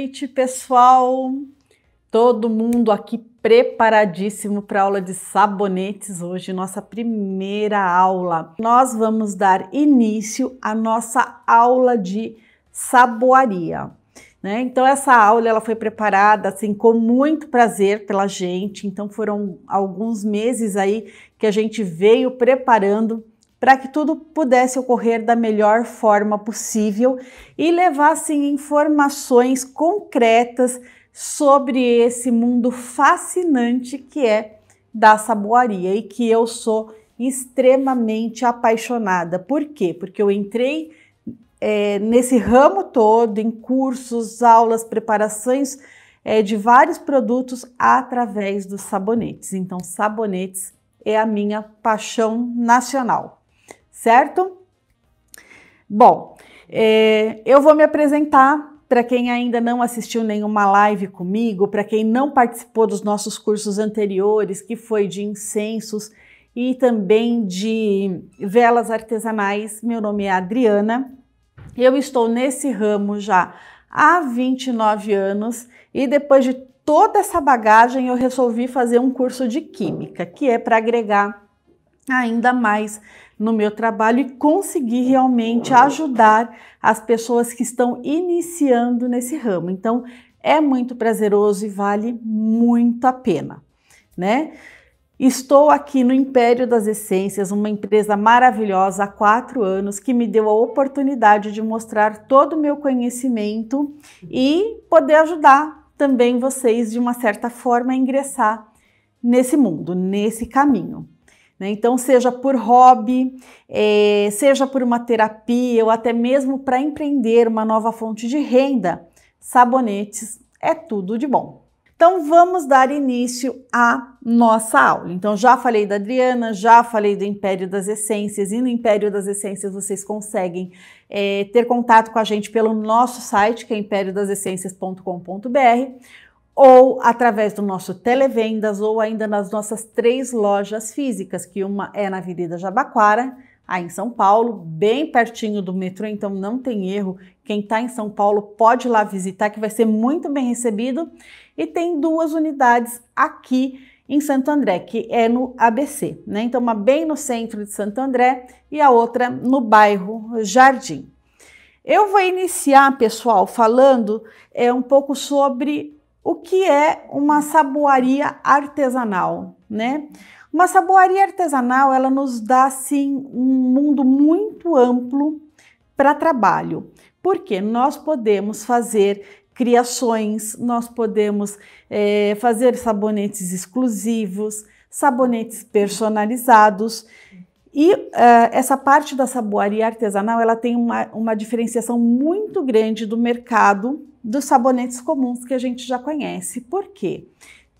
noite, pessoal. Todo mundo aqui preparadíssimo para a aula de sabonetes hoje, nossa primeira aula. Nós vamos dar início à nossa aula de saboaria. Né? Então essa aula ela foi preparada assim com muito prazer pela gente. Então foram alguns meses aí que a gente veio preparando para que tudo pudesse ocorrer da melhor forma possível e levassem informações concretas sobre esse mundo fascinante que é da saboaria e que eu sou extremamente apaixonada. Por quê? Porque eu entrei é, nesse ramo todo, em cursos, aulas, preparações é, de vários produtos através dos sabonetes. Então, sabonetes é a minha paixão nacional certo? Bom, é, eu vou me apresentar para quem ainda não assistiu nenhuma live comigo, para quem não participou dos nossos cursos anteriores, que foi de incensos e também de velas artesanais. Meu nome é Adriana. Eu estou nesse ramo já há 29 anos e depois de toda essa bagagem eu resolvi fazer um curso de química, que é para agregar ainda mais no meu trabalho e conseguir realmente ajudar as pessoas que estão iniciando nesse ramo. Então, é muito prazeroso e vale muito a pena, né? Estou aqui no Império das Essências, uma empresa maravilhosa há quatro anos que me deu a oportunidade de mostrar todo o meu conhecimento e poder ajudar também vocês, de uma certa forma, a ingressar nesse mundo, nesse caminho. Né? Então, seja por hobby, é, seja por uma terapia ou até mesmo para empreender uma nova fonte de renda, sabonetes é tudo de bom. Então, vamos dar início à nossa aula. Então, já falei da Adriana, já falei do Império das Essências, e no Império das Essências vocês conseguem é, ter contato com a gente pelo nosso site, que é impériodasessências.com.br, ou através do nosso televendas ou ainda nas nossas três lojas físicas, que uma é na Avenida Jabaquara, aí em São Paulo, bem pertinho do metrô, então não tem erro. Quem está em São Paulo pode ir lá visitar, que vai ser muito bem recebido. E tem duas unidades aqui em Santo André, que é no ABC, né? Então uma bem no centro de Santo André e a outra no bairro Jardim. Eu vou iniciar, pessoal, falando é, um pouco sobre o que é uma saboaria artesanal, né? Uma saboaria artesanal, ela nos dá assim um mundo muito amplo para trabalho, porque nós podemos fazer criações, nós podemos é, fazer sabonetes exclusivos, sabonetes personalizados. E uh, essa parte da saboaria artesanal, ela tem uma, uma diferenciação muito grande do mercado dos sabonetes comuns que a gente já conhece. Por quê?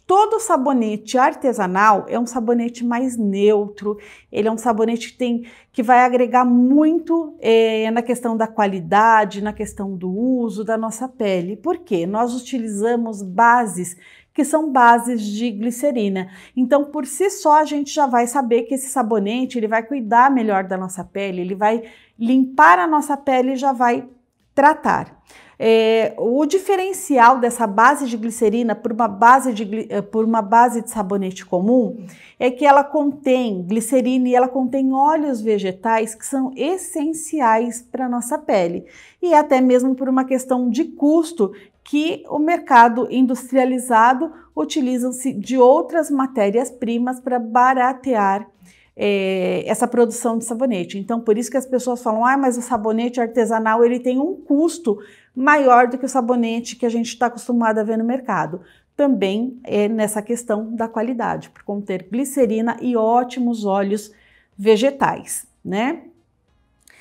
Todo sabonete artesanal é um sabonete mais neutro, ele é um sabonete que, tem, que vai agregar muito eh, na questão da qualidade, na questão do uso da nossa pele. Por quê? Nós utilizamos bases que são bases de glicerina. Então, por si só, a gente já vai saber que esse sabonete ele vai cuidar melhor da nossa pele, ele vai limpar a nossa pele e já vai tratar. É, o diferencial dessa base de glicerina por uma base de, eh, por uma base de sabonete comum é que ela contém glicerina e ela contém óleos vegetais que são essenciais para a nossa pele. E é até mesmo por uma questão de custo, que o mercado industrializado utilizam-se de outras matérias-primas para baratear é, essa produção de sabonete. Então, por isso que as pessoas falam, ah, mas o sabonete artesanal ele tem um custo maior do que o sabonete que a gente está acostumado a ver no mercado. Também é nessa questão da qualidade, por conter glicerina e ótimos óleos vegetais, né?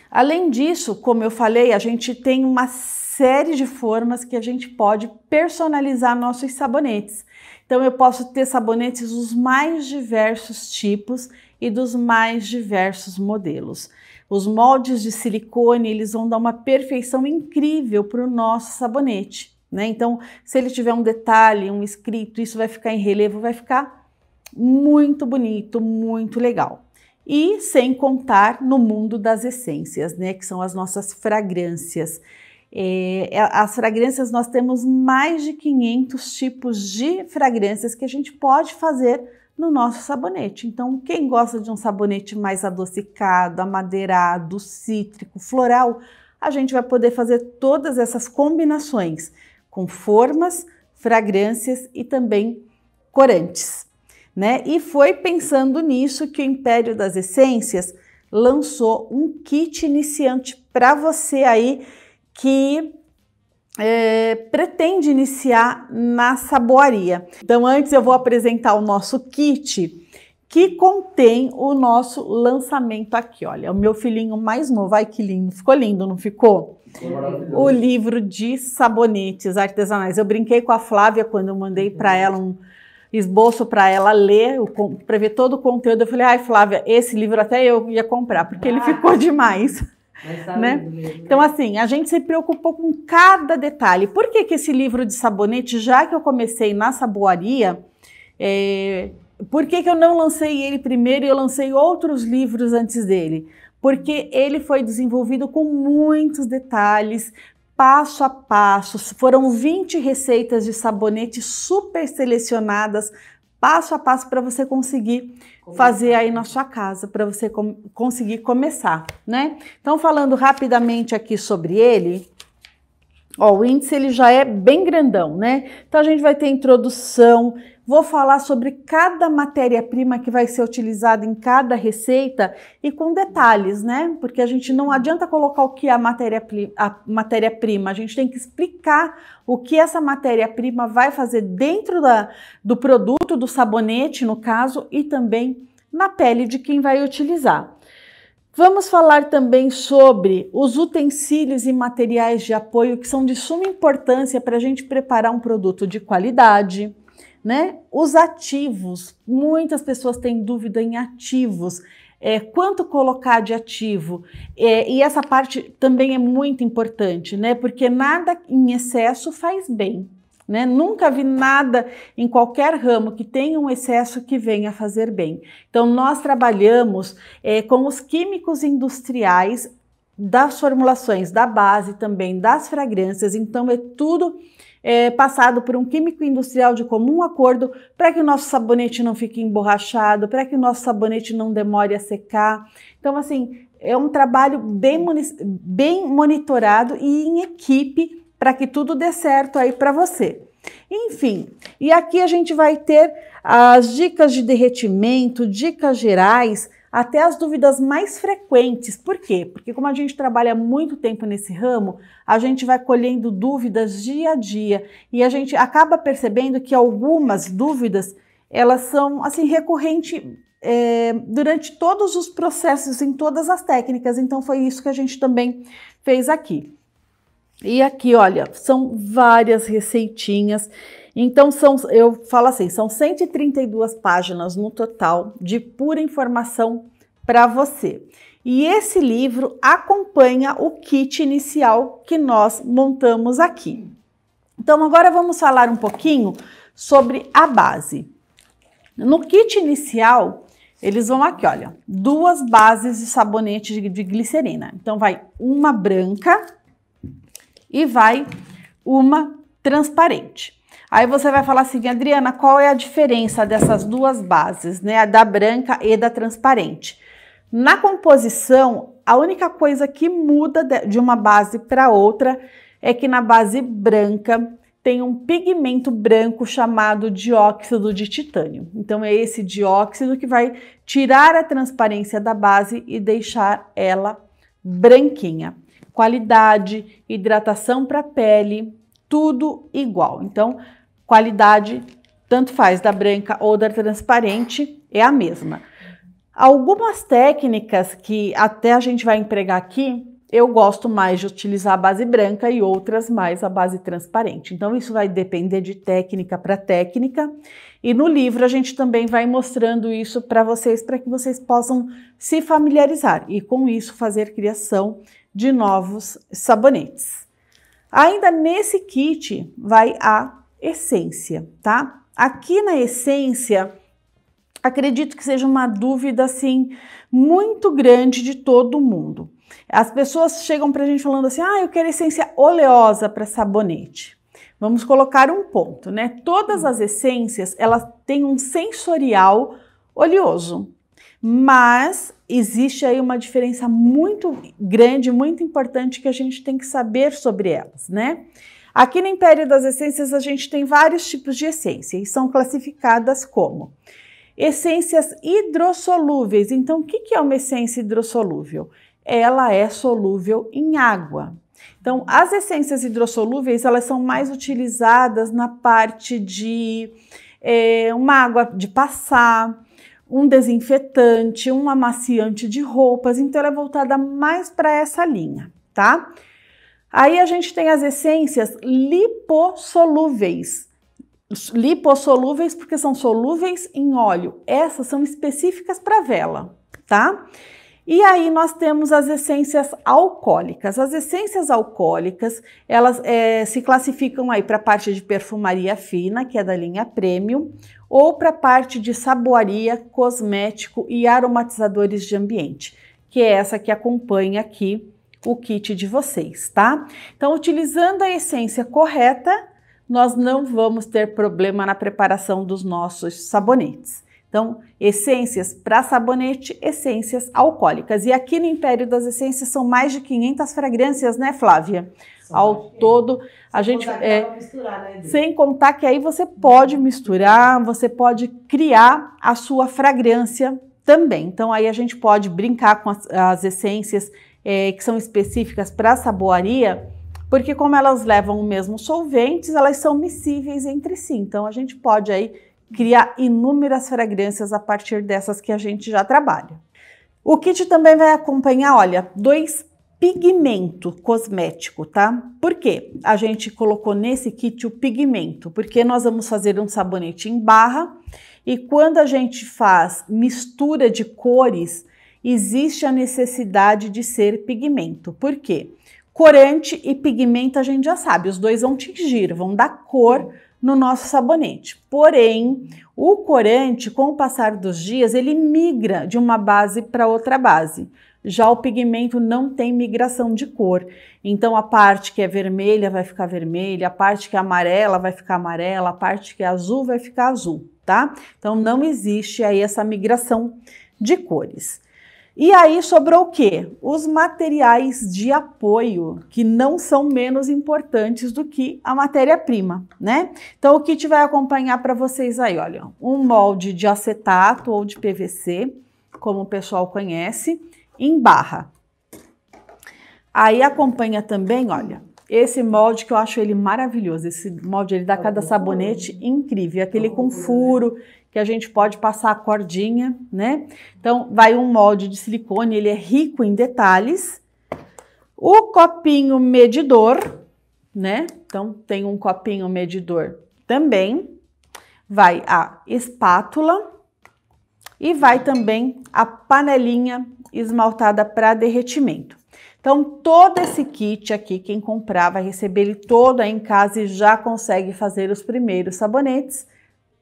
Além disso, como eu falei, a gente tem uma série de formas que a gente pode personalizar nossos sabonetes. Então eu posso ter sabonetes dos mais diversos tipos e dos mais diversos modelos. Os moldes de silicone eles vão dar uma perfeição incrível para o nosso sabonete. Né? Então, se ele tiver um detalhe, um escrito, isso vai ficar em relevo, vai ficar muito bonito, muito legal. E sem contar no mundo das essências, né? que são as nossas fragrâncias. É, é as fragrâncias, nós temos mais de 500 tipos de fragrâncias que a gente pode fazer no nosso sabonete. Então, quem gosta de um sabonete mais adocicado, amadeirado, cítrico, floral, a gente vai poder fazer todas essas combinações com formas, fragrâncias e também corantes. Né? E foi pensando nisso que o Império das Essências lançou um kit iniciante para você aí que é, pretende iniciar na saboaria. Então, antes eu vou apresentar o nosso kit que contém o nosso lançamento aqui. Olha, é o meu filhinho mais novo, ai que lindo, ficou lindo, não ficou? ficou o livro de sabonetes artesanais. Eu brinquei com a Flávia quando eu mandei para ela um esboço para ela ler, para ver todo o conteúdo. Eu falei, ai Flávia, esse livro até eu ia comprar, porque ele ah. ficou demais. Tá né? Então, assim, a gente se preocupou com cada detalhe. Por que, que esse livro de sabonete, já que eu comecei na saboaria, é... por que, que eu não lancei ele primeiro e eu lancei outros livros antes dele? Porque ele foi desenvolvido com muitos detalhes, passo a passo. Foram 20 receitas de sabonete super selecionadas, passo a passo, para você conseguir fazer aí na sua casa para você com conseguir começar, né? Então, falando rapidamente aqui sobre ele, ó, o índice ele já é bem grandão, né? Então a gente vai ter introdução, Vou falar sobre cada matéria-prima que vai ser utilizada em cada receita e com detalhes, né? Porque a gente não adianta colocar o que é a matéria-prima, matéria a gente tem que explicar o que essa matéria-prima vai fazer dentro da, do produto, do sabonete, no caso, e também na pele de quem vai utilizar. Vamos falar também sobre os utensílios e materiais de apoio que são de suma importância para a gente preparar um produto de qualidade né? Os ativos, muitas pessoas têm dúvida em ativos. É, quanto colocar de ativo? É, e essa parte também é muito importante, né? Porque nada em excesso faz bem. Né? Nunca vi nada em qualquer ramo que tenha um excesso que venha a fazer bem. Então, nós trabalhamos é, com os químicos industriais das formulações, da base também, das fragrâncias. Então, é tudo é, passado por um químico industrial de comum acordo para que o nosso sabonete não fique emborrachado, para que o nosso sabonete não demore a secar. Então, assim, é um trabalho bem, bem monitorado e em equipe para que tudo dê certo aí para você. Enfim, e aqui a gente vai ter as dicas de derretimento, dicas gerais até as dúvidas mais frequentes. Por quê? Porque como a gente trabalha muito tempo nesse ramo, a gente vai colhendo dúvidas dia a dia e a gente acaba percebendo que algumas dúvidas elas são assim recorrentes é, durante todos os processos em todas as técnicas. Então foi isso que a gente também fez aqui. E aqui, olha, são várias receitinhas então, são, eu falo assim, são 132 páginas no total de pura informação para você. E esse livro acompanha o kit inicial que nós montamos aqui. Então, agora vamos falar um pouquinho sobre a base. No kit inicial, eles vão aqui, olha, duas bases de sabonete de glicerina. Então, vai uma branca e vai uma transparente. Aí você vai falar assim, Adriana, qual é a diferença dessas duas bases, né? A da branca e da transparente. Na composição, a única coisa que muda de uma base para outra é que na base branca tem um pigmento branco chamado dióxido de titânio. Então é esse dióxido que vai tirar a transparência da base e deixar ela branquinha. Qualidade, hidratação para a pele, tudo igual. Então, qualidade, tanto faz da branca ou da transparente, é a mesma. Algumas técnicas que até a gente vai empregar aqui, eu gosto mais de utilizar a base branca e outras mais a base transparente. Então, isso vai depender de técnica para técnica. E no livro a gente também vai mostrando isso para vocês, para que vocês possam se familiarizar e com isso fazer criação de novos sabonetes. Ainda nesse kit vai a essência, tá? Aqui na essência, acredito que seja uma dúvida assim muito grande de todo mundo. As pessoas chegam para a gente falando assim: "Ah, eu quero essência oleosa para sabonete". Vamos colocar um ponto, né? Todas as essências, elas têm um sensorial oleoso. Mas existe aí uma diferença muito grande, muito importante que a gente tem que saber sobre elas, né? Aqui no Império das Essências a gente tem vários tipos de essência e são classificadas como essências hidrossolúveis. Então, o que é uma essência hidrossolúvel? Ela é solúvel em água. Então, as essências hidrossolúveis elas são mais utilizadas na parte de é, uma água de passar, um desinfetante, um amaciante de roupas. Então, ela é voltada mais para essa linha, tá? Aí a gente tem as essências lipossolúveis. Lipossolúveis porque são solúveis em óleo. Essas são específicas para vela, tá? E aí nós temos as essências alcoólicas. As essências alcoólicas, elas é, se classificam aí para a parte de perfumaria fina, que é da linha premium, ou para a parte de saboaria, cosmético e aromatizadores de ambiente, que é essa que acompanha aqui o kit de vocês, tá? Então, utilizando a essência correta, nós não vamos ter problema na preparação dos nossos sabonetes. Então, essências para sabonete, essências alcoólicas. E aqui no Império das Essências são mais de 500 fragrâncias, né, Flávia? Só Ao todo, a gente. É, né, sem contar que aí você pode misturar, você pode criar a sua fragrância também. Então, aí a gente pode brincar com as, as essências é, que são específicas para saboaria, porque como elas levam o mesmo solventes, elas são miscíveis entre si. Então a gente pode aí criar inúmeras fragrâncias a partir dessas que a gente já trabalha. O kit também vai acompanhar, olha, dois pigmento cosmético, tá? Por quê? A gente colocou nesse kit o pigmento, porque nós vamos fazer um sabonete em barra e quando a gente faz mistura de cores, existe a necessidade de ser pigmento. Por quê? Corante e pigmento a gente já sabe, os dois vão tingir, vão dar cor no nosso sabonete. Porém, o corante, com o passar dos dias, ele migra de uma base para outra base. Já o pigmento não tem migração de cor. Então a parte que é vermelha vai ficar vermelha, a parte que é amarela vai ficar amarela, a parte que é azul vai ficar azul, tá? Então não existe aí essa migração de cores. E aí sobrou o quê? Os materiais de apoio, que não são menos importantes do que a matéria-prima, né? Então o kit vai acompanhar para vocês aí, olha, um molde de acetato ou de PVC, como o pessoal conhece, em barra. Aí acompanha também, olha, esse molde que eu acho ele maravilhoso. Esse molde ele dá cada sabonete incrível, aquele com furo que a gente pode passar a cordinha, né? Então, vai um molde de silicone, ele é rico em detalhes. O copinho medidor, né? Então, tem um copinho medidor também. Vai a espátula e vai também a panelinha esmaltada para derretimento. Então, todo esse kit aqui, quem comprar vai receber ele todo aí em casa e já consegue fazer os primeiros sabonetes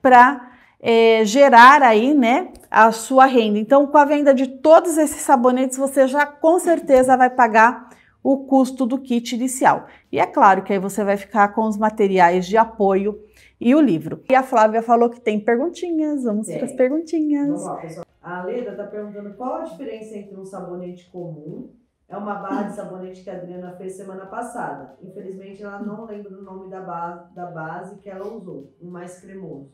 para é, gerar aí, né, a sua renda. Então, com a venda de todos esses sabonetes, você já com certeza vai pagar o custo do kit inicial. E é claro que aí você vai ficar com os materiais de apoio e o livro. E a Flávia falou que tem perguntinhas, vamos para as perguntinhas. Vamos lá, pessoal. A Leda está perguntando qual a diferença entre um sabonete comum, é uma barra de sabonete que a Adriana fez semana passada. Infelizmente, ela não lembra o nome da, ba da base que ela usou, o mais cremoso.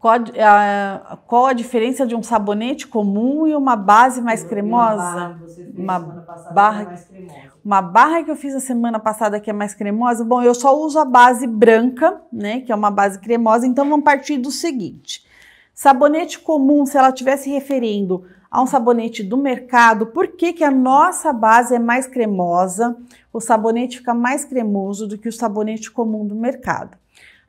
Qual a, qual a, diferença de um sabonete comum e uma base mais cremosa? Uma barra, uma é barra, mais cremosa. uma barra que eu fiz a semana passada que é mais cremosa. Bom, eu só uso a base branca, né? Que é uma base cremosa. Então vamos partir do seguinte: sabonete comum, se ela estivesse referindo a um sabonete do mercado, por que, que a nossa base é mais cremosa? O sabonete fica mais cremoso do que o sabonete comum do mercado.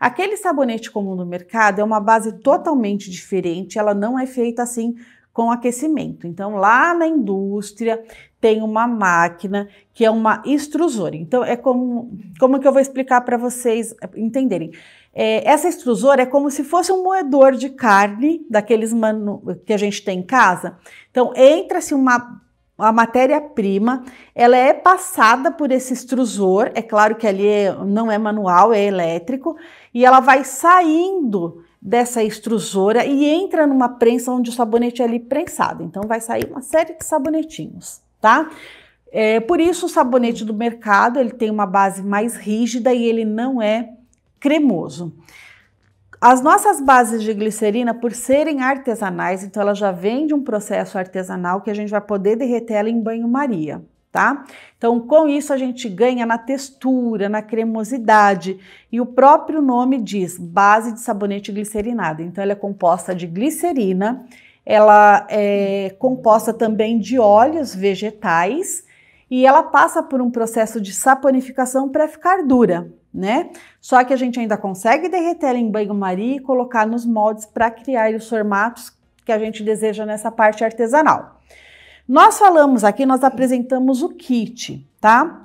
Aquele sabonete comum no mercado é uma base totalmente diferente, ela não é feita assim com aquecimento. Então, lá na indústria tem uma máquina que é uma extrusora. Então, é como, como que eu vou explicar para vocês entenderem. É, essa extrusora é como se fosse um moedor de carne, daqueles manu que a gente tem em casa. Então, entra-se uma a matéria-prima, ela é passada por esse extrusor, é claro que ali é, não é manual, é elétrico, e ela vai saindo dessa extrusora e entra numa prensa onde o sabonete é ali prensado. Então vai sair uma série de sabonetinhos, tá? É, por isso o sabonete do mercado, ele tem uma base mais rígida e ele não é cremoso. As nossas bases de glicerina, por serem artesanais, então ela já vem de um processo artesanal que a gente vai poder derreter ela em banho-maria. Tá? Então, com isso a gente ganha na textura, na cremosidade e o próprio nome diz base de sabonete glicerinado. Então, ela é composta de glicerina, ela é composta também de óleos vegetais e ela passa por um processo de saponificação para ficar dura né? Só que a gente ainda consegue derreter ela em banho-maria e colocar nos moldes para criar os formatos que a gente deseja nessa parte artesanal. Nós falamos aqui, nós apresentamos o kit, tá?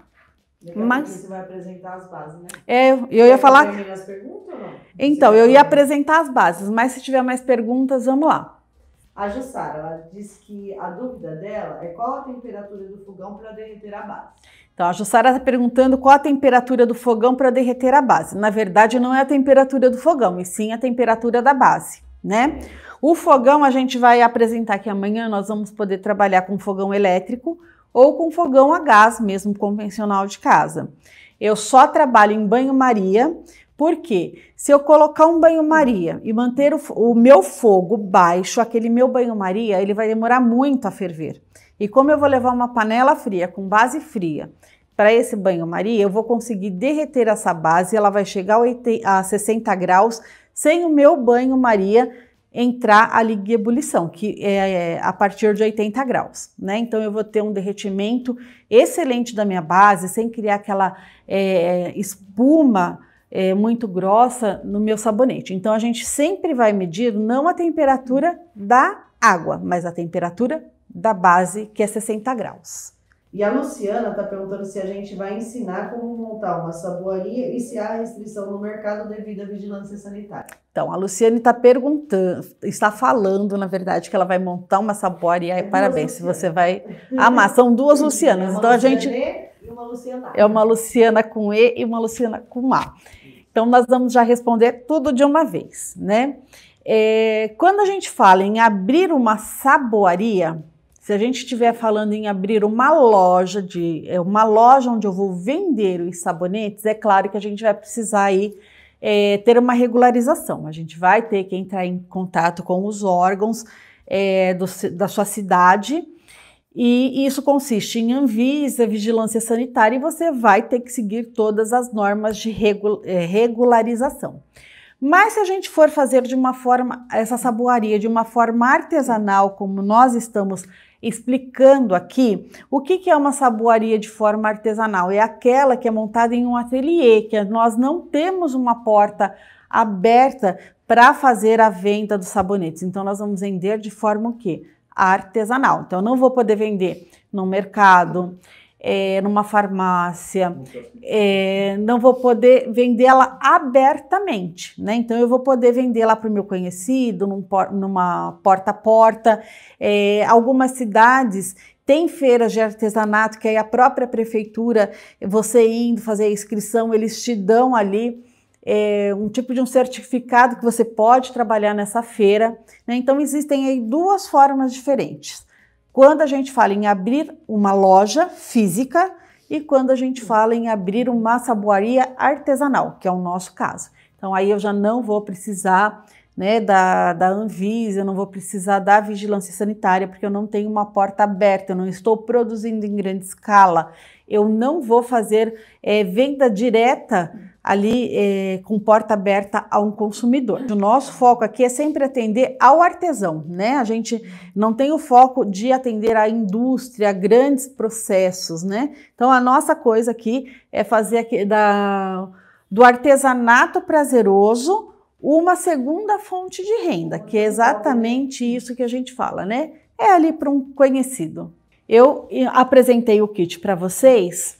Mas você vai apresentar as bases, né? É, eu ia falar. As perguntas, ou não? Então, eu ia apresentar as bases, mas se tiver mais perguntas, vamos lá. A Jussara, ela disse que a dúvida dela é qual a temperatura do fogão para derreter a base. Então, a Jussara está perguntando qual a temperatura do fogão para derreter a base. Na verdade, não é a temperatura do fogão, e sim a temperatura da base, né? O fogão a gente vai apresentar que amanhã nós vamos poder trabalhar com fogão elétrico ou com fogão a gás, mesmo convencional de casa. Eu só trabalho em banho-maria, porque se eu colocar um banho-maria e manter o, o meu fogo baixo, aquele meu banho-maria, ele vai demorar muito a ferver. E como eu vou levar uma panela fria com base fria para esse banho-maria, eu vou conseguir derreter essa base, ela vai chegar a 60 graus sem o meu banho-maria entrar ali em ebulição, que é, é a partir de 80 graus, né? Então eu vou ter um derretimento excelente da minha base, sem criar aquela é, espuma é, muito grossa no meu sabonete. Então a gente sempre vai medir não a temperatura da água, mas a temperatura da base, que é 60 graus. E a Luciana está perguntando se a gente vai ensinar como montar uma saboaria e se há restrição no mercado devido à vigilância sanitária. Então, a Luciane está perguntando, está falando, na verdade, que ela vai montar uma saboaria. É Parabéns, se você vai amar. São duas é Lucianas. É então a gente. E uma Luciana. É uma Luciana com E e uma Luciana com A. Então, nós vamos já responder tudo de uma vez, né? É, quando a gente fala em abrir uma saboaria, se a gente estiver falando em abrir uma loja de é, uma loja onde eu vou vender os sabonetes, é claro que a gente vai precisar aí é, ter uma regularização. A gente vai ter que entrar em contato com os órgãos é, do, da sua cidade. E isso consiste em Anvisa, vigilância sanitária, e você vai ter que seguir todas as normas de é, regularização. Mas se a gente for fazer de uma forma essa saboaria de uma forma artesanal, como nós estamos explicando aqui o que é uma saboaria de forma artesanal. É aquela que é montada em um ateliê, que nós não temos uma porta aberta para fazer a venda dos sabonetes. Então, nós vamos vender de forma o quê? Artesanal. Então, eu não vou poder vender no mercado, é, numa farmácia, é, não vou poder vendê-la abertamente, né? Então eu vou poder vendê-la para o meu conhecido, num, numa porta a porta. É, algumas cidades têm feiras de artesanato que aí a própria prefeitura, você indo fazer a inscrição, eles te dão ali é, um tipo de um certificado que você pode trabalhar nessa feira. Né? Então existem aí duas formas diferentes quando a gente fala em abrir uma loja física e quando a gente fala em abrir uma saboaria artesanal, que é o nosso caso. Então aí eu já não vou precisar né, da, da Anvisa, eu não vou precisar da vigilância sanitária, porque eu não tenho uma porta aberta, eu não estou produzindo em grande escala, eu não vou fazer é, venda direta ali é, com porta aberta a um consumidor. O nosso foco aqui é sempre atender ao artesão, né? A gente não tem o foco de atender à indústria, a grandes processos, né? Então a nossa coisa aqui é fazer aqui da, do artesanato prazeroso uma segunda fonte de renda, que é exatamente isso que a gente fala, né? É ali para um conhecido. Eu apresentei o kit para vocês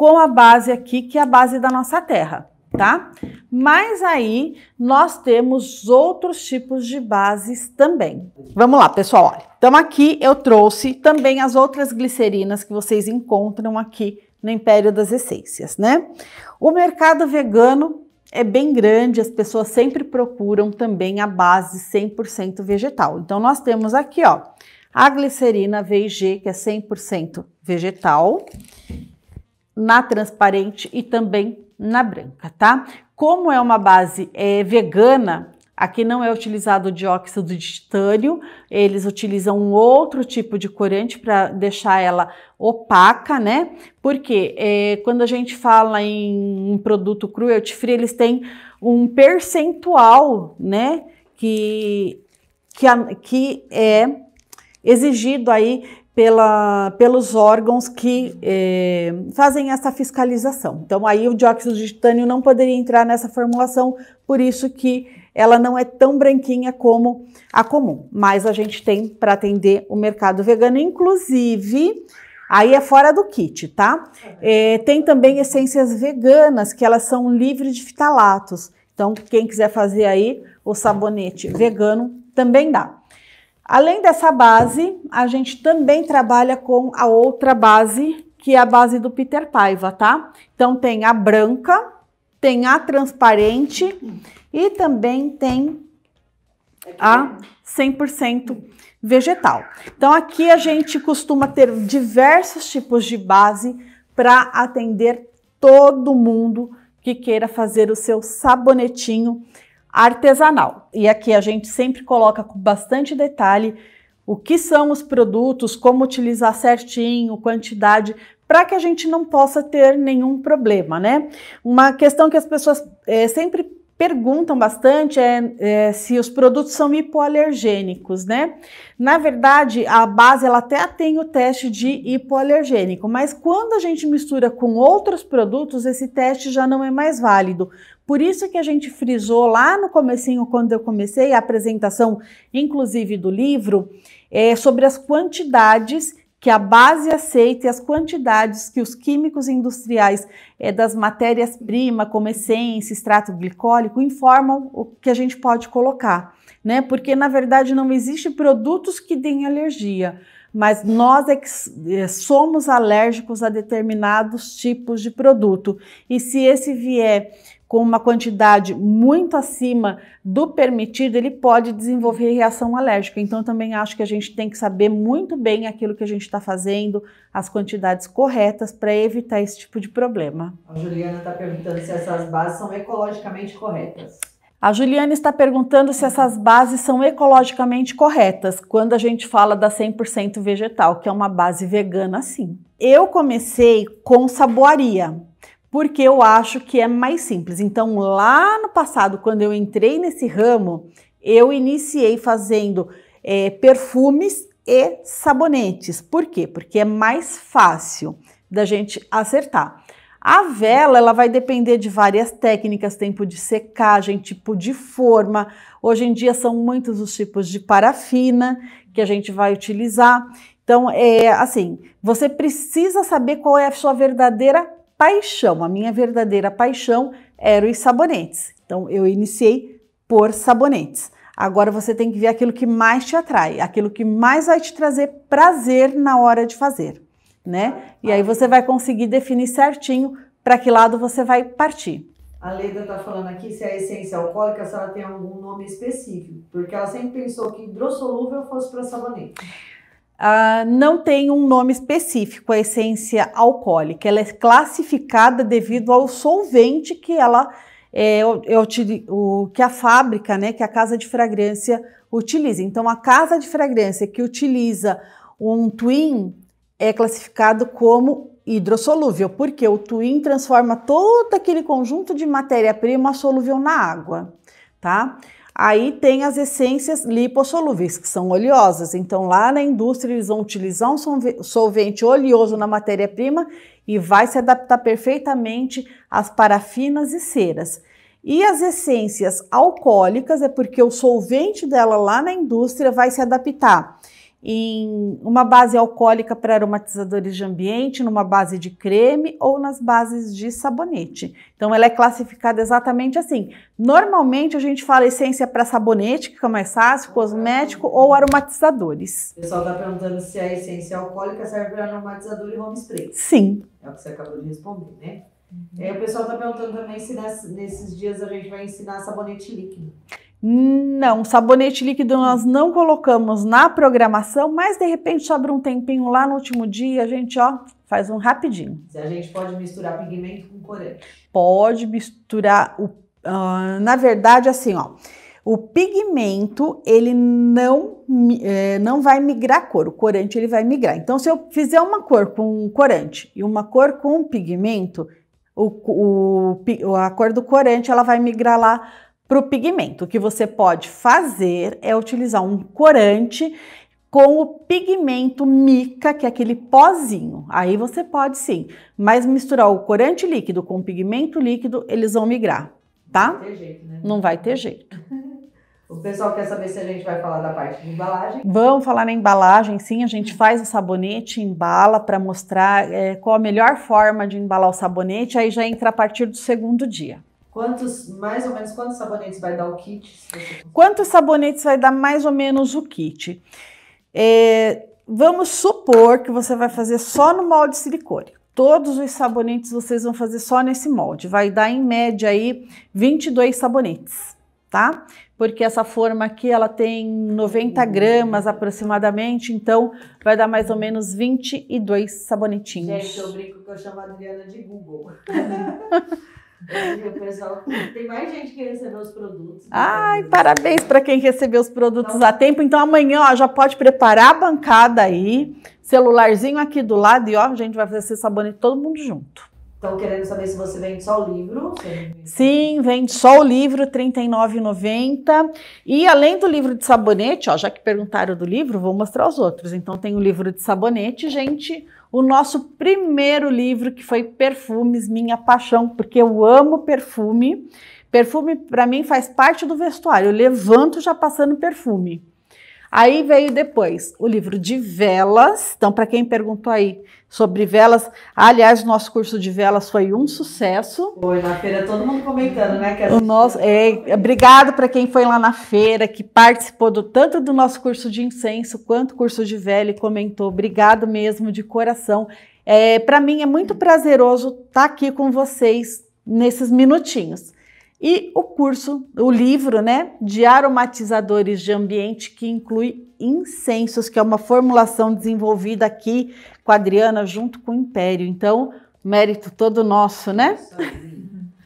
com a base aqui, que é a base da nossa Terra, tá? Mas aí nós temos outros tipos de bases também. Vamos lá, pessoal, olha. Então aqui eu trouxe também as outras glicerinas que vocês encontram aqui no Império das Essências, né? O mercado vegano é bem grande, as pessoas sempre procuram também a base 100% vegetal. Então nós temos aqui, ó, a glicerina VIG, que é 100% vegetal na transparente e também na branca, tá? Como é uma base é, vegana, Aqui não é utilizado dióxido de titânio, eles utilizam um outro tipo de corante para deixar ela opaca, né? Porque é, quando a gente fala em, em produto cruelty free, eles têm um percentual, né? Que, que, que é exigido aí pela, pelos órgãos que eh, fazem essa fiscalização. Então, aí o dióxido de titânio não poderia entrar nessa formulação, por isso que ela não é tão branquinha como a comum, mas a gente tem para atender o mercado vegano, inclusive. Aí é fora do kit, tá? É, tem também essências veganas que elas são livres de fitalatos. Então, quem quiser fazer aí o sabonete vegano também dá. Além dessa base, a gente também trabalha com a outra base, que é a base do Peter Paiva, tá? Então tem a branca, tem a transparente e também tem a 100% vegetal. Então aqui a gente costuma ter diversos tipos de base para atender todo mundo que queira fazer o seu sabonetinho artesanal. E aqui a gente sempre coloca com bastante detalhe o que são os produtos, como utilizar certinho, quantidade, para que a gente não possa ter nenhum problema, né? Uma questão que as pessoas é, sempre perguntam bastante é, é, se os produtos são hipoalergênicos, né? Na verdade, a base ela até tem o teste de hipoalergênico, mas quando a gente mistura com outros produtos, esse teste já não é mais válido. Por isso que a gente frisou lá no comecinho, quando eu comecei a apresentação, inclusive do livro, é, sobre as quantidades que a base aceite as quantidades que os químicos industriais é, das matérias-primas, como essência, extrato glicólico, informam o que a gente pode colocar, né? Porque na verdade não existe produtos que deem alergia, mas nós é que é, somos alérgicos a determinados tipos de produto. E se esse vier com uma quantidade muito acima do permitido, ele pode desenvolver reação alérgica. Então, eu também acho que a gente tem que saber muito bem aquilo que a gente está fazendo, as quantidades corretas para evitar esse tipo de problema. A Juliana está perguntando se essas bases são ecologicamente corretas. A Juliana está perguntando se essas bases são ecologicamente corretas quando a gente fala da 100% vegetal, que é uma base vegana, sim. Eu comecei com saboaria porque eu acho que é mais simples. Então, lá no passado, quando eu entrei nesse ramo, eu iniciei fazendo é, perfumes e sabonetes. Por quê? Porque é mais fácil da gente acertar. A vela, ela vai depender de várias técnicas, tempo de secagem, tipo de forma. Hoje em dia são muitos os tipos de parafina que a gente vai utilizar. Então, é assim, você precisa saber qual é a sua verdadeira paixão, a minha verdadeira paixão eram os sabonetes. Então eu iniciei por sabonetes. Agora você tem que ver aquilo que mais te atrai, aquilo que mais vai te trazer prazer na hora de fazer, né? E aí você vai conseguir definir certinho para que lado você vai partir. A Leda está falando aqui se a essência alcoólica, se ela tem algum nome específico, porque ela sempre pensou que hidrossolúvel fosse para sabonete. Uh, não tem um nome específico, a essência alcoólica. Ela é classificada devido ao solvente que ela é, o, que a fábrica, né, que a casa de fragrância utiliza. Então, a casa de fragrância que utiliza um twin é classificado como hidrossolúvel, porque o twin transforma todo aquele conjunto de matéria-prima solúvel na água, tá? Aí tem as essências lipossolúveis, que são oleosas. Então, lá na indústria, eles vão utilizar um solvente oleoso na matéria-prima e vai se adaptar perfeitamente às parafinas e ceras. E as essências alcoólicas é porque o solvente dela lá na indústria vai se adaptar em uma base alcoólica para aromatizadores de ambiente, numa base de creme ou nas bases de sabonete. Então ela é classificada exatamente assim. Normalmente a gente fala essência para sabonete, que fica mais fácil, cosmético ou aromatizadores. O pessoal está perguntando se a essência alcoólica serve para aromatizador e home spray. Sim. É o que você acabou de responder, né? Uhum. o pessoal está perguntando também se nesses dias a gente vai ensinar sabonete líquido. Não, sabonete líquido nós não colocamos na programação, mas de repente sobra um tempinho lá no último dia, a gente ó, faz um rapidinho. Se a gente pode misturar pigmento com corante. Pode misturar o, uh, na verdade assim, ó. O pigmento, ele não, é, não vai migrar a cor, o corante ele vai migrar. Então, se eu fizer uma cor com um corante e uma cor com um pigmento, o, o, a cor do corante ela vai migrar lá para o pigmento, o que você pode fazer é utilizar um corante com o pigmento mica, que é aquele pozinho. Aí você pode sim, mas misturar o corante líquido com o pigmento líquido, eles vão migrar, tá? Não vai ter jeito, né? Não vai ter jeito. O pessoal quer saber se a gente vai falar da parte de embalagem. Vamos falar na embalagem, sim. A gente faz o sabonete, embala para mostrar é, qual a melhor forma de embalar o sabonete. Aí já entra a partir do segundo dia. Quantos, mais ou menos, quantos sabonetes vai dar o kit? Quantos sabonetes vai dar mais ou menos o kit? É, vamos supor que você vai fazer só no molde silicone. Todos os sabonetes vocês vão fazer só nesse molde. Vai dar em média aí 22 sabonetes, tá? Porque essa forma aqui ela tem 90 gramas aproximadamente, então vai dar mais ou menos 22 sabonetinhos. Gente, eu brinco que eu chamo a Adriana de Google. tem mais gente que recebeu os produtos. Né? Ai, parabéns para quem recebeu os produtos a tempo. Então amanhã ó, já pode preparar a bancada aí, celularzinho aqui do lado e ó, a gente vai fazer esse sabonete todo mundo junto. Estão querendo saber se você vende só o livro? Vende... Sim, vende só o livro, R$ 39,90. E além do livro de sabonete, ó, já que perguntaram do livro, vou mostrar os outros. Então tem o livro de sabonete, gente, o nosso primeiro livro, que foi Perfumes, Minha Paixão, porque eu amo perfume. Perfume, para mim, faz parte do vestuário. Eu levanto já passando perfume. Aí veio depois o livro de velas. Então, para quem perguntou aí sobre velas, aliás, nosso curso de velas foi um sucesso. Foi na feira todo mundo comentando, né? o nosso, é, obrigado para quem foi lá na feira, que participou do, tanto do nosso curso de incenso quanto curso de vela e comentou. Obrigado mesmo de coração. É, para mim é muito prazeroso estar tá aqui com vocês nesses minutinhos. E o curso, o livro, né, de aromatizadores de ambiente que inclui incensos, que é uma formulação desenvolvida aqui com a Adriana junto com o Império. Então, mérito todo nosso, né?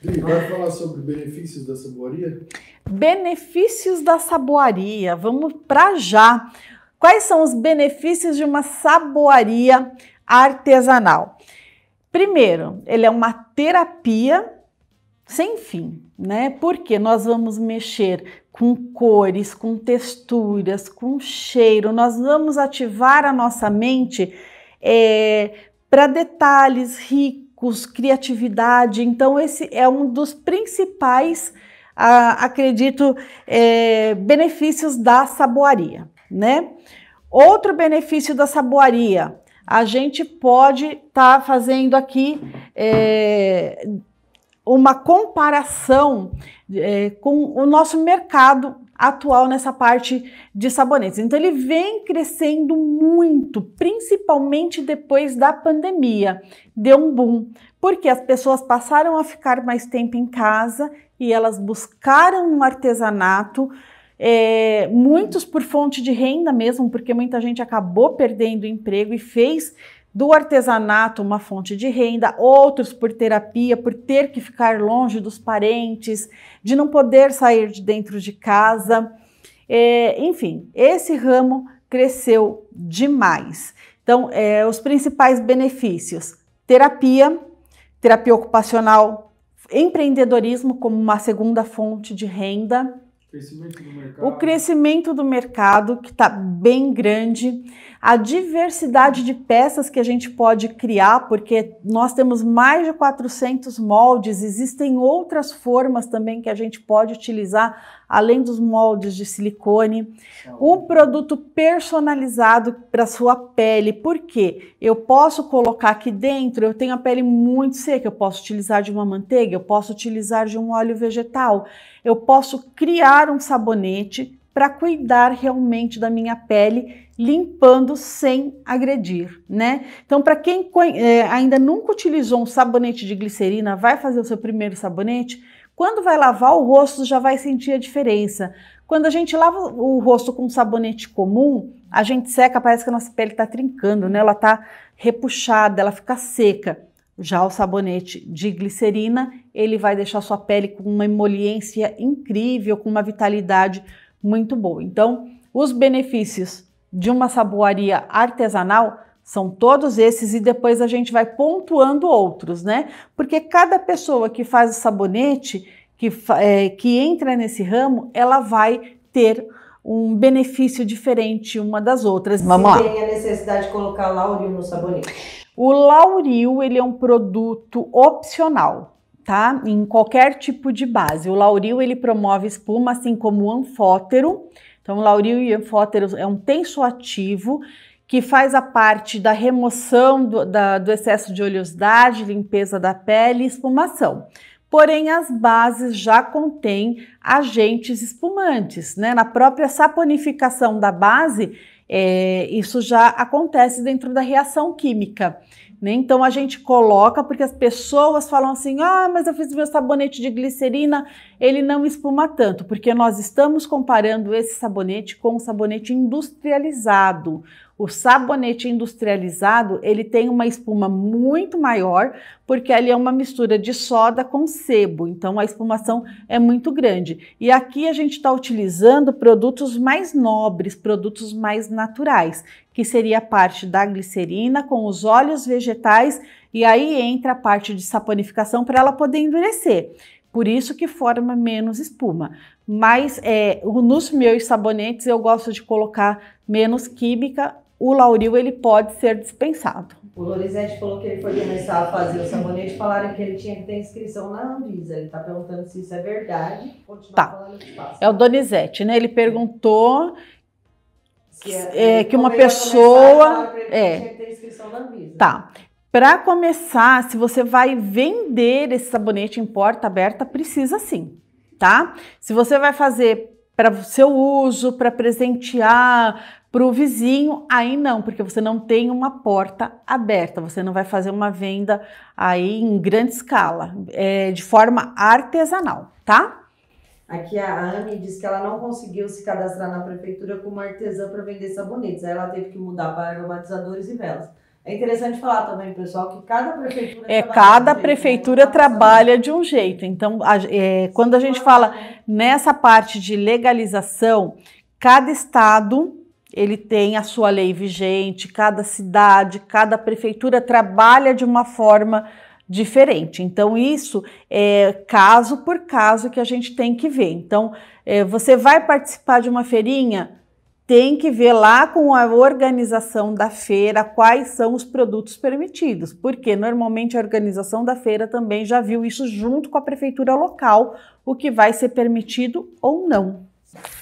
E vai falar sobre benefícios da saboaria? Benefícios da saboaria. Vamos para já. Quais são os benefícios de uma saboaria artesanal? Primeiro, ele é uma terapia sem fim, né? Porque nós vamos mexer com cores, com texturas, com cheiro, nós vamos ativar a nossa mente é, para detalhes ricos, criatividade. Então, esse é um dos principais, acredito, é, benefícios da saboaria, né? Outro benefício da saboaria, a gente pode estar tá fazendo aqui. É, uma comparação é, com o nosso mercado atual nessa parte de sabonetes. Então ele vem crescendo muito, principalmente depois da pandemia. Deu um boom, porque as pessoas passaram a ficar mais tempo em casa e elas buscaram um artesanato, é, muitos por fonte de renda mesmo, porque muita gente acabou perdendo o emprego e fez do artesanato uma fonte de renda, outros por terapia, por ter que ficar longe dos parentes, de não poder sair de dentro de casa. É, enfim, esse ramo cresceu demais. Então, é, os principais benefícios: terapia, terapia ocupacional, empreendedorismo como uma segunda fonte de renda. Crescimento o crescimento do mercado, que está bem grande a diversidade de peças que a gente pode criar, porque nós temos mais de 400 moldes, existem outras formas também que a gente pode utilizar, além dos moldes de silicone. Um produto personalizado para sua pele, porque eu posso colocar aqui dentro, eu tenho a pele muito seca, eu posso utilizar de uma manteiga, eu posso utilizar de um óleo vegetal, eu posso criar um sabonete para cuidar realmente da minha pele limpando sem agredir, né? Então, para quem é, ainda nunca utilizou um sabonete de glicerina, vai fazer o seu primeiro sabonete. Quando vai lavar o rosto, já vai sentir a diferença. Quando a gente lava o rosto com um sabonete comum, a gente seca, parece que a nossa pele está trincando, né? Ela está repuxada, ela fica seca. Já o sabonete de glicerina, ele vai deixar sua pele com uma emoliência incrível, com uma vitalidade muito boa. Então, os benefícios de uma saboaria artesanal são todos esses e depois a gente vai pontuando outros, né? Porque cada pessoa que faz o sabonete, que, é, que entra nesse ramo, ela vai ter um benefício diferente uma das outras. Vamos lá. Tem a necessidade de colocar lauril no sabonete. O lauril, ele é um produto opcional, tá? Em qualquer tipo de base. O lauril, ele promove espuma, assim como o anfótero. Então, lauril e anfóteros é um tensoativo que faz a parte da remoção do, da, do excesso de oleosidade, limpeza da pele e espumação. Porém, as bases já contêm agentes espumantes, né? Na própria saponificação da base, é, isso já acontece dentro da reação química. Né? Então a gente coloca porque as pessoas falam assim: ah, mas eu fiz meu sabonete de glicerina, ele não espuma tanto, porque nós estamos comparando esse sabonete com um sabonete industrializado, o sabonete industrializado, ele tem uma espuma muito maior, porque ali é uma mistura de soda com sebo, então a espumação é muito grande. E aqui a gente está utilizando produtos mais nobres, produtos mais naturais, que seria a parte da glicerina com os óleos vegetais, e aí entra a parte de saponificação para ela poder endurecer por isso que forma menos espuma. Mas é, nos meus sabonetes eu gosto de colocar menos química o Lauril ele pode ser dispensado. O Lorizete falou que ele foi começar a fazer o sabonete, falaram que ele tinha que ter inscrição na Anvisa. Ele está perguntando se isso é verdade. Continua tá. falando É o Donizete, né? Ele perguntou se é, é, que uma pessoa. Começar, ele é. Tinha que ter inscrição na Anvisa. Tá. Para começar, se você vai vender esse sabonete em porta aberta, precisa sim, tá? Se você vai fazer para seu uso, para presentear, para o vizinho, aí não, porque você não tem uma porta aberta, você não vai fazer uma venda aí em grande escala, é, de forma artesanal, tá? Aqui a Anne diz que ela não conseguiu se cadastrar na prefeitura como artesã para vender sabonetes. Aí ela teve que mudar para aromatizadores e velas. É interessante falar também, pessoal, que cada prefeitura é cada de um prefeitura jeito, né? trabalha de um jeito. Então, a, é, quando a gente fala né? nessa parte de legalização, cada estado ele tem a sua lei vigente, cada cidade, cada prefeitura trabalha de uma forma diferente. Então, isso é caso por caso que a gente tem que ver. Então, é, você vai participar de uma feirinha, tem que ver lá com a organização da feira quais são os produtos permitidos, porque normalmente a organização da feira também já viu isso junto com a prefeitura local, o que vai ser permitido ou não.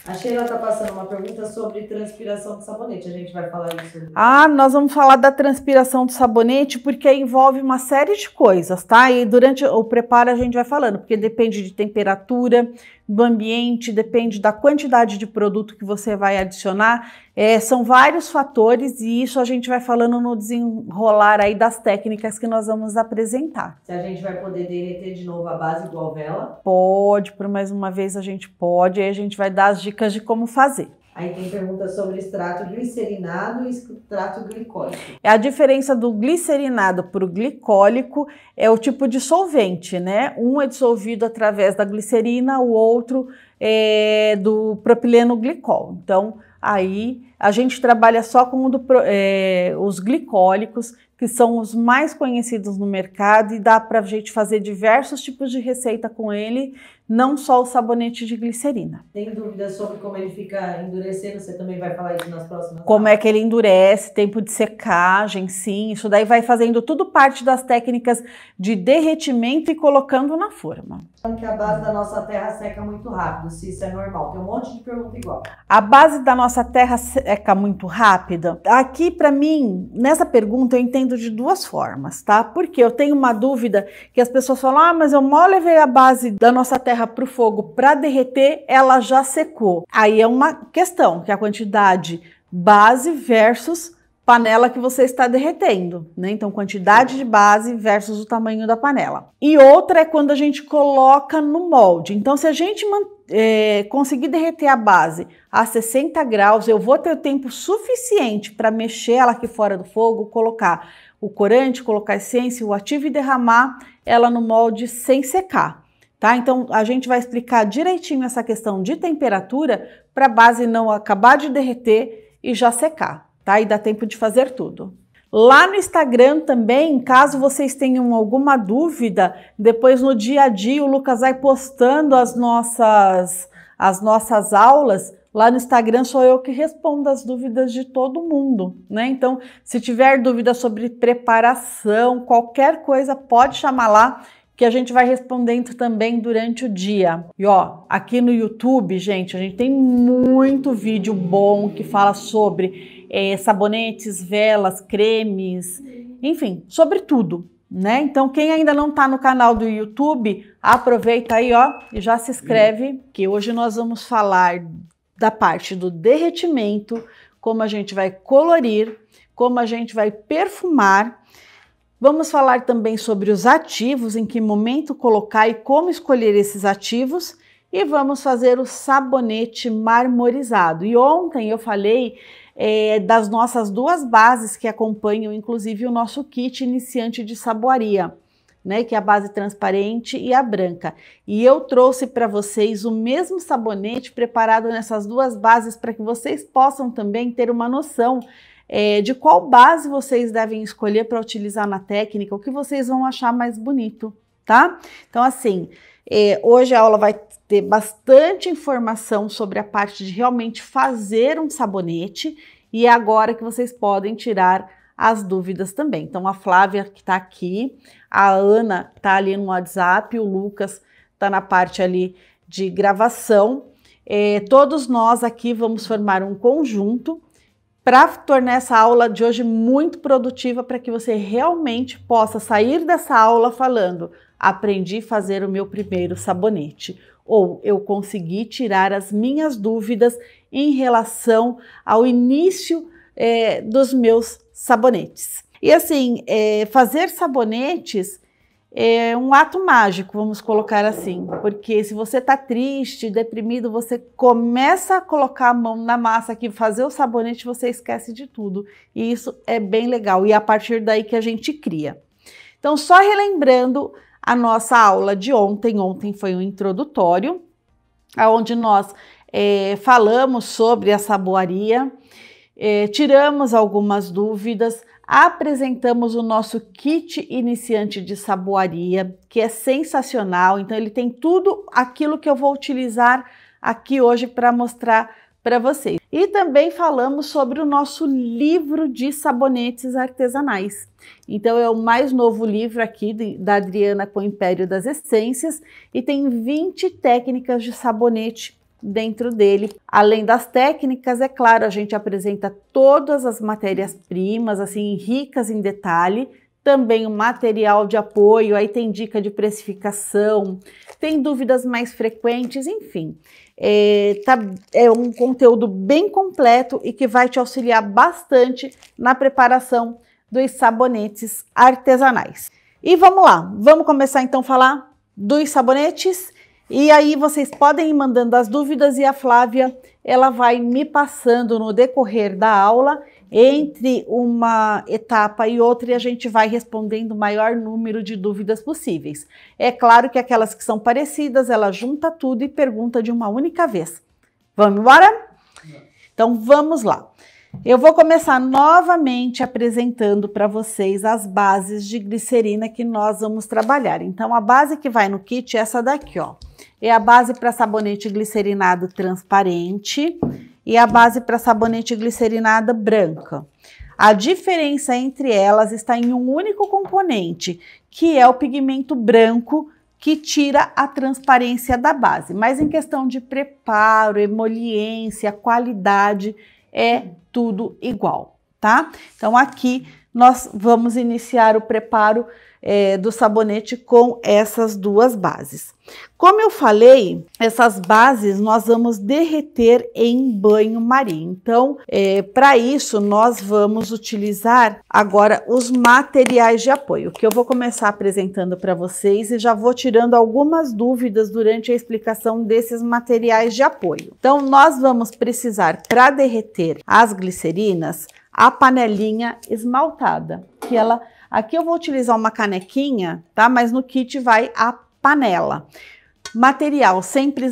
A Sheila está passando uma pergunta sobre transpiração de sabonete. A gente vai falar isso. Ah, nós vamos falar da transpiração do sabonete porque envolve uma série de coisas, tá? E durante o preparo a gente vai falando, porque depende de temperatura, do ambiente, depende da quantidade de produto que você vai adicionar. É, são vários fatores e isso a gente vai falando no desenrolar aí das técnicas que nós vamos apresentar. Se a gente vai poder derreter de novo a base do vela? Pode, por mais uma vez a gente pode, aí a gente vai dar as dicas de como fazer. Aí tem pergunta sobre extrato glicerinado e extrato glicólico. É, a diferença do glicerinado para o glicólico é o tipo de solvente, né? Um é dissolvido através da glicerina, o outro é do propileno glicol. Então, aí a gente trabalha só com do, é, os glicólicos, que são os mais conhecidos no mercado e dá para a gente fazer diversos tipos de receita com ele, não só o sabonete de glicerina. Tem dúvidas sobre como ele fica endurecendo? Você também vai falar isso nas próximas? Como aulas. é que ele endurece, tempo de secagem, sim. Isso daí vai fazendo tudo parte das técnicas de derretimento e colocando na forma. Então, que a base da nossa terra seca muito rápido, se isso é normal. Tem um monte de pergunta igual. A base da nossa terra seca muito rápida. Aqui, para mim, nessa pergunta, eu entendo de duas formas, tá? Porque eu tenho uma dúvida que as pessoas falam, ah, mas eu mal levei a base da nossa terra terra para o fogo para derreter, ela já secou. Aí é uma questão, que é a quantidade base versus panela que você está derretendo, né? Então, quantidade de base versus o tamanho da panela. E outra é quando a gente coloca no molde. Então, se a gente é, conseguir derreter a base a 60 graus, eu vou ter o tempo suficiente para mexer ela aqui fora do fogo, colocar o corante, colocar a essência, o ativo e derramar ela no molde sem secar. Tá? Então a gente vai explicar direitinho essa questão de temperatura para a base não acabar de derreter e já secar, tá? E dá tempo de fazer tudo. Lá no Instagram também, caso vocês tenham alguma dúvida, depois no dia a dia o Lucas vai postando as nossas as nossas aulas. Lá no Instagram sou eu que respondo as dúvidas de todo mundo, né? Então, se tiver dúvida sobre preparação, qualquer coisa, pode chamar lá que a gente vai respondendo também durante o dia. E ó, aqui no YouTube, gente, a gente tem muito vídeo bom que fala sobre é, sabonetes, velas, cremes, enfim, sobre tudo. Né? Então, quem ainda não está no canal do YouTube, aproveita aí, ó, e já se inscreve, que hoje nós vamos falar da parte do derretimento, como a gente vai colorir, como a gente vai perfumar Vamos falar também sobre os ativos, em que momento colocar e como escolher esses ativos. E vamos fazer o sabonete marmorizado. E ontem eu falei é, das nossas duas bases que acompanham, inclusive, o nosso kit iniciante de saboaria. Né, que é a base transparente e a branca. E eu trouxe para vocês o mesmo sabonete preparado nessas duas bases para que vocês possam também ter uma noção é, de qual base vocês devem escolher para utilizar na técnica, o que vocês vão achar mais bonito, tá? Então, assim, é, hoje a aula vai ter bastante informação sobre a parte de realmente fazer um sabonete e é agora que vocês podem tirar as dúvidas também. Então, a Flávia que está aqui, a Ana está ali no WhatsApp, o Lucas está na parte ali de gravação. É, todos nós aqui vamos formar um conjunto para tornar essa aula de hoje muito produtiva para que você realmente possa sair dessa aula falando: aprendi a fazer o meu primeiro sabonete, ou eu consegui tirar as minhas dúvidas em relação ao início é, dos meus sabonetes. E assim, é, fazer sabonetes é um ato mágico, vamos colocar assim, porque se você está triste, deprimido, você começa a colocar a mão na massa aqui, fazer o sabonete, você esquece de tudo. E isso é bem legal. E é a partir daí que a gente cria. Então, só relembrando a nossa aula de ontem, ontem foi um introdutório, aonde nós é, falamos sobre a saboaria, é, tiramos algumas dúvidas apresentamos o nosso kit iniciante de saboaria, que é sensacional. Então, ele tem tudo aquilo que eu vou utilizar aqui hoje para mostrar para vocês. E também falamos sobre o nosso livro de sabonetes artesanais. Então é o mais novo livro aqui de, da Adriana com o Império das Essências e tem 20 técnicas de sabonete dentro dele. Além das técnicas, é claro, a gente apresenta todas as matérias-primas, assim, ricas em detalhe, também o material de apoio, aí tem dica de precificação, tem dúvidas mais frequentes, enfim. É, tá, é um conteúdo bem completo e que vai te auxiliar bastante na preparação dos sabonetes artesanais. E vamos lá, vamos começar então a falar dos sabonetes. E aí vocês podem ir mandando as dúvidas e a Flávia, ela vai me passando no decorrer da aula, entre uma etapa e outra, e a gente vai respondendo o maior número de dúvidas possíveis. É claro que aquelas que são parecidas, ela junta tudo e pergunta de uma única vez. Vamos embora? Então vamos lá. Eu vou começar novamente apresentando para vocês as bases de glicerina que nós vamos trabalhar. Então a base que vai no kit é essa daqui, ó é a base para sabonete glicerinado transparente e a base para sabonete glicerinada branca. A diferença entre elas está em um único componente, que é o pigmento branco que tira a transparência da base. Mas em questão de preparo, emoliência, qualidade, é tudo igual, tá? Então aqui nós vamos iniciar o preparo é, do sabonete com essas duas bases. Como eu falei, essas bases nós vamos derreter em banho-maria. Então, é, para isso, nós vamos utilizar agora os materiais de apoio, que eu vou começar apresentando para vocês e já vou tirando algumas dúvidas durante a explicação desses materiais de apoio. Então, nós vamos precisar, para derreter as glicerinas, a panelinha esmaltada, que ela Aqui eu vou utilizar uma canequinha, tá? Mas no kit vai a panela. Material sempre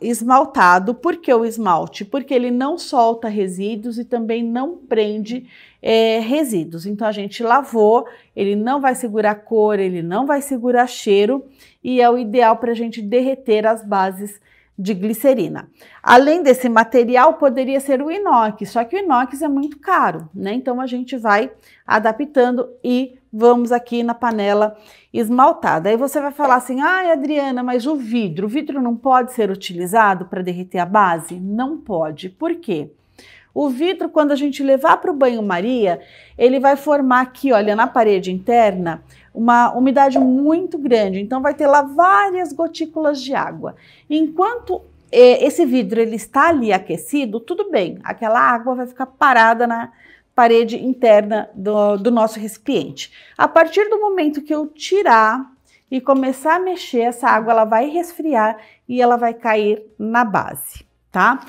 esmaltado, por que o esmalte? Porque ele não solta resíduos e também não prende é, resíduos. Então a gente lavou, ele não vai segurar cor, ele não vai segurar cheiro e é o ideal para a gente derreter as bases de glicerina. Além desse material, poderia ser o inox, só que o inox é muito caro, né? Então a gente vai adaptando e vamos aqui na panela esmaltada. Aí você vai falar assim: ai, ah, Adriana, mas o vidro, o vidro não pode ser utilizado para derreter a base? Não pode. Por quê? O vidro, quando a gente levar para o banho-maria, ele vai formar aqui, olha, na parede interna, uma umidade muito grande, então vai ter lá várias gotículas de água. Enquanto é, esse vidro ele está ali aquecido, tudo bem, aquela água vai ficar parada na parede interna do, do nosso recipiente. A partir do momento que eu tirar e começar a mexer, essa água ela vai resfriar e ela vai cair na base, tá?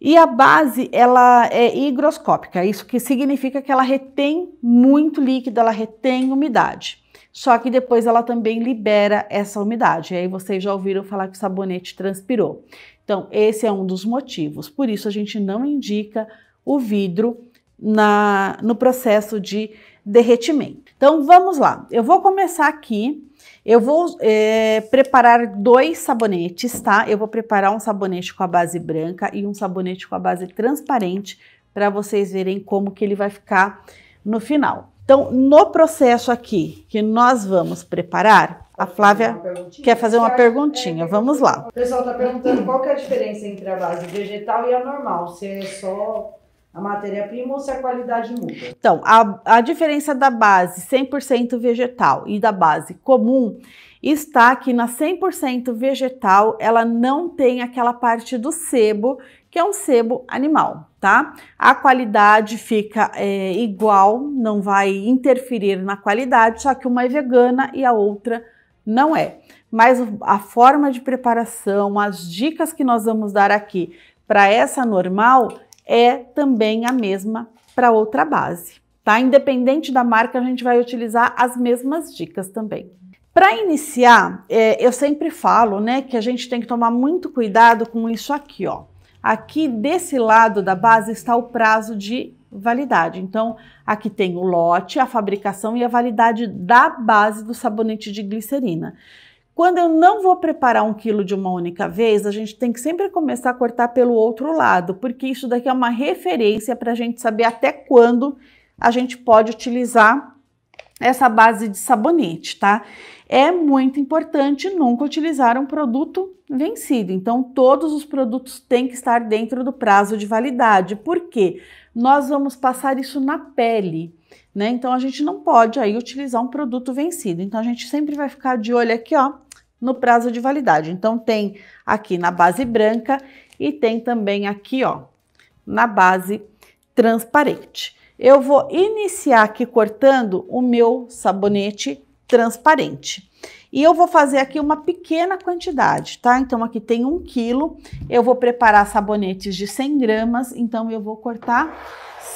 E a base ela é higroscópica, isso que significa que ela retém muito líquido, ela retém umidade só que depois ela também libera essa umidade. E aí vocês já ouviram falar que o sabonete transpirou. Então, esse é um dos motivos. Por isso, a gente não indica o vidro na, no processo de derretimento. Então, vamos lá. Eu vou começar aqui. Eu vou é, preparar dois sabonetes, tá? Eu vou preparar um sabonete com a base branca e um sabonete com a base transparente para vocês verem como que ele vai ficar no final. Então, no processo aqui que nós vamos preparar, a Flávia quer fazer uma é, perguntinha. É, vamos lá. O pessoal está perguntando qual que é a diferença entre a base vegetal e a normal. Se é só a matéria-prima ou se a qualidade muda? Então, a, a diferença da base 100% vegetal e da base comum está que na 100% vegetal ela não tem aquela parte do sebo que é um sebo animal, tá? A qualidade fica é, igual, não vai interferir na qualidade, só que uma é vegana e a outra não é. Mas a forma de preparação, as dicas que nós vamos dar aqui para essa normal é também a mesma para outra base, tá? Independente da marca, a gente vai utilizar as mesmas dicas também. Para iniciar, é, eu sempre falo, né, que a gente tem que tomar muito cuidado com isso aqui, ó. Aqui desse lado da base está o prazo de validade. Então, aqui tem o lote, a fabricação e a validade da base do sabonete de glicerina. Quando eu não vou preparar um quilo de uma única vez, a gente tem que sempre começar a cortar pelo outro lado, porque isso daqui é uma referência para a gente saber até quando a gente pode utilizar essa base de sabonete, tá? é muito importante nunca utilizar um produto vencido. Então, todos os produtos têm que estar dentro do prazo de validade, porque nós vamos passar isso na pele. Né? Então a gente não pode aí utilizar um produto vencido. Então a gente sempre vai ficar de olho aqui, ó, no prazo de validade. Então tem aqui na base branca e tem também aqui, ó, na base transparente. Eu vou iniciar aqui cortando o meu sabonete transparente. E eu vou fazer aqui uma pequena quantidade, tá? Então aqui tem um quilo, eu vou preparar sabonetes de 100 gramas, então eu vou cortar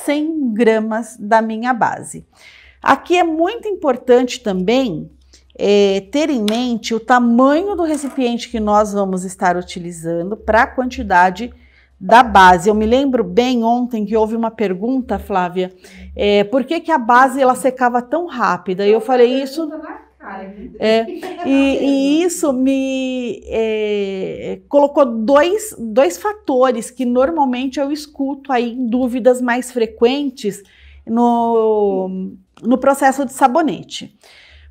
100 gramas da minha base. Aqui é muito importante também é, ter em mente o tamanho do recipiente que nós vamos estar utilizando para a quantidade de da base. Eu me lembro bem ontem que houve uma pergunta, Flávia, é, por que, que a base ela secava tão rápida? E eu falei isso. É, e, e, isso me é, colocou dois, dois fatores que normalmente eu escuto aí em dúvidas mais frequentes no, no processo de sabonete.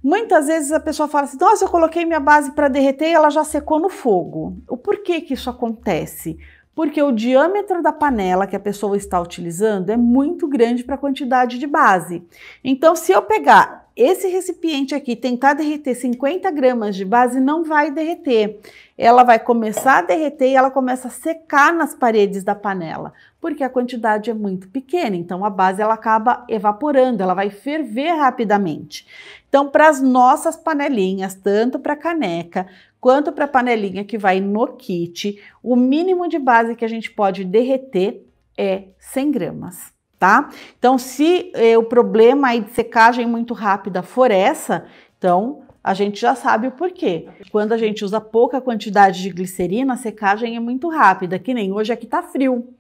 Muitas vezes a pessoa fala assim: nossa, eu coloquei minha base para derreter e ela já secou no fogo. O porquê que isso acontece? porque o diâmetro da panela que a pessoa está utilizando é muito grande para a quantidade de base. Então, se eu pegar esse recipiente aqui, tentar derreter 50 gramas de base, não vai derreter. Ela vai começar a derreter e ela começa a secar nas paredes da panela, porque a quantidade é muito pequena. Então, a base ela acaba evaporando, ela vai ferver rapidamente. Então, para as nossas panelinhas, tanto para caneca quanto para a panelinha que vai no kit, o mínimo de base que a gente pode derreter é 100 gramas, tá? Então, se eh, o problema aí de secagem muito rápida for essa, então a gente já sabe o porquê. Quando a gente usa pouca quantidade de glicerina, a secagem é muito rápida, que nem hoje aqui tá frio.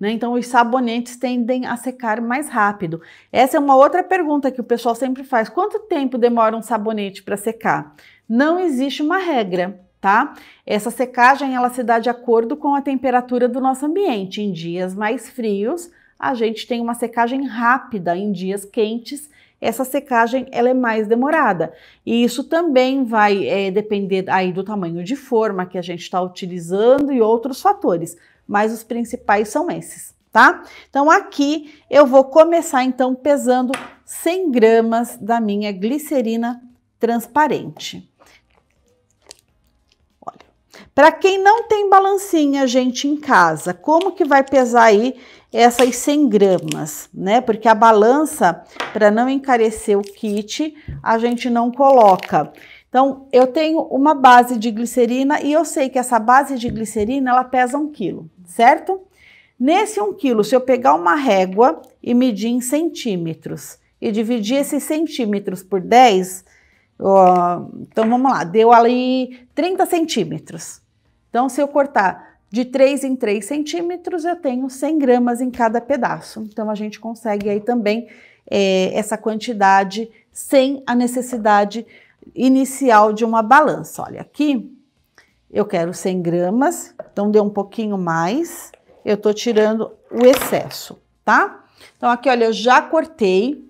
Né? Então, os sabonetes tendem a secar mais rápido. Essa é uma outra pergunta que o pessoal sempre faz: quanto tempo demora um sabonete para secar? Não existe uma regra, tá? Essa secagem ela se dá de acordo com a temperatura do nosso ambiente. Em dias mais frios, a gente tem uma secagem rápida, em dias quentes, essa secagem ela é mais demorada. E isso também vai é, depender aí do tamanho de forma que a gente está utilizando e outros fatores, mas os principais são esses, tá? Então aqui eu vou começar então pesando 100 gramas da minha glicerina transparente. Para quem não tem balancinha, gente, em casa, como que vai pesar aí essas 100 gramas, né? Porque a balança, para não encarecer o kit, a gente não coloca. Então, eu tenho uma base de glicerina e eu sei que essa base de glicerina, ela pesa um quilo, certo? Nesse um quilo, se eu pegar uma régua e medir em centímetros e dividir esses centímetros por 10, então vamos lá, deu ali 30 centímetros. Então, se eu cortar de 3 em 3 centímetros, eu tenho 100 gramas em cada pedaço. Então, a gente consegue aí também é, essa quantidade sem a necessidade inicial de uma balança. Olha, aqui eu quero 100 gramas, então deu um pouquinho mais. Eu tô tirando o excesso, tá? Então, aqui, olha, eu já cortei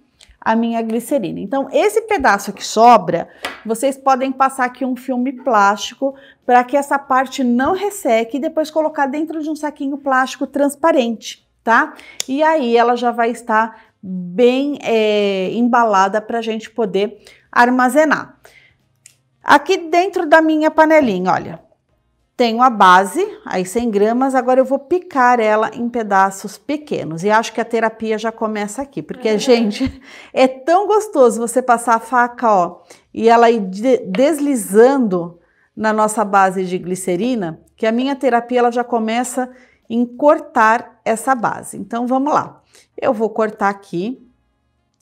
a minha glicerina. Então, esse pedaço que sobra, vocês podem passar aqui um filme plástico para que essa parte não resseque e depois colocar dentro de um saquinho plástico transparente, tá? E aí ela já vai estar bem é, embalada para a gente poder armazenar. Aqui dentro da minha panelinha, olha, tenho a base, aí 100 gramas, agora eu vou picar ela em pedaços pequenos. E acho que a terapia já começa aqui, porque, é. gente, é tão gostoso você passar a faca, ó, e ela ir deslizando na nossa base de glicerina, que a minha terapia ela já começa em cortar essa base. Então, vamos lá. Eu vou cortar aqui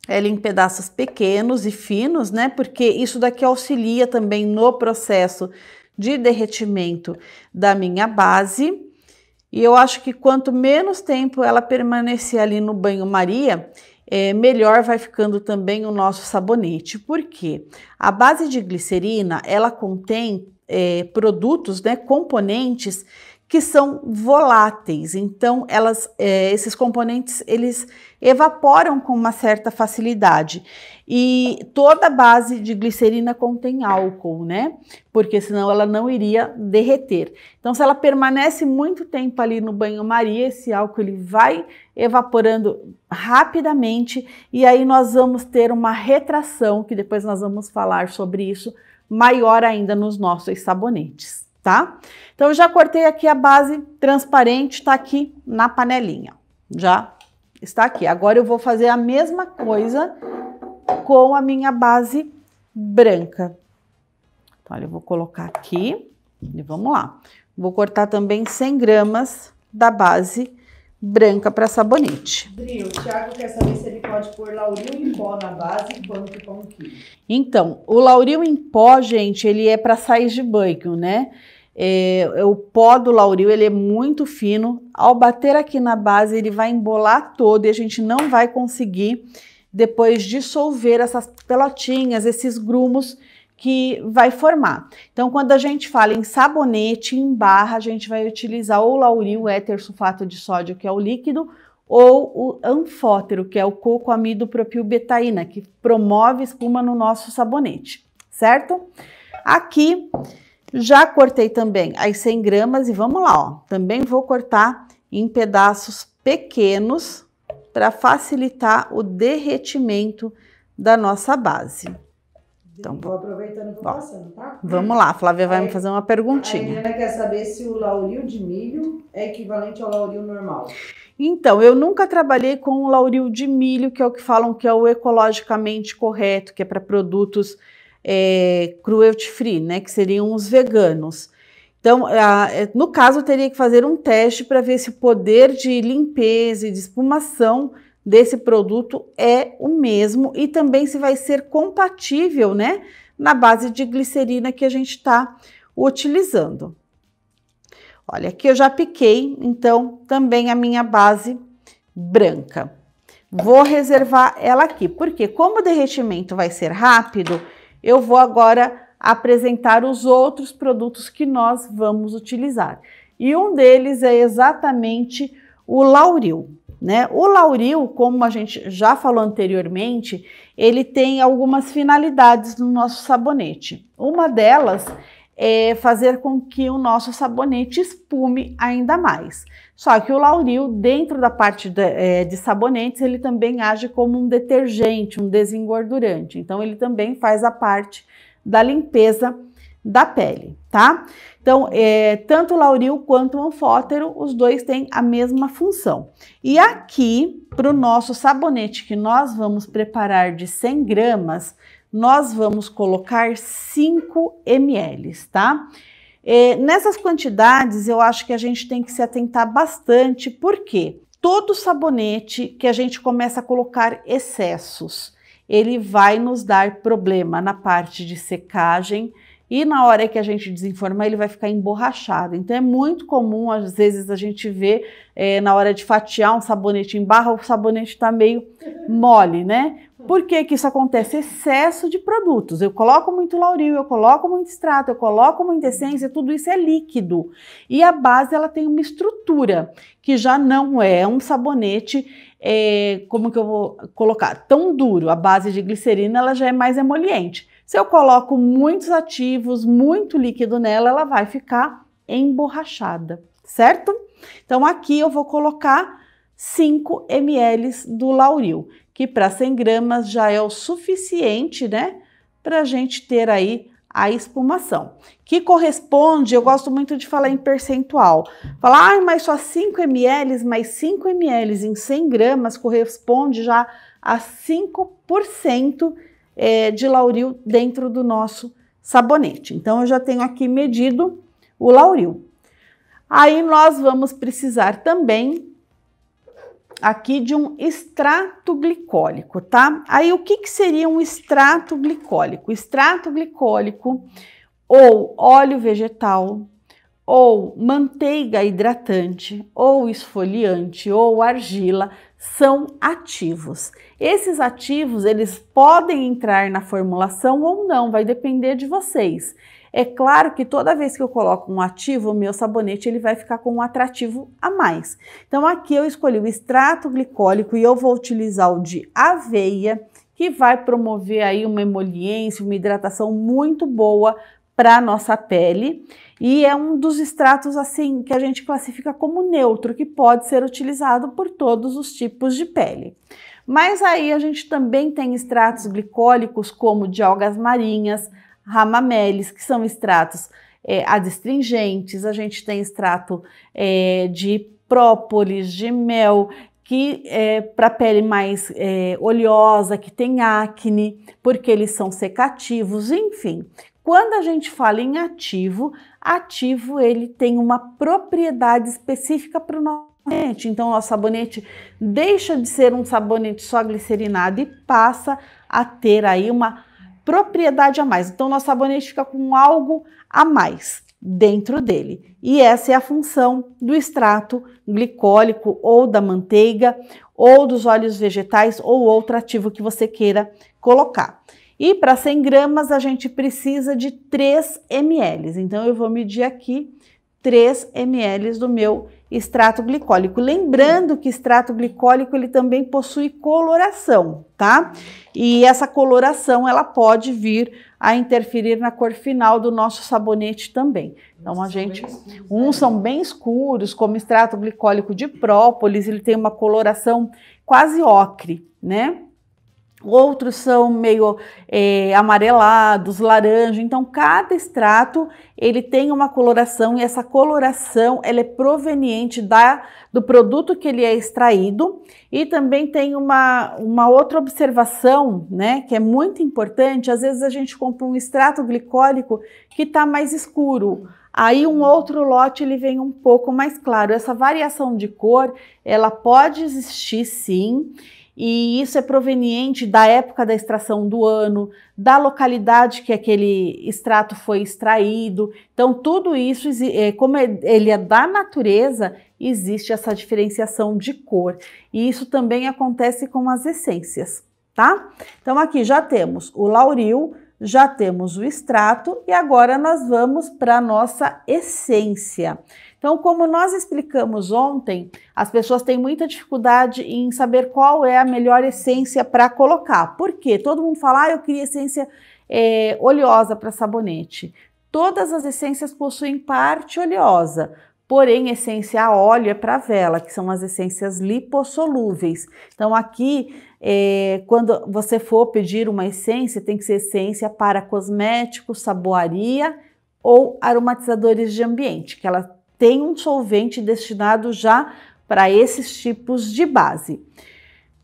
ela em pedaços pequenos e finos, né? Porque isso daqui auxilia também no processo de derretimento da minha base. E eu acho que quanto menos tempo ela permanecer ali no banho-maria, é, melhor vai ficando também o nosso sabonete. porque A base de glicerina, ela contém é, produtos, né, componentes que são voláteis. Então, elas, é, esses componentes, eles evaporam com uma certa facilidade. E toda base de glicerina contém álcool, né? Porque senão ela não iria derreter. Então, se ela permanece muito tempo ali no banho-maria, esse álcool ele vai evaporando rapidamente e aí nós vamos ter uma retração, que depois nós vamos falar sobre isso, maior ainda nos nossos sabonetes, tá? Então, eu já cortei aqui a base transparente, tá aqui na panelinha. Já está aqui. Agora eu vou fazer a mesma coisa com a minha base branca. Então, olha, eu vou colocar aqui e vamos lá. Vou cortar também 100 gramas da base branca para sabonete. Bri, o Thiago quer saber se ele pode pôr lauril em pó na base enquanto que pão Então, o lauril em pó, gente, ele é para sais de banho, né? É, é, o pó do lauril ele é muito fino. Ao bater aqui na base, ele vai embolar todo e a gente não vai conseguir depois dissolver essas pelotinhas, esses grumos que vai formar. Então, quando a gente fala em sabonete, em barra, a gente vai utilizar ou lauril, éter sulfato de sódio, que é o líquido, ou o anfótero, que é o coco amido propil betaína que promove espuma no nosso sabonete, certo? Aqui já cortei também as 100 gramas e vamos lá, ó. Também vou cortar em pedaços pequenos para facilitar o derretimento da nossa base. Então, vou aproveitando vou passando, tá? Vamos lá, a Flávia vai aí, me fazer uma perguntinha. A quer saber se o lauril de milho é equivalente ao lauril normal. Então, eu nunca trabalhei com o lauril de milho, que é o que falam que é o ecologicamente correto, que é para produtos é, cruelty free, né, que seriam os veganos. Então, a, é, no caso, teria que fazer um teste para ver se o poder de limpeza e de espumação desse produto é o mesmo e também se vai ser compatível, né, na base de glicerina que a gente está utilizando. Olha, aqui eu já piquei, então, também a minha base branca. Vou reservar ela aqui, porque como o derretimento vai ser rápido, eu vou agora apresentar os outros produtos que nós vamos utilizar. E um deles é exatamente o lauril. Né? O lauril, como a gente já falou anteriormente, ele tem algumas finalidades no nosso sabonete. Uma delas é fazer com que o nosso sabonete espume ainda mais. Só que o lauril, dentro da parte de, é, de sabonetes, ele também age como um detergente, um desengordurante. Então, ele também faz a parte da limpeza da pele, tá? Então, é, tanto o lauril quanto o anfótero, os dois têm a mesma função. E aqui, para o nosso sabonete que nós vamos preparar de 100 gramas, nós vamos colocar 5 ml, tá? É, nessas quantidades, eu acho que a gente tem que se atentar bastante, porque todo sabonete que a gente começa a colocar excessos, ele vai nos dar problema na parte de secagem e na hora que a gente desenforma, ele vai ficar emborrachado. Então é muito comum, às vezes, a gente ver é, na hora de fatiar um sabonete em barra, o sabonete está meio mole, né? Por que, que isso acontece? Excesso de produtos. Eu coloco muito lauril, eu coloco muito extrato, eu coloco muita essência, tudo isso é líquido. E a base ela tem uma estrutura que já não é um sabonete, é, como que eu vou colocar? Tão duro. A base de glicerina ela já é mais emoliente. Se eu coloco muitos ativos, muito líquido nela, ela vai ficar emborrachada, certo? Então aqui eu vou colocar 5 ml do lauril que para 100 gramas já é o suficiente, né? Para a gente ter aí a espumação, que corresponde, eu gosto muito de falar em percentual. Falar, ah, mas só 5 ml, mais 5 ml em 100 gramas corresponde já a 5% é, de lauril dentro do nosso sabonete. Então, eu já tenho aqui medido o lauril. Aí, nós vamos precisar também aqui de um extrato glicólico, tá? Aí o que, que seria um extrato glicólico? Extrato glicólico ou óleo vegetal, ou manteiga hidratante, ou esfoliante, ou argila são ativos. Esses ativos eles podem entrar na formulação ou não, vai depender de vocês. É claro que toda vez que eu coloco um ativo, o meu sabonete ele vai ficar com um atrativo a mais. Então aqui eu escolhi o extrato glicólico e eu vou utilizar o de aveia, que vai promover aí uma emoliência, uma hidratação muito boa para nossa pele e é um dos extratos assim que a gente classifica como neutro, que pode ser utilizado por todos os tipos de pele. Mas aí a gente também tem extratos glicólicos como de algas marinhas, ramamelis, que são extratos é, adstringentes, a gente tem extrato é, de própolis, de mel, que é, para pele mais é, oleosa, que tem acne, porque eles são secativos, enfim. Quando a gente fala em ativo, ativo ele tem uma propriedade específica para o nosso sabonete. Então, o nosso sabonete deixa de ser um sabonete só glicerinado e passa a ter aí uma propriedade a mais. Então, nosso sabonete fica com algo a mais dentro dele. E essa é a função do extrato glicólico ou da manteiga ou dos óleos vegetais ou outro ativo que você queira colocar. E para 100 gramas a gente precisa de 3 ml. Então eu vou medir aqui 3 ml do meu extrato glicólico. Lembrando que extrato glicólico ele também possui coloração, tá? E essa coloração ela pode vir a interferir na cor final do nosso sabonete também. Então a gente, né? uns são bem escuros, como extrato glicólico de própolis, ele tem uma coloração quase ocre, né? outros são meio é, amarelados, laranja. Então, cada extrato ele tem uma coloração e essa coloração ela é proveniente da, do produto que ele é extraído. E também tem uma, uma outra observação, né, que é muito importante. Às vezes a gente compra um extrato glicólico que está mais escuro. Aí um outro lote ele vem um pouco mais claro. Essa variação de cor, ela pode existir sim e isso é proveniente da época da extração do ano, da localidade que aquele extrato foi extraído. Então, tudo isso, é, como é, ele é da natureza, existe essa diferenciação de cor. E isso também acontece com as essências, tá? Então, aqui já temos o lauril, já temos o extrato e agora nós vamos para a nossa essência. Então, como nós explicamos ontem, as pessoas têm muita dificuldade em saber qual é a melhor essência para colocar. Por quê? Todo mundo fala, ah, eu queria essência é, oleosa para sabonete. Todas as essências possuem parte oleosa, porém essência a óleo é para vela, que são as essências lipossolúveis. Então aqui, é, quando você for pedir uma essência, tem que ser essência para cosméticos, saboaria ou aromatizadores de ambiente, que ela tem um solvente destinado já para esses tipos de base.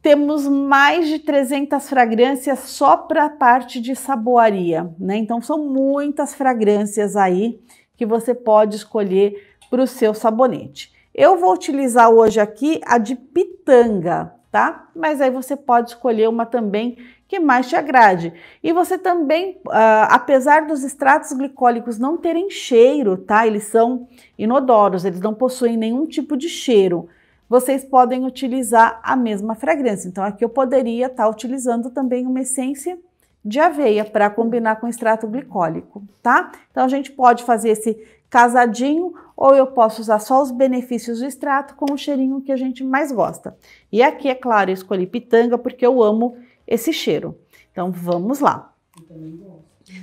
Temos mais de 300 fragrâncias só para a parte de saboaria, né? Então são muitas fragrâncias aí que você pode escolher para o seu sabonete. Eu vou utilizar hoje aqui a de pitanga, tá? Mas aí você pode escolher uma também que mais te agrade. E você também, uh, apesar dos extratos glicólicos não terem cheiro, tá? Eles são inodoros, eles não possuem nenhum tipo de cheiro. Vocês podem utilizar a mesma fragrância. Então, aqui eu poderia estar tá utilizando também uma essência de aveia para combinar com extrato glicólico, tá? Então, a gente pode fazer esse casadinho ou eu posso usar só os benefícios do extrato com o cheirinho que a gente mais gosta. E aqui, é claro, eu escolhi pitanga porque eu amo esse cheiro. Então vamos lá.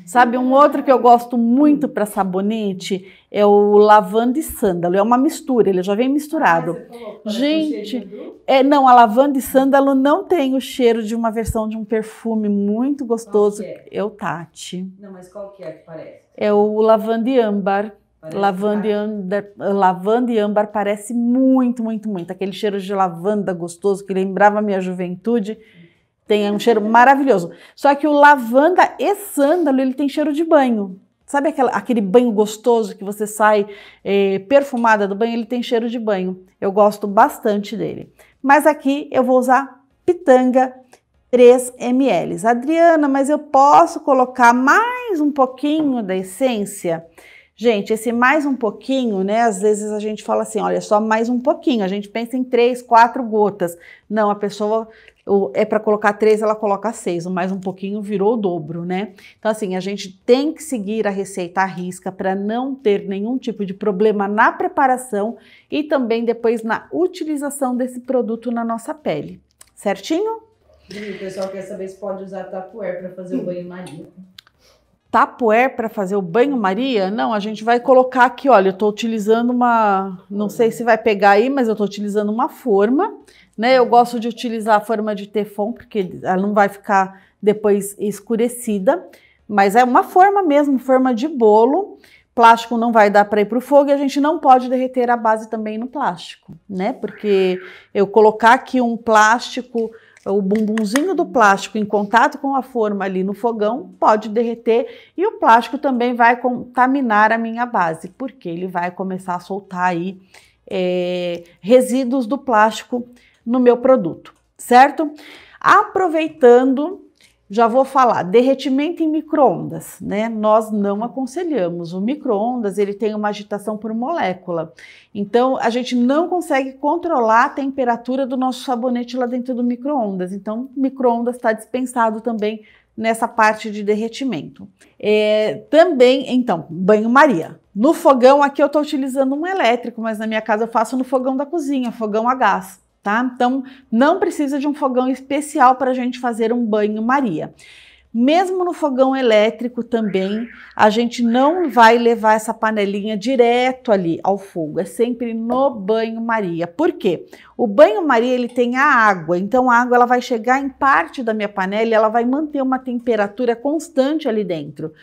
Sabe um outro que eu gosto muito para sabonete é o lavanda e sândalo. É uma mistura, ele já vem misturado. Ah, é Gente, é não, a lavanda e sândalo não tem o cheiro de uma versão de um perfume muito gostoso. É? o Tati. Não, mas qual que é que parece? É o lavanda e âmbar. lavanda e, âmbar, lavanda e âmbar parece muito, muito, muito. Aquele cheiro de lavanda gostoso que lembrava a minha juventude. Tem um cheiro maravilhoso. Só que o lavanda e sândalo, ele tem cheiro de banho. Sabe aquela, aquele banho gostoso que você sai eh, perfumada do banho? Ele tem cheiro de banho. Eu gosto bastante dele. Mas aqui eu vou usar pitanga 3 ml. Adriana, mas eu posso colocar mais um pouquinho da essência? Gente, esse mais um pouquinho, né? Às vezes a gente fala assim, olha, só mais um pouquinho. A gente pensa em três, quatro gotas. Não, a pessoa é para colocar três, ela coloca seis, o mais um pouquinho virou o dobro, né? Então, assim, a gente tem que seguir a receita à risca para não ter nenhum tipo de problema na preparação e também depois na utilização desse produto na nossa pele, certinho? E o pessoal quer saber se pode usar tapuer para fazer o banho-maria tapoer para fazer o banho-maria? Não, a gente vai colocar aqui, olha, eu estou utilizando uma, não sei se vai pegar aí, mas eu estou utilizando uma forma. Né? Eu gosto de utilizar a forma de teflon, porque ela não vai ficar depois escurecida. Mas é uma forma mesmo, forma de bolo. Plástico não vai dar para ir para o fogo e a gente não pode derreter a base também no plástico, né? Porque eu colocar aqui um plástico o bumbumzinho do plástico em contato com a forma ali no fogão pode derreter e o plástico também vai contaminar a minha base, porque ele vai começar a soltar aí é, resíduos do plástico no meu produto, certo? Aproveitando, já vou falar derretimento em microondas, né? Nós não aconselhamos. O microondas ele tem uma agitação por molécula, então a gente não consegue controlar a temperatura do nosso sabonete lá dentro do microondas. Então microondas está dispensado também nessa parte de derretimento. É, também, então, banho-maria. No fogão aqui eu estou utilizando um elétrico, mas na minha casa eu faço no fogão da cozinha, fogão a gás tá? Então, não precisa de um fogão especial para a gente fazer um banho-maria. Mesmo no fogão elétrico também, a gente não vai levar essa panelinha direto ali ao fogo, é sempre no banho-maria. Por quê? O banho-maria ele tem a água, então a água ela vai chegar em parte da minha panela e ela vai manter uma temperatura constante ali dentro.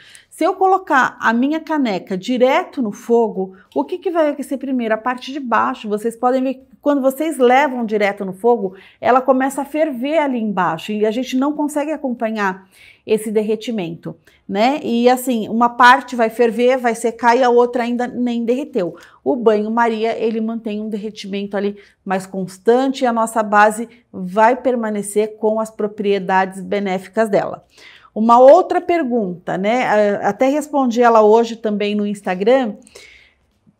Se eu colocar a minha caneca direto no fogo, o que, que vai acontecer primeiro? A parte de baixo. Vocês podem ver que quando vocês levam direto no fogo, ela começa a ferver ali embaixo e a gente não consegue acompanhar esse derretimento, né? E assim, uma parte vai ferver, vai secar e a outra ainda nem derreteu. O banho-maria, ele mantém um derretimento ali mais constante e a nossa base vai permanecer com as propriedades benéficas dela. Uma outra pergunta, né? Até respondi ela hoje também no Instagram.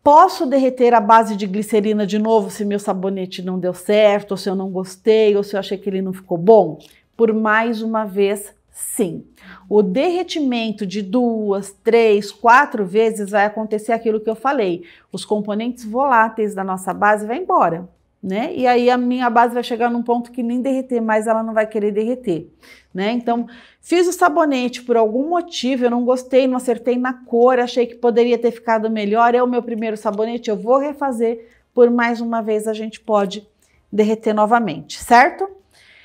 Posso derreter a base de glicerina de novo se meu sabonete não deu certo, ou se eu não gostei, ou se eu achei que ele não ficou bom? Por mais uma vez, sim. O derretimento de duas, três, quatro vezes vai acontecer aquilo que eu falei. Os componentes voláteis da nossa base vão embora, né? E aí a minha base vai chegar num ponto que nem derreter mais ela não vai querer derreter né? Então, fiz o sabonete por algum motivo, eu não gostei, não acertei na cor, achei que poderia ter ficado melhor. É o meu primeiro sabonete, eu vou refazer por mais uma vez a gente pode derreter novamente, certo?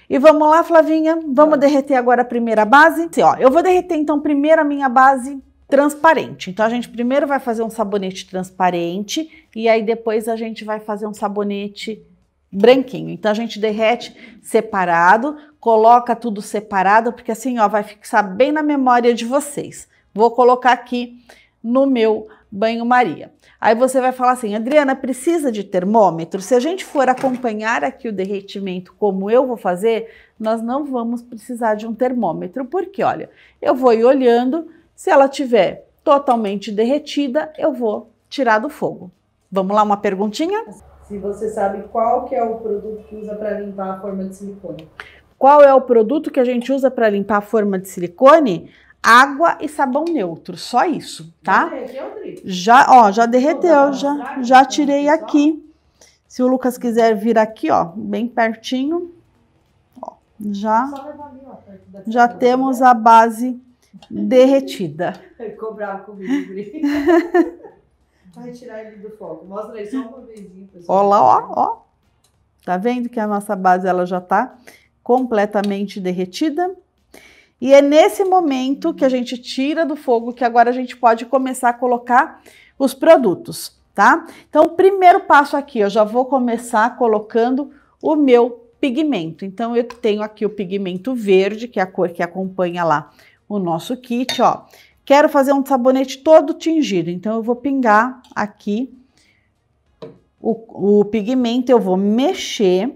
E vamos lá, Flavinha, vamos ah. derreter agora a primeira base. Assim, ó, eu vou derreter então primeiro a minha base transparente. Então a gente primeiro vai fazer um sabonete transparente e aí depois a gente vai fazer um sabonete branquinho. Então a gente derrete separado, coloca tudo separado, porque assim, ó, vai fixar bem na memória de vocês. Vou colocar aqui no meu banho-maria. Aí você vai falar assim, Adriana, precisa de termômetro? Se a gente for acompanhar aqui o derretimento como eu vou fazer, nós não vamos precisar de um termômetro, porque olha, eu vou ir olhando, se ela tiver totalmente derretida, eu vou tirar do fogo. Vamos lá, uma perguntinha? Se você sabe qual que é o produto que usa para limpar a forma de silicone. Qual é o produto que a gente usa para limpar a forma de silicone? Água e sabão neutro, só isso, tá? Já, ó, já derreteu, já, já tirei aqui. Se o Lucas quiser vir aqui, ó, bem pertinho, ó, já, já temos né? a base derretida. Cobrar comigo, Vai tirar ele do fogo. Mostra aí só uma vezinha. Olha lá, ó, ó. Tá vendo que a nossa base ela já tá completamente derretida. E é nesse momento que a gente tira do fogo que agora a gente pode começar a colocar os produtos, tá? Então, o primeiro passo aqui, eu já vou começar colocando o meu pigmento. Então, eu tenho aqui o pigmento verde, que é a cor que acompanha lá o nosso kit, ó. Quero fazer um sabonete todo tingido, então eu vou pingar aqui o, o pigmento, eu vou mexer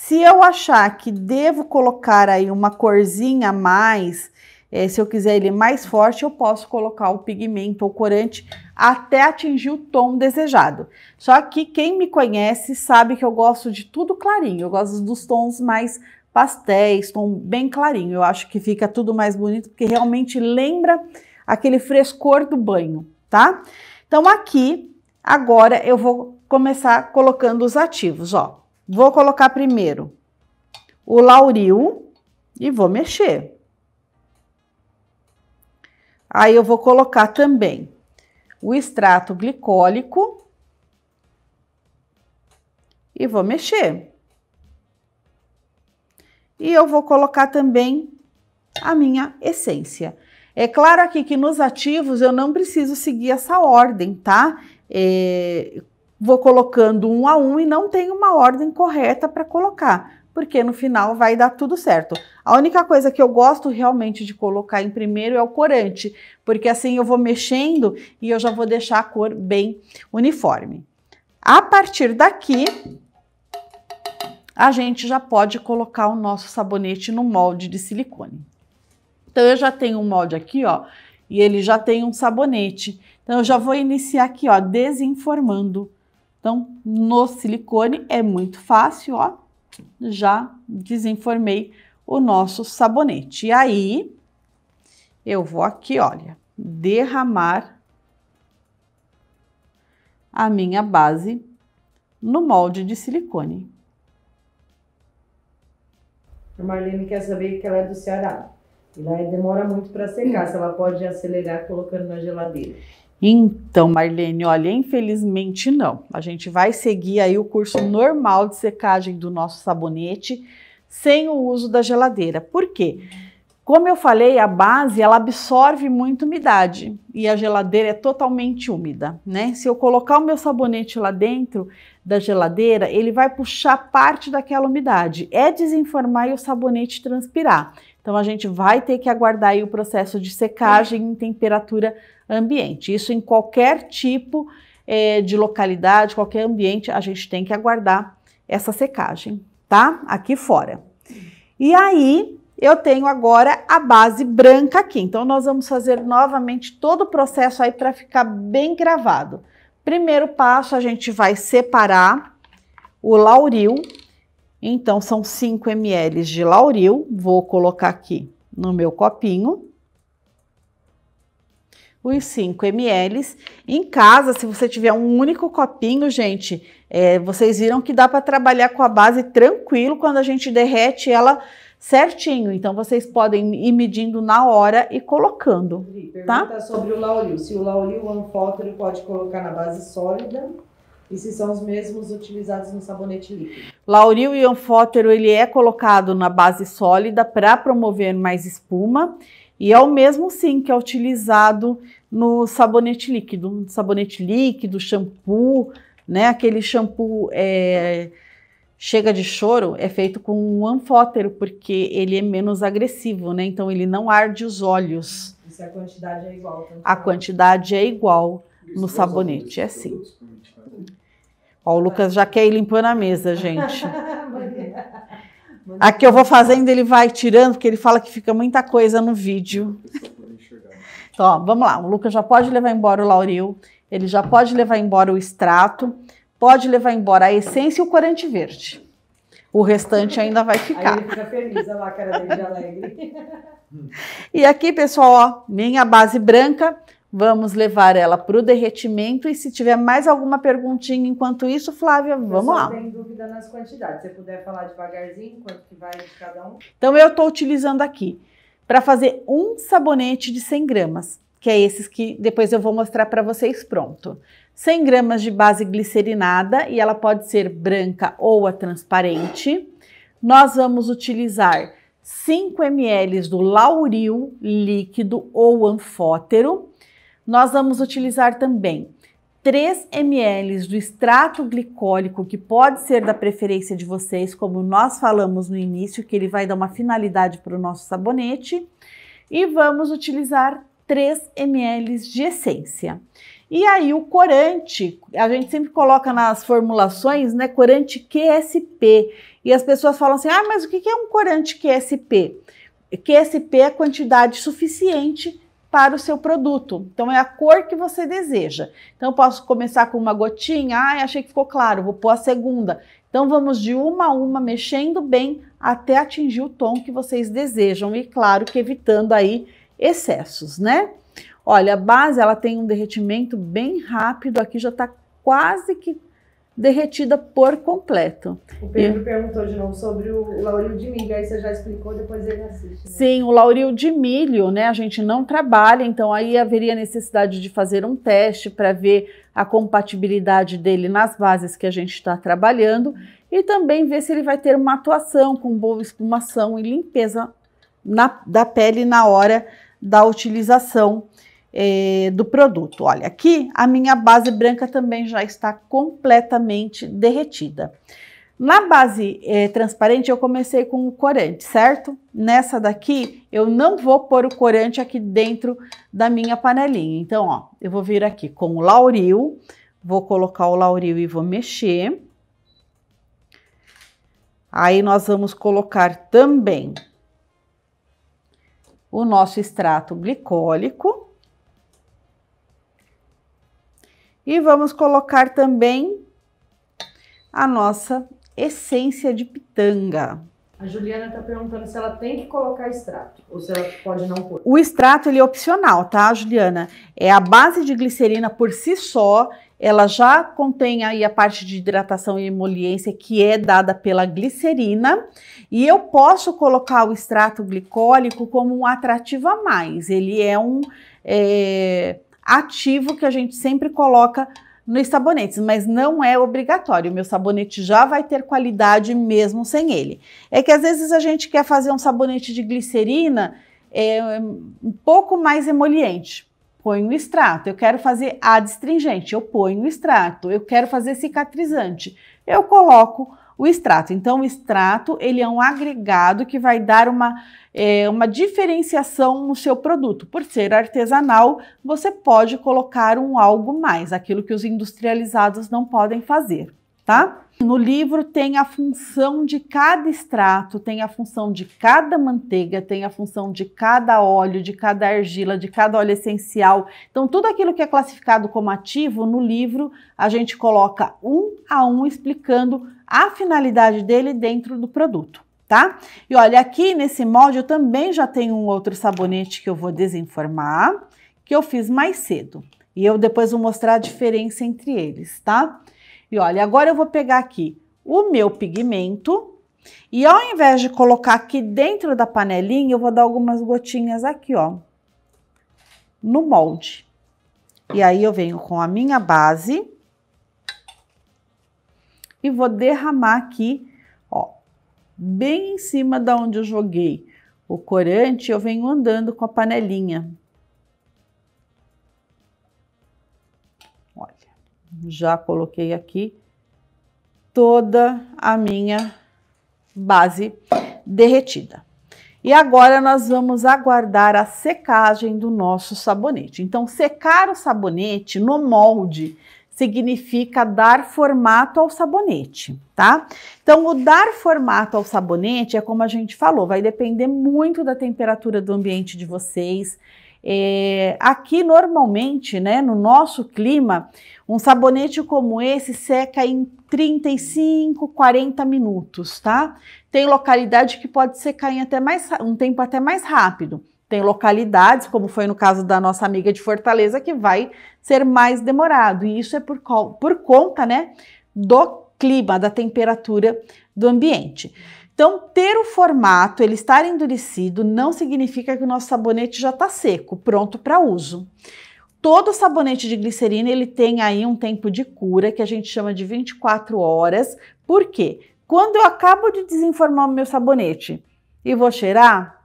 se eu achar que devo colocar aí uma corzinha a mais, é, se eu quiser ele mais forte, eu posso colocar o pigmento ou corante até atingir o tom desejado. Só que quem me conhece sabe que eu gosto de tudo clarinho, eu gosto dos tons mais pastéis, tom bem clarinho. Eu acho que fica tudo mais bonito porque realmente lembra aquele frescor do banho, tá? Então aqui, agora eu vou começar colocando os ativos, ó. Vou colocar primeiro o lauril e vou mexer. Aí eu vou colocar também o extrato glicólico e vou mexer. E eu vou colocar também a minha essência. É claro aqui que nos ativos eu não preciso seguir essa ordem, tá? É, vou colocando um a um e não tem uma ordem correta para colocar, porque no final vai dar tudo certo. A única coisa que eu gosto realmente de colocar em primeiro é o corante, porque assim eu vou mexendo e eu já vou deixar a cor bem uniforme. A partir daqui, a gente já pode colocar o nosso sabonete no molde de silicone. Então eu já tenho um molde aqui, ó, e ele já tem um sabonete. Então eu já vou iniciar aqui, ó, desinformando então, no silicone é muito fácil, ó, já desenformei o nosso sabonete. E aí, eu vou aqui, olha, derramar a minha base no molde de silicone. A Marlene quer saber que ela é do Ceará. E lá demora muito para secar, se ela pode acelerar colocando na geladeira. Então, Marlene, olha, infelizmente não. A gente vai seguir aí o curso normal de secagem do nosso sabonete sem o uso da geladeira. Por quê? Como eu falei, a base ela absorve muita umidade e a geladeira é totalmente úmida, né? Se eu colocar o meu sabonete lá dentro da geladeira, ele vai puxar parte daquela umidade, é desenformar e o sabonete transpirar. Então a gente vai ter que aguardar aí o processo de secagem em temperatura ambiente. Isso em qualquer tipo é, de localidade, qualquer ambiente, a gente tem que aguardar essa secagem, tá? Aqui fora. E aí, eu tenho agora a base branca aqui. Então, nós vamos fazer novamente todo o processo aí para ficar bem gravado. Primeiro passo, a gente vai separar o lauril. Então, são 5 ml de lauril. Vou colocar aqui no meu copinho os 5 ml. Em casa, se você tiver um único copinho, gente, é, vocês viram que dá para trabalhar com a base tranquilo quando a gente derrete ela certinho. Então, vocês podem ir medindo na hora e colocando, tá? Pergunta tá? sobre o lauril. Se o lauril ou anfótero pode colocar na base sólida e se são os mesmos utilizados no sabonete líquido. Lauril e anfótero, ele é colocado na base sólida para promover mais espuma e é o mesmo sim que é utilizado no sabonete líquido, sabonete líquido, shampoo, né? Aquele shampoo é, chega de choro é feito com um anfótero porque ele é menos agressivo, né? Então ele não arde os olhos. É a quantidade é igual? Então, a quantidade é igual no sabonete, é sim. Ó, o Lucas já quer ir limpando a mesa, gente. Aqui eu vou fazendo, ele vai tirando, porque ele fala que fica muita coisa no vídeo. Então, ó, vamos lá. O Lucas já pode levar embora o lauril, ele já pode levar embora o extrato, pode levar embora a essência e o corante verde. O restante ainda vai ficar. Aí ele fica feliz, olha lá a cara dele de alegre. e aqui, pessoal, ó, minha base branca, Vamos levar ela para o derretimento e se tiver mais alguma perguntinha enquanto isso, Flávia, vamos lá. tem dúvida nas quantidades. Você puder falar devagarzinho quanto que vai de cada um. Então eu estou utilizando aqui para fazer um sabonete de 100 gramas, que é esses que depois eu vou mostrar para vocês pronto. 100 gramas de base glicerinada e ela pode ser branca ou a transparente. Nós vamos utilizar 5 ml do lauril líquido ou anfótero nós vamos utilizar também 3 ml do extrato glicólico, que pode ser da preferência de vocês, como nós falamos no início, que ele vai dar uma finalidade para o nosso sabonete. E vamos utilizar 3 ml de essência. E aí o corante, a gente sempre coloca nas formulações, né, corante QSP. E as pessoas falam assim, ah, mas o que é um corante QSP? QSP é a quantidade suficiente para o seu produto. Então é a cor que você deseja. Então eu posso começar com uma gotinha, ah, achei que ficou claro, vou pôr a segunda. Então vamos de uma a uma mexendo bem até atingir o tom que vocês desejam e claro que evitando aí excessos, né? Olha, a base ela tem um derretimento bem rápido, aqui já está quase que derretida por completo. O Pedro e... perguntou de novo sobre o lauril de milho, aí você já explicou, depois ele assiste. Né? Sim, o lauril de milho, né? A gente não trabalha, então aí haveria necessidade de fazer um teste para ver a compatibilidade dele nas bases que a gente está trabalhando e também ver se ele vai ter uma atuação com boa espumação e limpeza na, da pele na hora da utilização é, do produto. Olha, aqui a minha base branca também já está completamente derretida. Na base é, transparente eu comecei com o corante, certo? Nessa daqui eu não vou pôr o corante aqui dentro da minha panelinha. Então, ó, eu vou vir aqui com o lauril, vou colocar o lauril e vou mexer. Aí nós vamos colocar também o nosso extrato glicólico. E vamos colocar também a nossa essência de pitanga. A Juliana está perguntando se ela tem que colocar extrato ou se ela pode não pôr. O extrato ele é opcional, tá, Juliana? É a base de glicerina por si só, ela já contém aí a parte de hidratação e emoliência que é dada pela glicerina, e eu posso colocar o extrato glicólico como um atrativo a mais. Ele é um é ativo que a gente sempre coloca nos sabonetes, mas não é obrigatório. O meu sabonete já vai ter qualidade mesmo sem ele. É que às vezes a gente quer fazer um sabonete de glicerina é, um pouco mais emoliente. Põe um extrato. Eu quero fazer adstringente, eu ponho extrato. Eu quero fazer cicatrizante, eu coloco o extrato. Então, o extrato ele é um agregado que vai dar uma, é, uma diferenciação no seu produto. Por ser artesanal, você pode colocar um algo mais, aquilo que os industrializados não podem fazer, tá? No livro tem a função de cada extrato, tem a função de cada manteiga, tem a função de cada óleo, de cada argila, de cada óleo essencial. Então, tudo aquilo que é classificado como ativo no livro, a gente coloca um a um explicando a finalidade dele dentro do produto, tá? E olha, aqui nesse molde eu também já tenho um outro sabonete que eu vou desenformar, que eu fiz mais cedo. E eu depois vou mostrar a diferença entre eles, tá? E olha, agora eu vou pegar aqui o meu pigmento, e ao invés de colocar aqui dentro da panelinha, eu vou dar algumas gotinhas aqui, ó, no molde. E aí eu venho com a minha base e vou derramar aqui, ó, bem em cima da onde eu joguei o corante, eu venho andando com a panelinha. Olha, já coloquei aqui toda a minha base derretida. E agora nós vamos aguardar a secagem do nosso sabonete. Então, secar o sabonete no molde significa dar formato ao sabonete, tá? Então, o dar formato ao sabonete é como a gente falou, vai depender muito da temperatura do ambiente de vocês. É, aqui, normalmente, né, no nosso clima, um sabonete como esse seca em 35, 40 minutos, tá? Tem localidade que pode secar em até mais, um tempo até mais rápido. Tem localidades, como foi no caso da nossa amiga de Fortaleza, que vai ser mais demorado. E isso é por, por conta né, do clima, da temperatura do ambiente. Então, ter o formato, ele estar endurecido, não significa que o nosso sabonete já está seco, pronto para uso. Todo sabonete de glicerina, ele tem aí um tempo de cura, que a gente chama de 24 horas. Por quê? Quando eu acabo de desenformar o meu sabonete e vou cheirar,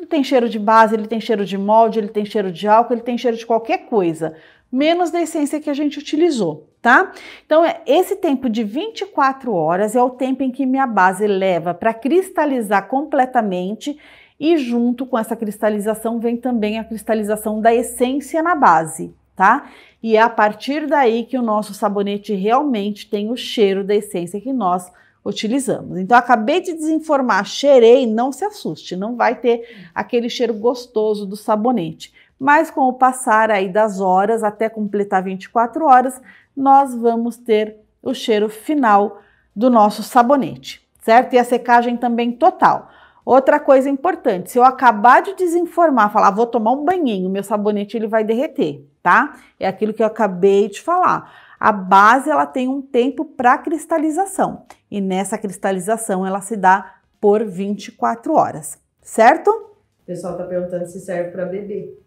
ele tem cheiro de base, ele tem cheiro de molde, ele tem cheiro de álcool, ele tem cheiro de qualquer coisa, menos da essência que a gente utilizou, tá? Então, é, esse tempo de 24 horas é o tempo em que minha base leva para cristalizar completamente e junto com essa cristalização vem também a cristalização da essência na base, tá? E é a partir daí que o nosso sabonete realmente tem o cheiro da essência que nós utilizamos. Então, acabei de desinformar, cheirei, não se assuste, não vai ter aquele cheiro gostoso do sabonete. Mas com o passar aí das horas, até completar 24 horas, nós vamos ter o cheiro final do nosso sabonete, certo? E a secagem também total. Outra coisa importante, se eu acabar de desinformar, falar, vou tomar um banhinho, meu sabonete ele vai derreter, tá? É aquilo que eu acabei de falar a base ela tem um tempo para cristalização e nessa cristalização ela se dá por 24 horas, certo? O pessoal está perguntando se serve para beber.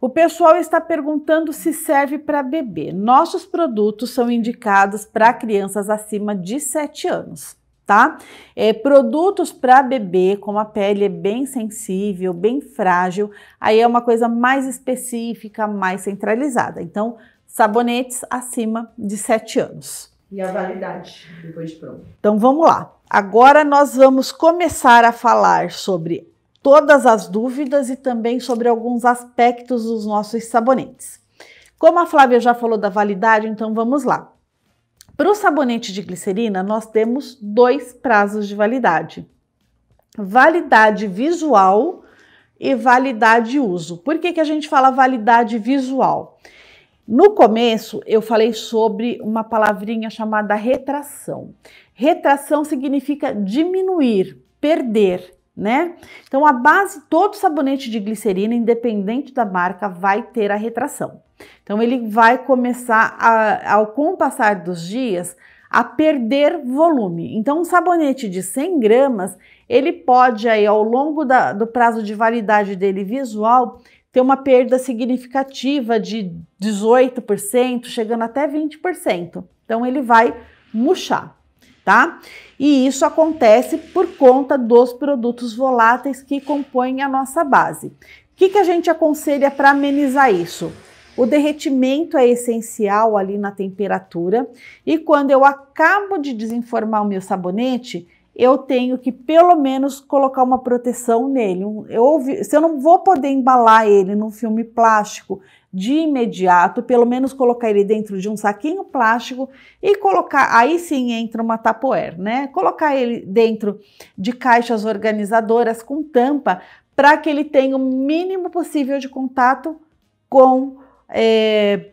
O pessoal está perguntando se serve para bebê. Nossos produtos são indicados para crianças acima de 7 anos, tá? É, produtos para bebê, como a pele é bem sensível, bem frágil, aí é uma coisa mais específica, mais centralizada. Então, sabonetes acima de 7 anos. E a validade depois de pronto. Então vamos lá. Agora nós vamos começar a falar sobre todas as dúvidas e também sobre alguns aspectos dos nossos sabonetes. Como a Flávia já falou da validade, então vamos lá. Para o sabonete de glicerina, nós temos dois prazos de validade: validade visual e validade uso. Por que, que a gente fala validade visual? No começo, eu falei sobre uma palavrinha chamada retração. Retração significa diminuir, perder, né? Então, a base, todo sabonete de glicerina, independente da marca, vai ter a retração. Então, ele vai começar, a, ao com o passar dos dias, a perder volume. Então, um sabonete de 100 gramas, ele pode, aí, ao longo da, do prazo de validade dele visual, ter uma perda significativa de 18%, chegando até 20%. Então ele vai murchar, tá? E isso acontece por conta dos produtos voláteis que compõem a nossa base. O que, que a gente aconselha para amenizar isso? O derretimento é essencial ali na temperatura e quando eu acabo de desenformar o meu sabonete, eu tenho que pelo menos colocar uma proteção nele. Eu, se eu não vou poder embalar ele num filme plástico de imediato, pelo menos colocar ele dentro de um saquinho plástico e colocar, aí sim entra uma tapoer, né? Colocar ele dentro de caixas organizadoras com tampa para que ele tenha o mínimo possível de contato com é,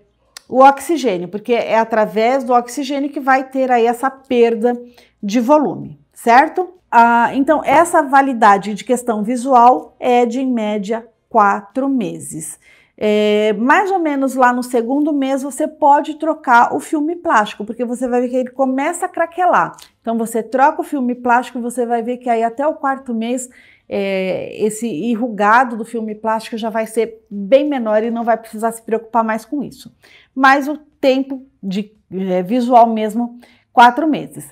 o oxigênio, porque é através do oxigênio que vai ter aí essa perda de volume certo? Ah, então, essa validade de questão visual é de, em média, quatro meses. É, mais ou menos lá no segundo mês você pode trocar o filme plástico, porque você vai ver que ele começa a craquelar. Então você troca o filme plástico, você vai ver que aí até o quarto mês é, esse enrugado do filme plástico já vai ser bem menor e não vai precisar se preocupar mais com isso. Mas o tempo de é, visual mesmo, quatro meses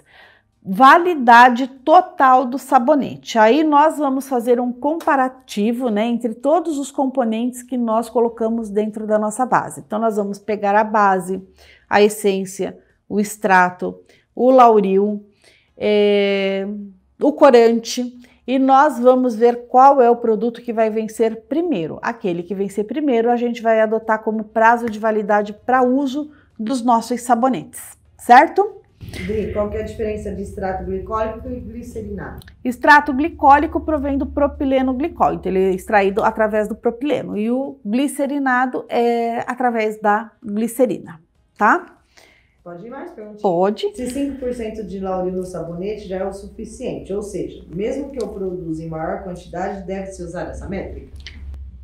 validade total do sabonete. Aí nós vamos fazer um comparativo, né, entre todos os componentes que nós colocamos dentro da nossa base. Então nós vamos pegar a base, a essência, o extrato, o lauril, é, o corante e nós vamos ver qual é o produto que vai vencer primeiro. Aquele que vencer primeiro a gente vai adotar como prazo de validade para uso dos nossos sabonetes, certo? Dri, qual é a diferença de extrato glicólico e glicerinato? Extrato glicólico provém do propileno glicol, então ele é extraído através do propileno, e o glicerinado é através da glicerina, tá? Pode ir mais perguntas? Pode. Se 5% de lauril no sabonete já é o suficiente, ou seja, mesmo que eu produza em maior quantidade, deve-se usar essa métrica?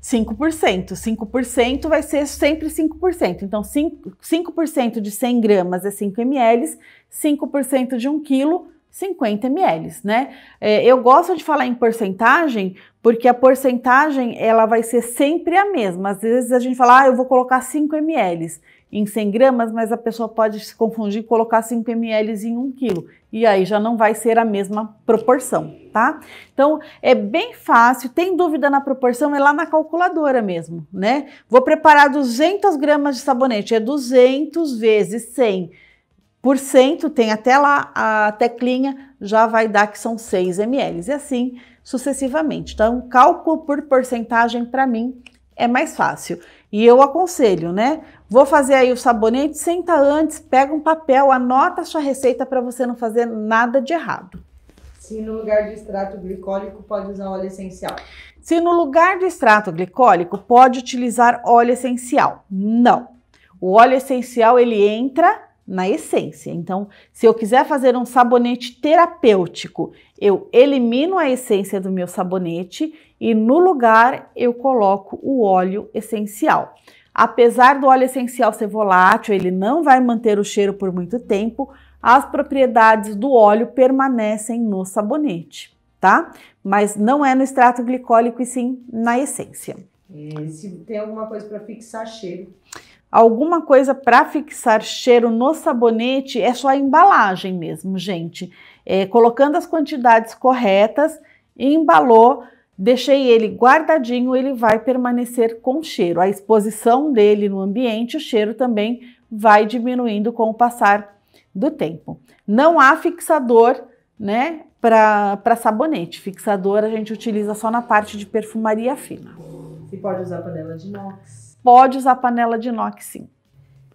5%. 5% vai ser sempre 5%. Então, 5 de 100 gramas é 5 ml 5% de 1 quilo, 50 ml, né? É, eu gosto de falar em porcentagem porque a porcentagem ela vai ser sempre a mesma. Às vezes a gente fala, ah, eu vou colocar 5 ml em 100 gramas, mas a pessoa pode se confundir e colocar 5 ml em 1 quilo. E aí já não vai ser a mesma proporção, tá? Então é bem fácil. Tem dúvida na proporção? É lá na calculadora mesmo, né? Vou preparar 200 gramas de sabonete, é 200 vezes 100 por cento, tem até lá a teclinha, já vai dar que são 6 ml, e assim sucessivamente. Então, cálculo por porcentagem, para mim, é mais fácil. E eu aconselho, né? Vou fazer aí o sabonete, senta antes, pega um papel, anota a sua receita para você não fazer nada de errado. Se no lugar do extrato glicólico pode usar óleo essencial. Se no lugar do extrato glicólico pode utilizar óleo essencial. Não. O óleo essencial ele entra na essência. Então, se eu quiser fazer um sabonete terapêutico, eu elimino a essência do meu sabonete e no lugar eu coloco o óleo essencial. Apesar do óleo essencial ser volátil, ele não vai manter o cheiro por muito tempo, as propriedades do óleo permanecem no sabonete, tá? Mas não é no extrato glicólico e sim na essência. E se tem alguma coisa para fixar cheiro? alguma coisa para fixar cheiro no sabonete é só a embalagem mesmo, gente. É, colocando as quantidades corretas, embalou, deixei ele guardadinho, ele vai permanecer com cheiro. A exposição dele no ambiente, o cheiro também vai diminuindo com o passar do tempo. Não há fixador, né, para sabonete. Fixador a gente utiliza só na parte de perfumaria fina. E pode usar panela de inox pode usar panela de inox sim.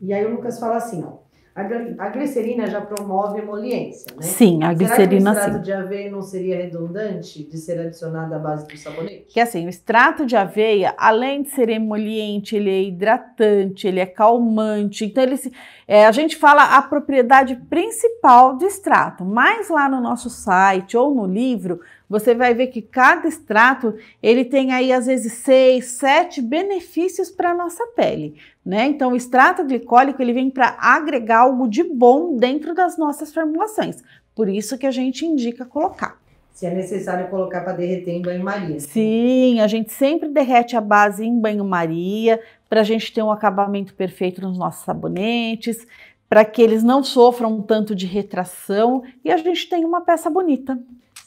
E aí o Lucas fala assim, ó, a glicerina já promove emoliência, né? Sim, a glicerina sim. o extrato sim. de aveia não seria redundante de ser adicionado à base do sabonete? Que assim, o extrato de aveia, além de ser emoliente, ele é hidratante, ele é calmante, então ele se é, a gente fala a propriedade principal de extrato, mas lá no nosso site ou no livro, você vai ver que cada extrato, ele tem aí às vezes seis, sete benefícios para a nossa pele, né? Então o extrato glicólico, ele vem para agregar algo de bom dentro das nossas formulações, por isso que a gente indica colocar se é necessário colocar para derreter em banho-maria. Sim, a gente sempre derrete a base em banho-maria para a gente ter um acabamento perfeito nos nossos sabonetes, para que eles não sofram um tanto de retração e a gente tenha uma peça bonita.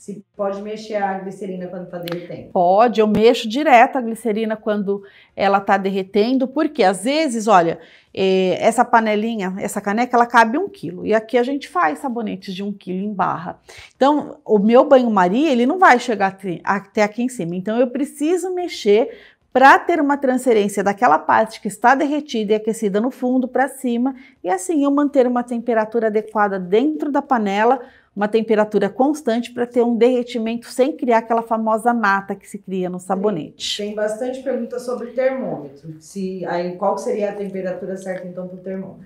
Se pode mexer a glicerina quando está derretendo? Pode, eu mexo direto a glicerina quando ela está derretendo, porque às vezes, olha, é, essa panelinha, essa caneca, ela cabe um quilo. E aqui a gente faz sabonetes de um quilo em barra. Então, o meu banho-maria, ele não vai chegar até aqui em cima. Então, eu preciso mexer para ter uma transferência daquela parte que está derretida e aquecida no fundo para cima e assim eu manter uma temperatura adequada dentro da panela uma temperatura constante para ter um derretimento sem criar aquela famosa mata que se cria no sabonete. Tem, tem bastante pergunta sobre termômetro. Se aí qual seria a temperatura certa então para o termômetro?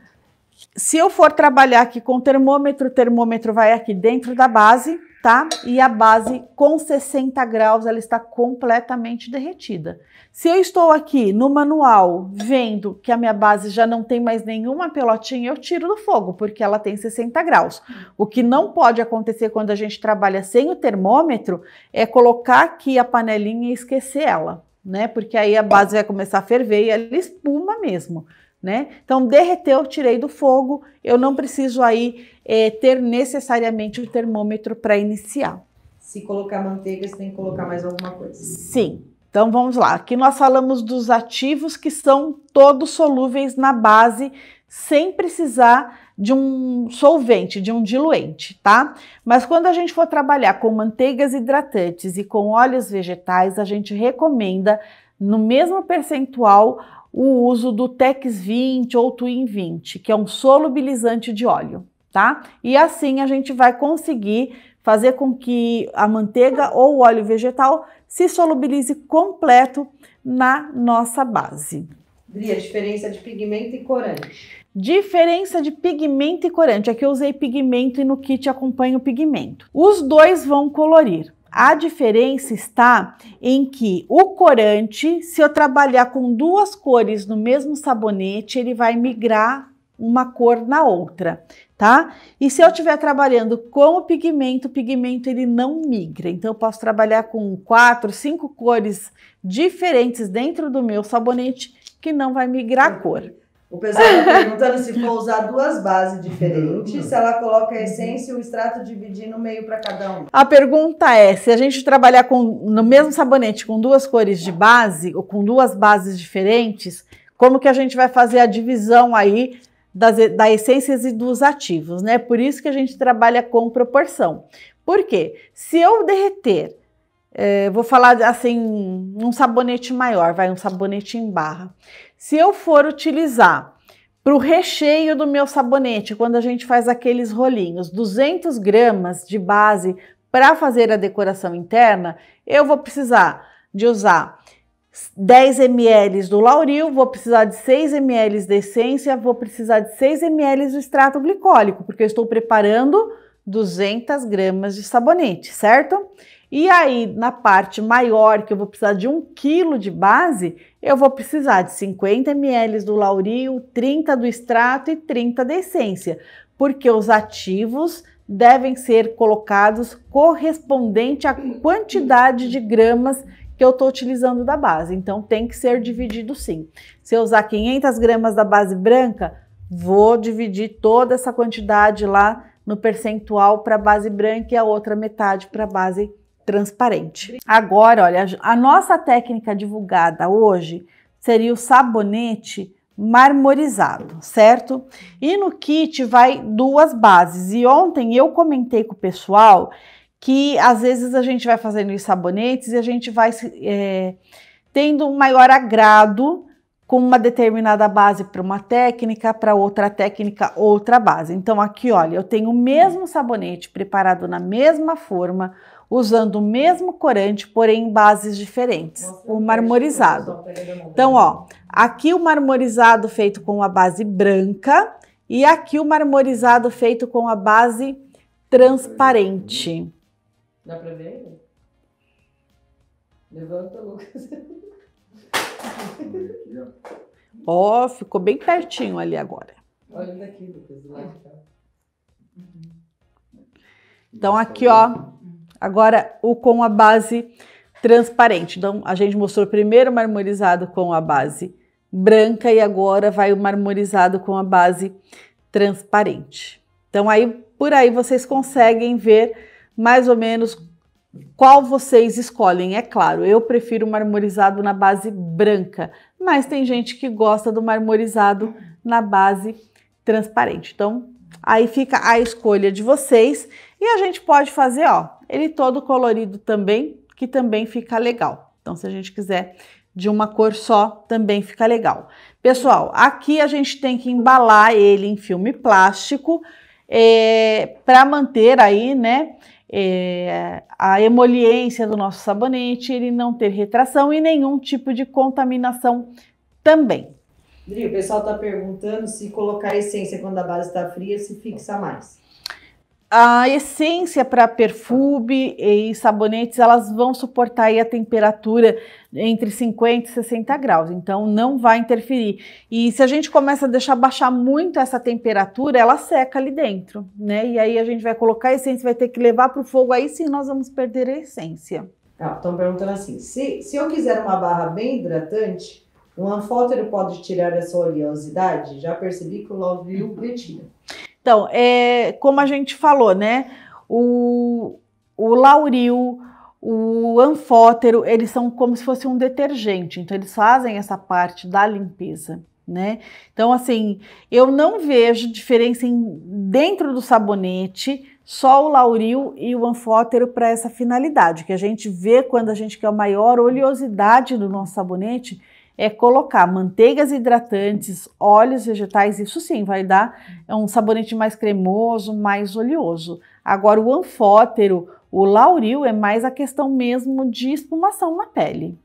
Se eu for trabalhar aqui com termômetro, o termômetro vai aqui dentro da base tá? E a base com 60 graus, ela está completamente derretida. Se eu estou aqui no manual vendo que a minha base já não tem mais nenhuma pelotinha, eu tiro do fogo, porque ela tem 60 graus. O que não pode acontecer quando a gente trabalha sem o termômetro é colocar aqui a panelinha e esquecer ela, né? Porque aí a base vai começar a ferver e ela espuma mesmo. Né? Então, derreteu, tirei do fogo, eu não preciso aí é, ter necessariamente o termômetro para iniciar. Se colocar manteiga, você tem que colocar mais alguma coisa. Sim. Então vamos lá. Aqui nós falamos dos ativos que são todos solúveis na base, sem precisar de um solvente, de um diluente, tá? Mas quando a gente for trabalhar com manteigas hidratantes e com óleos vegetais, a gente recomenda no mesmo percentual o uso do Tex 20 ou Twin 20, que é um solubilizante de óleo, tá? E assim a gente vai conseguir fazer com que a manteiga ou o óleo vegetal se solubilize completo na nossa base. E a diferença de pigmento e corante? Diferença de pigmento e corante. Aqui eu usei pigmento e no kit acompanha o pigmento. Os dois vão colorir, a diferença está em que o corante, se eu trabalhar com duas cores no mesmo sabonete, ele vai migrar uma cor na outra, tá? E se eu estiver trabalhando com o pigmento, o pigmento ele não migra. Então eu posso trabalhar com quatro, cinco cores diferentes dentro do meu sabonete que não vai migrar a cor. O pessoal está perguntando se for usar duas bases diferentes, uhum. se ela coloca a essência e o extrato dividir no meio para cada um. A pergunta é: se a gente trabalhar com, no mesmo sabonete com duas cores de base ou com duas bases diferentes, como que a gente vai fazer a divisão aí das, da essências e dos ativos, né? Por isso que a gente trabalha com proporção. Por quê? Se eu derreter, é, vou falar assim, um sabonete maior, vai um sabonete em barra. Se eu for utilizar para o recheio do meu sabonete, quando a gente faz aqueles rolinhos, 200 gramas de base para fazer a decoração interna, eu vou precisar de usar 10 ml do lauril, vou precisar de 6 ml de essência, vou precisar de 6 ml do extrato glicólico, porque eu estou preparando 200 gramas de sabonete, certo? E aí, na parte maior, que eu vou precisar de 1 kg de base, eu vou precisar de 50 ml do lauril, 30 do extrato e 30 da essência, porque os ativos devem ser colocados correspondente à quantidade de gramas que eu estou utilizando da base. Então tem que ser dividido sim. Se eu usar 500 gramas da base branca, vou dividir toda essa quantidade lá no percentual para base branca e a outra metade para base transparente. Agora, olha, a nossa técnica divulgada hoje seria o sabonete marmorizado, certo? E no kit vai duas bases. E ontem eu comentei com o pessoal que às vezes a gente vai fazendo os sabonetes e a gente vai é, tendo um maior agrado com uma determinada base para uma técnica, para outra técnica, outra base. Então aqui, olha, eu tenho o mesmo sabonete preparado na mesma forma, usando o mesmo corante, porém em bases diferentes, o marmorizado. Então, ó, aqui o marmorizado feito com a base branca e aqui o marmorizado feito com a base transparente. Dá pra ver? Levanta, Lucas. Ó, oh, ficou bem pertinho ali agora. Olha daqui, Lucas, do Então aqui, ó, Agora, o com a base transparente. Então, a gente mostrou primeiro o marmorizado com a base branca e agora vai o marmorizado com a base transparente. Então, aí por aí vocês conseguem ver mais ou menos qual vocês escolhem. É claro, eu prefiro o marmorizado na base branca, mas tem gente que gosta do marmorizado na base transparente. Então, aí fica a escolha de vocês e a gente pode fazer, ó, ele todo colorido também, que também fica legal. Então, se a gente quiser de uma cor só, também fica legal. Pessoal, aqui a gente tem que embalar ele em filme plástico é, para manter aí, né, é, a emoliência do nosso sabonete, ele não ter retração e nenhum tipo de contaminação também. Dri, o pessoal está perguntando se colocar essência quando a base está fria, se fixa mais a essência para perfume e sabonetes, elas vão suportar a temperatura entre 50 e 60 graus, então não vai interferir. E se a gente começa a deixar baixar muito essa temperatura, ela seca ali dentro, né? E aí a gente vai colocar a essência, vai ter que levar para o fogo, aí sim nós vamos perder a essência. Tá, estão perguntando assim, se, se eu quiser uma barra bem hidratante, um anfótero pode tirar essa oleosidade? Já percebi que o Love View retira. Então, é, como a gente falou, né? O, o lauril, o anfótero, eles são como se fosse um detergente, então eles fazem essa parte da limpeza, né? Então, assim, eu não vejo diferença em, dentro do sabonete, só o lauril e o anfótero para essa finalidade, que a gente vê quando a gente quer maior oleosidade do nosso sabonete, é colocar manteigas hidratantes, óleos vegetais, isso sim vai dar um sabonete mais cremoso, mais oleoso. Agora o anfótero, o lauril é mais a questão mesmo de espumação na pele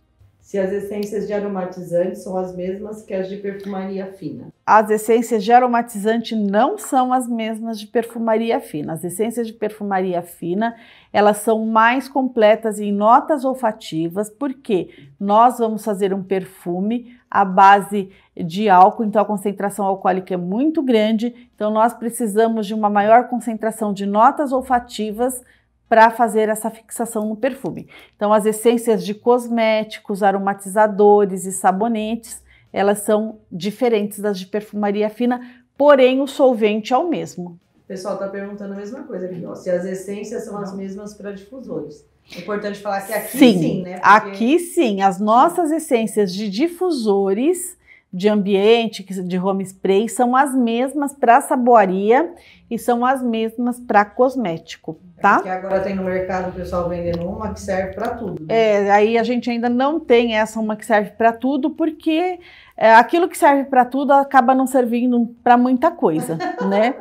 se as essências de aromatizante são as mesmas que as de perfumaria fina. As essências de aromatizante não são as mesmas de perfumaria fina. As essências de perfumaria fina, elas são mais completas em notas olfativas, porque nós vamos fazer um perfume à base de álcool, então a concentração alcoólica é muito grande, então nós precisamos de uma maior concentração de notas olfativas para fazer essa fixação no perfume. Então, as essências de cosméticos, aromatizadores e sabonetes, elas são diferentes das de perfumaria fina, porém o solvente é o mesmo. O pessoal está perguntando a mesma coisa aqui, ó, se as essências são as mesmas para difusores. É importante falar que aqui sim, sim né? Porque... Aqui sim, as nossas essências de difusores de ambiente, de home spray, são as mesmas para saboaria e são as mesmas para cosmético, é tá? É porque agora tem no mercado o pessoal vendendo uma que serve para tudo. Né? É, aí a gente ainda não tem essa uma que serve para tudo, porque é, aquilo que serve para tudo acaba não servindo para muita coisa, né?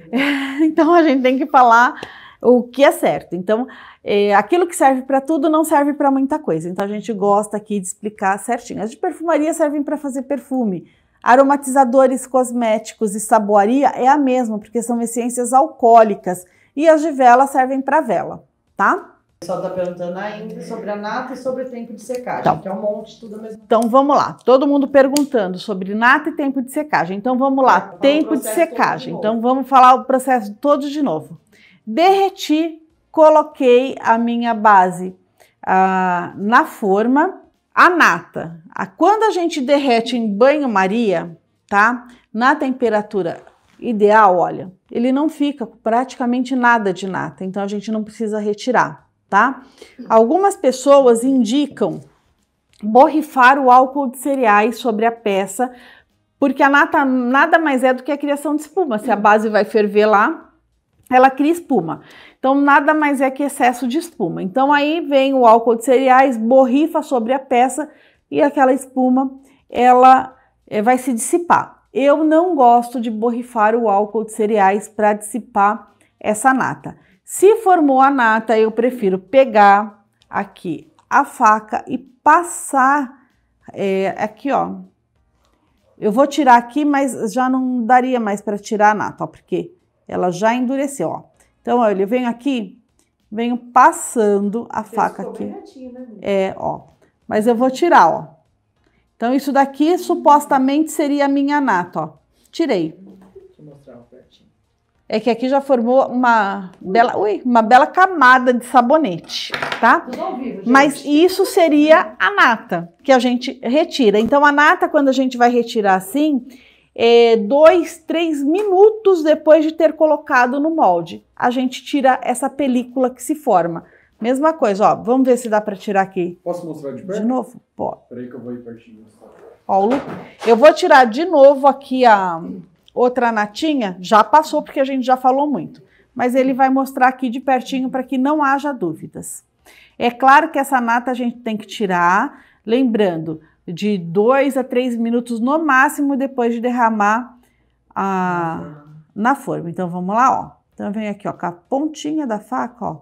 então a gente tem que falar o que é certo. Então, é, aquilo que serve para tudo não serve para muita coisa. Então, a gente gosta aqui de explicar certinho. As de perfumaria servem para fazer perfume. Aromatizadores, cosméticos e saboaria é a mesma, porque são essências alcoólicas. E as de vela servem para vela, tá? O pessoal está perguntando ainda sobre a nata e sobre o tempo de secagem, então, que é um monte, tudo mesmo. Então vamos lá, todo mundo perguntando sobre nata e tempo de secagem. Então vamos lá, é, tempo de secagem. De então vamos falar o processo todo de novo derreti, coloquei a minha base ah, na forma, a nata. quando a gente derrete em banho-maria, tá? Na temperatura ideal, olha, ele não fica praticamente nada de nata, então a gente não precisa retirar, tá? Algumas pessoas indicam borrifar o álcool de cereais sobre a peça, porque a nata nada mais é do que a criação de espuma. Se a base vai ferver lá, ela cria espuma. Então, nada mais é que excesso de espuma. Então, aí vem o álcool de cereais, borrifa sobre a peça e aquela espuma ela é, vai se dissipar. Eu não gosto de borrifar o álcool de cereais para dissipar essa nata. Se formou a nata, eu prefiro pegar aqui a faca e passar é, aqui, ó. Eu vou tirar aqui, mas já não daria mais para tirar a nata, ó, porque ela já endureceu, ó. Então, olha, eu venho aqui, venho passando a faca aqui. né? É, ó. Mas eu vou tirar, ó. Então, isso daqui supostamente seria a minha nata, ó. Tirei. Deixa eu mostrar pertinho. É que aqui já formou uma bela, ui, uma bela camada de sabonete, tá? vivo, Mas isso seria a nata que a gente retira. Então, a nata, quando a gente vai retirar assim, é, dois, três minutos depois de ter colocado no molde. A gente tira essa película que se forma. Mesma coisa, ó, vamos ver se dá para tirar aqui. Posso mostrar de perto? De novo? Pode. Peraí que eu vou ir pertinho. Ó, eu vou tirar de novo aqui a outra natinha, já passou porque a gente já falou muito, mas ele vai mostrar aqui de pertinho para que não haja dúvidas. É claro que essa nata a gente tem que tirar, lembrando, de dois a três minutos no máximo depois de derramar a, na forma. Então vamos lá, ó. Então eu venho aqui, ó, com a pontinha da faca, ó.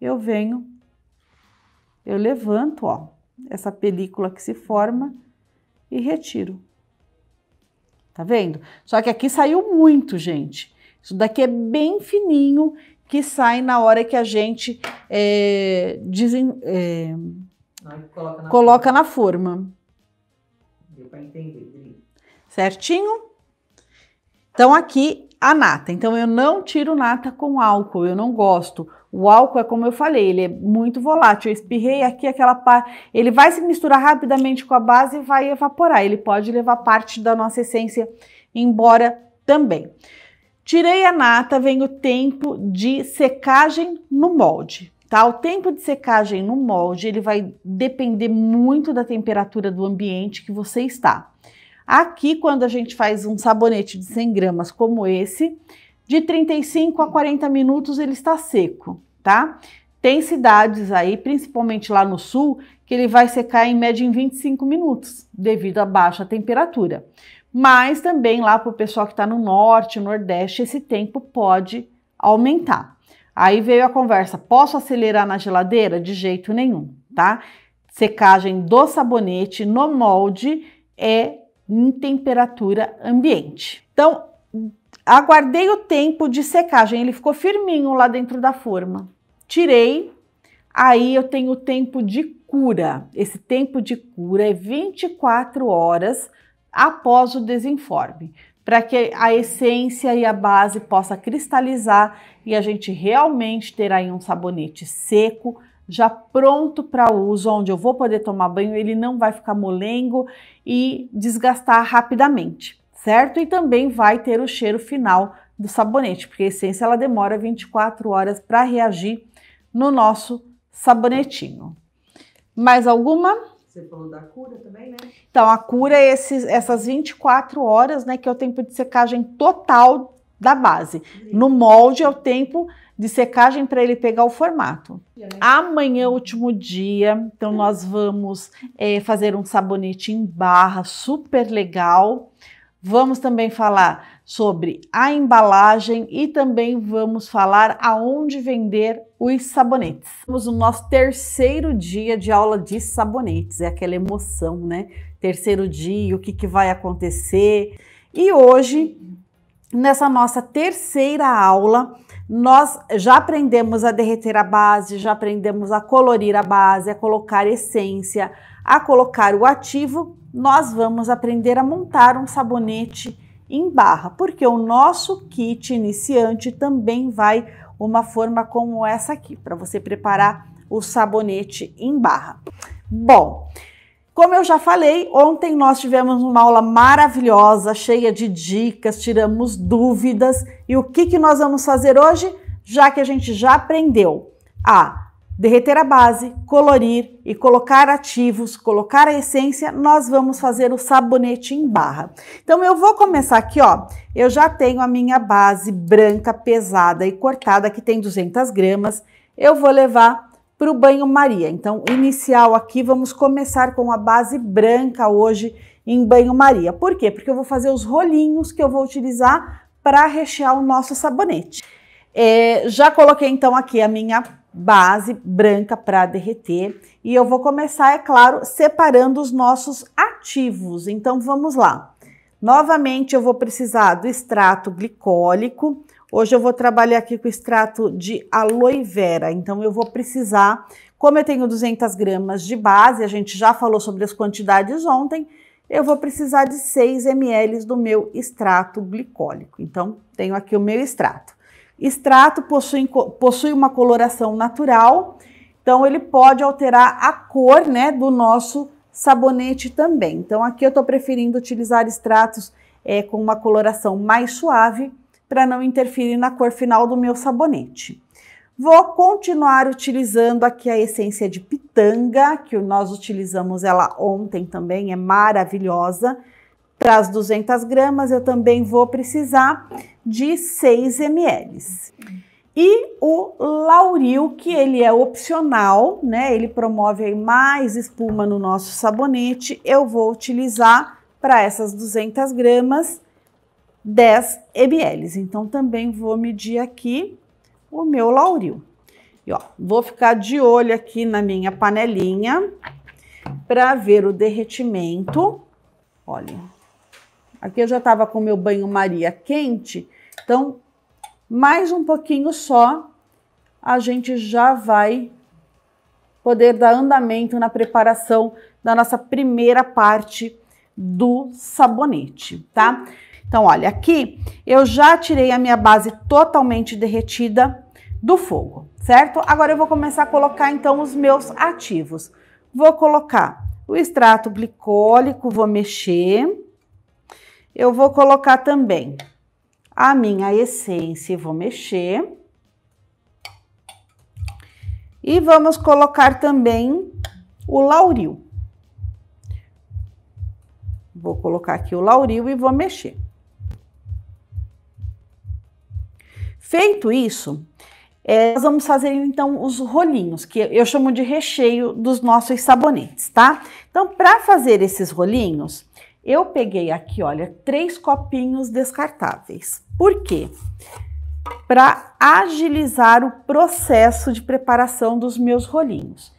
Eu venho, eu levanto, ó, essa película que se forma e retiro. Tá vendo? Só que aqui saiu muito, gente. Isso daqui é bem fininho que sai na hora que a gente é, dizem, é, coloca, na, coloca na forma para entender, Dri. Certinho? Então, aqui a nata. Então, eu não tiro nata com álcool, eu não gosto. O álcool é como eu falei, ele é muito volátil. Eu espirrei aqui aquela parte. Ele vai se misturar rapidamente com a base e vai evaporar. Ele pode levar parte da nossa essência embora também. Tirei a nata, vem o tempo de secagem no molde. Tá? O tempo de secagem no molde ele vai depender muito da temperatura do ambiente que você está. Aqui, quando a gente faz um sabonete de 100 gramas como esse, de 35 a 40 minutos ele está seco, tá? Tem cidades aí, principalmente lá no sul, que ele vai secar em média em 25 minutos, devido à baixa temperatura. Mas também lá para o pessoal que está no norte, nordeste, esse tempo pode aumentar. Aí veio a conversa: posso acelerar na geladeira? De jeito nenhum, tá? Secagem do sabonete no molde é em temperatura ambiente. Então, aguardei o tempo de secagem, ele ficou firminho lá dentro da forma. Tirei, aí eu tenho o tempo de cura. Esse tempo de cura é 24 horas após o desenforme para que a essência e a base possa cristalizar e a gente realmente ter aí um sabonete seco, já pronto para uso, onde eu vou poder tomar banho, ele não vai ficar molengo e desgastar rapidamente, certo? E também vai ter o cheiro final do sabonete, porque a essência ela demora 24 horas para reagir no nosso sabonetinho. Mais alguma? Você falou da cura também, né? Então, a cura é esses, essas 24 horas, né? Que é o tempo de secagem total da base. Sim. No molde é o tempo de secagem para ele pegar o formato. Amanhã é o último dia, então hum. nós vamos é, fazer um sabonete em barra super legal. Vamos também falar sobre a embalagem e também vamos falar aonde vender os sabonetes. Estamos no nosso terceiro dia de aula de sabonetes, é aquela emoção, né? Terceiro dia, o que, que vai acontecer. E hoje, nessa nossa terceira aula, nós já aprendemos a derreter a base, já aprendemos a colorir a base, a colocar essência, a colocar o ativo. Nós vamos aprender a montar um sabonete em barra, porque o nosso kit iniciante também vai uma forma como essa aqui, para você preparar o sabonete em barra. Bom, como eu já falei, ontem nós tivemos uma aula maravilhosa, cheia de dicas, tiramos dúvidas. E o que, que nós vamos fazer hoje? Já que a gente já aprendeu a derreter a base, colorir e colocar ativos, colocar a essência, nós vamos fazer o sabonete em barra. Então eu vou começar aqui, ó. Eu já tenho a minha base branca, pesada e cortada, que tem 200 gramas. Eu vou levar para o banho-maria. Então, inicial aqui, vamos começar com a base branca hoje em banho-maria. Por quê? Porque eu vou fazer os rolinhos que eu vou utilizar para rechear o nosso sabonete. É, já coloquei então aqui a minha base branca para derreter. E eu vou começar, é claro, separando os nossos ativos. Então vamos lá. Novamente eu vou precisar do extrato glicólico. Hoje eu vou trabalhar aqui com extrato de aloe vera. Então eu vou precisar, como eu tenho 200 gramas de base, a gente já falou sobre as quantidades ontem, eu vou precisar de 6 ml do meu extrato glicólico. Então tenho aqui o meu extrato. Extrato possui, possui uma coloração natural, então ele pode alterar a cor né, do nosso sabonete também. Então aqui eu estou preferindo utilizar extratos é, com uma coloração mais suave para não interferir na cor final do meu sabonete. Vou continuar utilizando aqui a essência de pitanga, que nós utilizamos ela ontem também, é maravilhosa. Para as 200 gramas, eu também vou precisar de 6 ml. E o lauril, que ele é opcional, né? Ele promove mais espuma no nosso sabonete. Eu vou utilizar para essas 200 gramas 10 ml. Então também vou medir aqui o meu lauril. E ó, vou ficar de olho aqui na minha panelinha para ver o derretimento. Olha, Aqui eu já estava com meu banho-maria quente, então mais um pouquinho só, a gente já vai poder dar andamento na preparação da nossa primeira parte do sabonete, tá? Então, olha, aqui eu já tirei a minha base totalmente derretida do fogo, certo? Agora eu vou começar a colocar, então, os meus ativos. Vou colocar o extrato glicólico, vou mexer eu vou colocar também a minha essência e vou mexer. E vamos colocar também o lauril. Vou colocar aqui o lauril e vou mexer. Feito isso, é, nós vamos fazer então os rolinhos, que eu chamo de recheio dos nossos sabonetes, tá? Então, para fazer esses rolinhos, eu peguei aqui, olha, três copinhos descartáveis. Por quê? Para agilizar o processo de preparação dos meus rolinhos.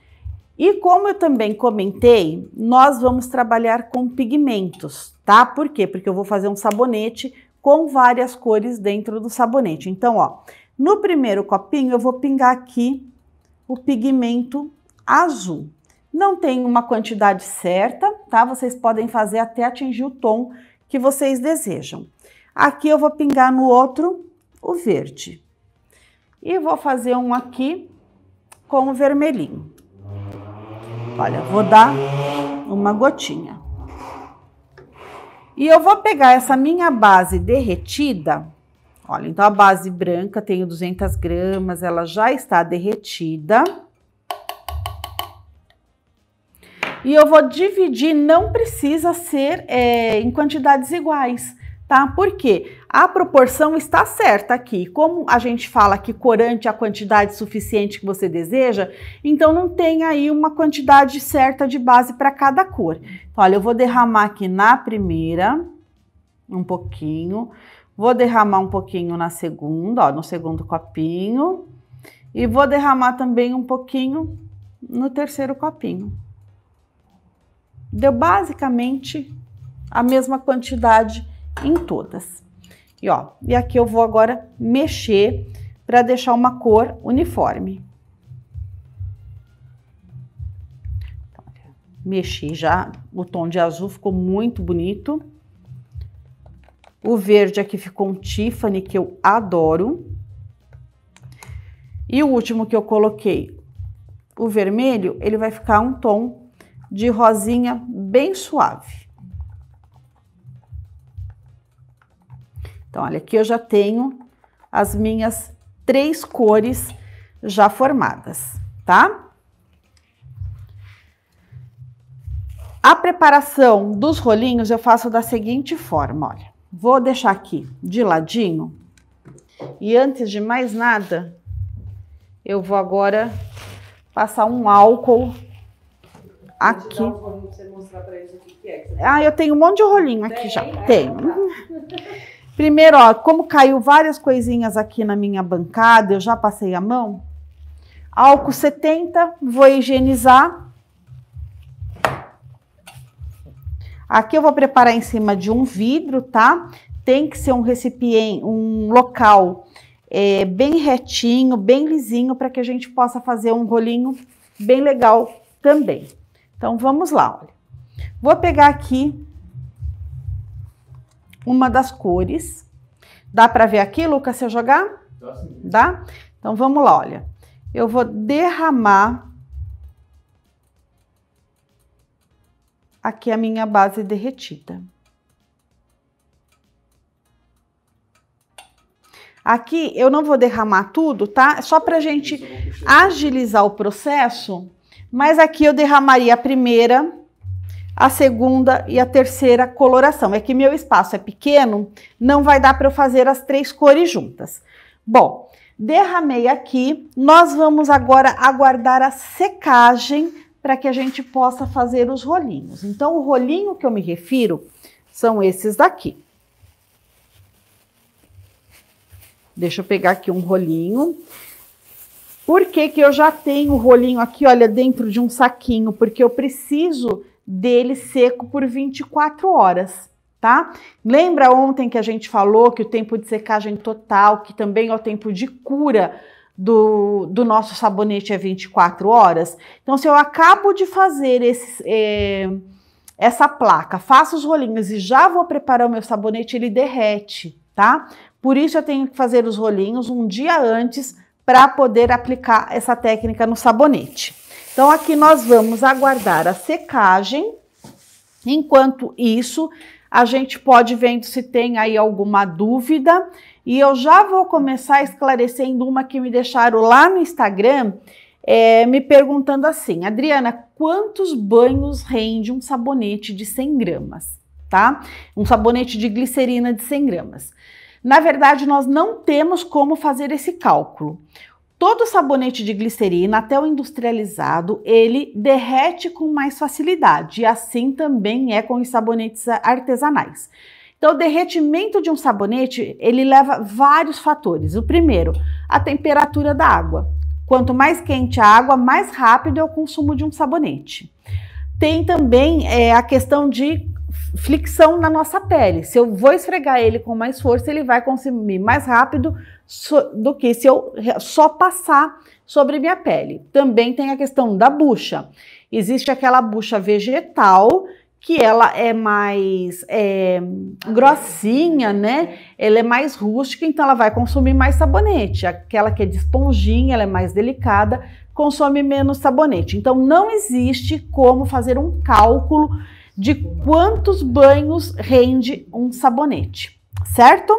E como eu também comentei, nós vamos trabalhar com pigmentos, tá? Por quê? Porque eu vou fazer um sabonete com várias cores dentro do sabonete. Então, ó, no primeiro copinho eu vou pingar aqui o pigmento azul. Não tem uma quantidade certa, tá? Vocês podem fazer até atingir o tom que vocês desejam. Aqui eu vou pingar no outro o verde. E vou fazer um aqui com o vermelhinho. Olha, vou dar uma gotinha. E eu vou pegar essa minha base derretida. Olha, então a base branca, tenho 200 gramas, ela já está derretida. E eu vou dividir, não precisa ser é, em quantidades iguais, tá? Porque a proporção está certa aqui. Como a gente fala que corante é a quantidade suficiente que você deseja, então não tem aí uma quantidade certa de base para cada cor. Então, olha, eu vou derramar aqui na primeira, um pouquinho. Vou derramar um pouquinho na segunda, ó, no segundo copinho. E vou derramar também um pouquinho no terceiro copinho deu basicamente a mesma quantidade em todas. E ó, e aqui eu vou agora mexer para deixar uma cor uniforme. Mexi já, o tom de azul ficou muito bonito. O verde aqui ficou um Tiffany, que eu adoro. E o último que eu coloquei, o vermelho, ele vai ficar um tom de rosinha bem suave. Então, olha, aqui eu já tenho as minhas três cores já formadas, tá? A preparação dos rolinhos eu faço da seguinte forma, olha. Vou deixar aqui de ladinho. E antes de mais nada, eu vou agora passar um álcool aqui. Um eles o que é. ah, eu tenho um monte de rolinho aqui tem, já. É, tenho. Tá. Primeiro, ó, como caiu várias coisinhas aqui na minha bancada, eu já passei a mão. Álcool 70, vou higienizar. Aqui eu vou preparar em cima de um vidro, tá? Tem que ser um recipiente, um local é, bem retinho, bem lisinho, para que a gente possa fazer um rolinho bem legal também. Então vamos lá, olha. Vou pegar aqui uma das cores. Dá para ver aqui, Lucas, se eu jogar? Dá sim. Dá? Então vamos lá, olha. Eu vou derramar aqui a minha base derretida. Aqui eu não vou derramar tudo, tá? É só pra gente agilizar o processo mas aqui eu derramaria a primeira, a segunda e a terceira coloração. É que meu espaço é pequeno, não vai dar para eu fazer as três cores juntas. Bom, derramei aqui, nós vamos agora aguardar a secagem para que a gente possa fazer os rolinhos. Então, o rolinho que eu me refiro são esses daqui. Deixa eu pegar aqui um rolinho. Por que, que eu já tenho o rolinho aqui, olha, dentro de um saquinho? Porque eu preciso dele seco por 24 horas, tá? Lembra ontem que a gente falou que o tempo de secagem total, que também é o tempo de cura do, do nosso sabonete é 24 horas? Então, se eu acabo de fazer esse... É essa placa, faço os rolinhos e já vou preparar o meu sabonete, ele derrete, tá? Por isso eu tenho que fazer os rolinhos um dia antes para poder aplicar essa técnica no sabonete. Então, aqui nós vamos aguardar a secagem. Enquanto isso, a gente pode vendo se tem aí alguma dúvida. E eu já vou começar esclarecendo uma que me deixaram lá no Instagram, é, me perguntando assim: Adriana, quantos banhos rende um sabonete de 100 gramas? Tá? Um sabonete de glicerina de 100 gramas. Na verdade, nós não temos como fazer esse cálculo. Todo sabonete de glicerina, até o industrializado, ele derrete com mais facilidade, e assim também é com os sabonetes artesanais. Então, o derretimento de um sabonete, ele leva vários fatores. O primeiro, a temperatura da água. Quanto mais quente a água, mais rápido é o consumo de um sabonete. Tem também é, a questão de flexão na nossa pele. Se eu vou esfregar ele com mais força, ele vai consumir mais rápido do que se eu só passar sobre minha pele. Também tem a questão da bucha. Existe aquela bucha vegetal que ela é mais é, grossinha, né? Ela é mais rústica, então ela vai consumir mais sabonete. Aquela que é de esponjinha, ela é mais delicada, consome menos sabonete. Então não existe como fazer um cálculo de quantos banhos rende um sabonete, certo?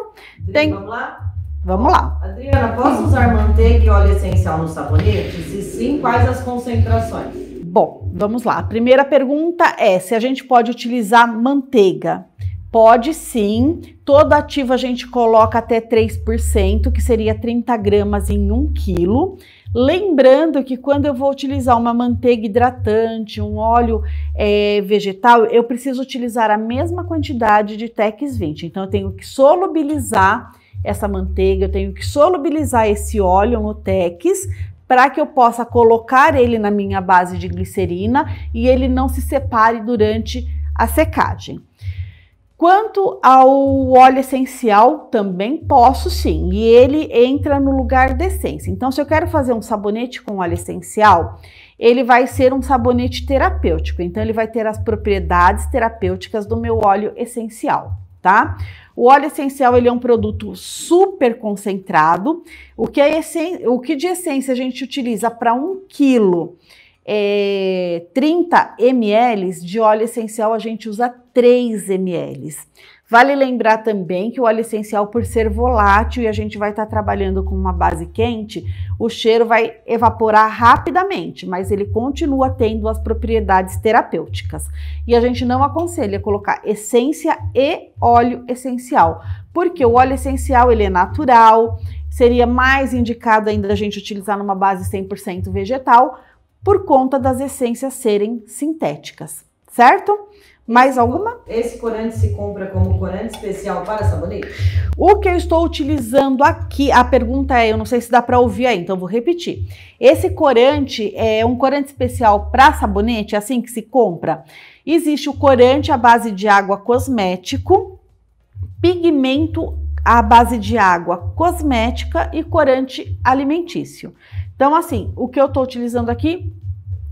Tem... Vamos lá? Vamos lá. Adriana, posso usar manteiga e óleo essencial no sabonete? Se sim, quais as concentrações? Bom, vamos lá. A primeira pergunta é se a gente pode utilizar manteiga. Pode sim, todo ativo a gente coloca até 3%, que seria 30 gramas em 1 quilo. Lembrando que quando eu vou utilizar uma manteiga hidratante, um óleo é, vegetal, eu preciso utilizar a mesma quantidade de Tex 20. Então eu tenho que solubilizar essa manteiga, eu tenho que solubilizar esse óleo no Tex para que eu possa colocar ele na minha base de glicerina e ele não se separe durante a secagem. Quanto ao óleo essencial, também posso sim, e ele entra no lugar de essência. Então, se eu quero fazer um sabonete com óleo essencial, ele vai ser um sabonete terapêutico. Então, ele vai ter as propriedades terapêuticas do meu óleo essencial, tá? O óleo essencial ele é um produto super concentrado. O que, é essência, o que de essência a gente utiliza para um quilo é, 30 ml de óleo essencial, a gente usa 3 ml. Vale lembrar também que o óleo essencial, por ser volátil e a gente vai estar tá trabalhando com uma base quente, o cheiro vai evaporar rapidamente, mas ele continua tendo as propriedades terapêuticas. E a gente não aconselha colocar essência e óleo essencial, porque o óleo essencial ele é natural, seria mais indicado ainda a gente utilizar numa base 100% vegetal, por conta das essências serem sintéticas, certo? Mais alguma? Esse corante se compra como corante especial para sabonete? O que eu estou utilizando aqui, a pergunta é, eu não sei se dá para ouvir aí, então vou repetir. Esse corante é um corante especial para sabonete, é assim que se compra? Existe o corante à base de água cosmético, pigmento à base de água cosmética e corante alimentício. Então assim, o que eu estou utilizando aqui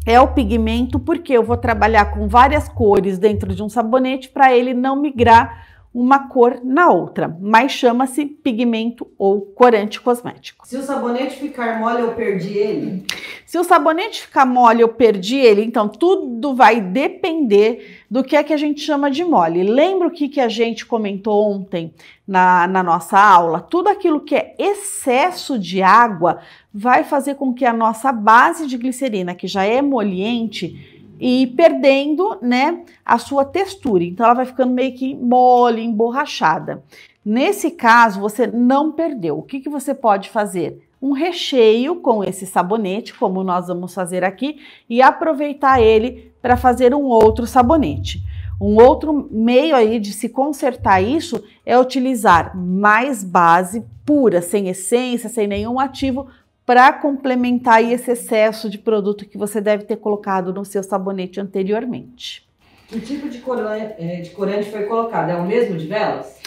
é o pigmento, porque eu vou trabalhar com várias cores dentro de um sabonete para ele não migrar uma cor na outra, mas chama-se pigmento ou corante cosmético. Se o sabonete ficar mole, eu perdi ele? Se o sabonete ficar mole, eu perdi ele, então tudo vai depender do que é que a gente chama de mole. Lembra o que, que a gente comentou ontem na, na nossa aula? Tudo aquilo que é excesso de água vai fazer com que a nossa base de glicerina, que já é emoliente, e perdendo, né, a sua textura. Então ela vai ficando meio que mole, emborrachada. Nesse caso, você não perdeu. O que, que você pode fazer? Um recheio com esse sabonete, como nós vamos fazer aqui, e aproveitar ele para fazer um outro sabonete. Um outro meio aí de se consertar isso é utilizar mais base pura, sem essência, sem nenhum ativo, para complementar esse excesso de produto que você deve ter colocado no seu sabonete anteriormente. Que tipo de corante, é, é, de corante foi colocado? É o mesmo de velas?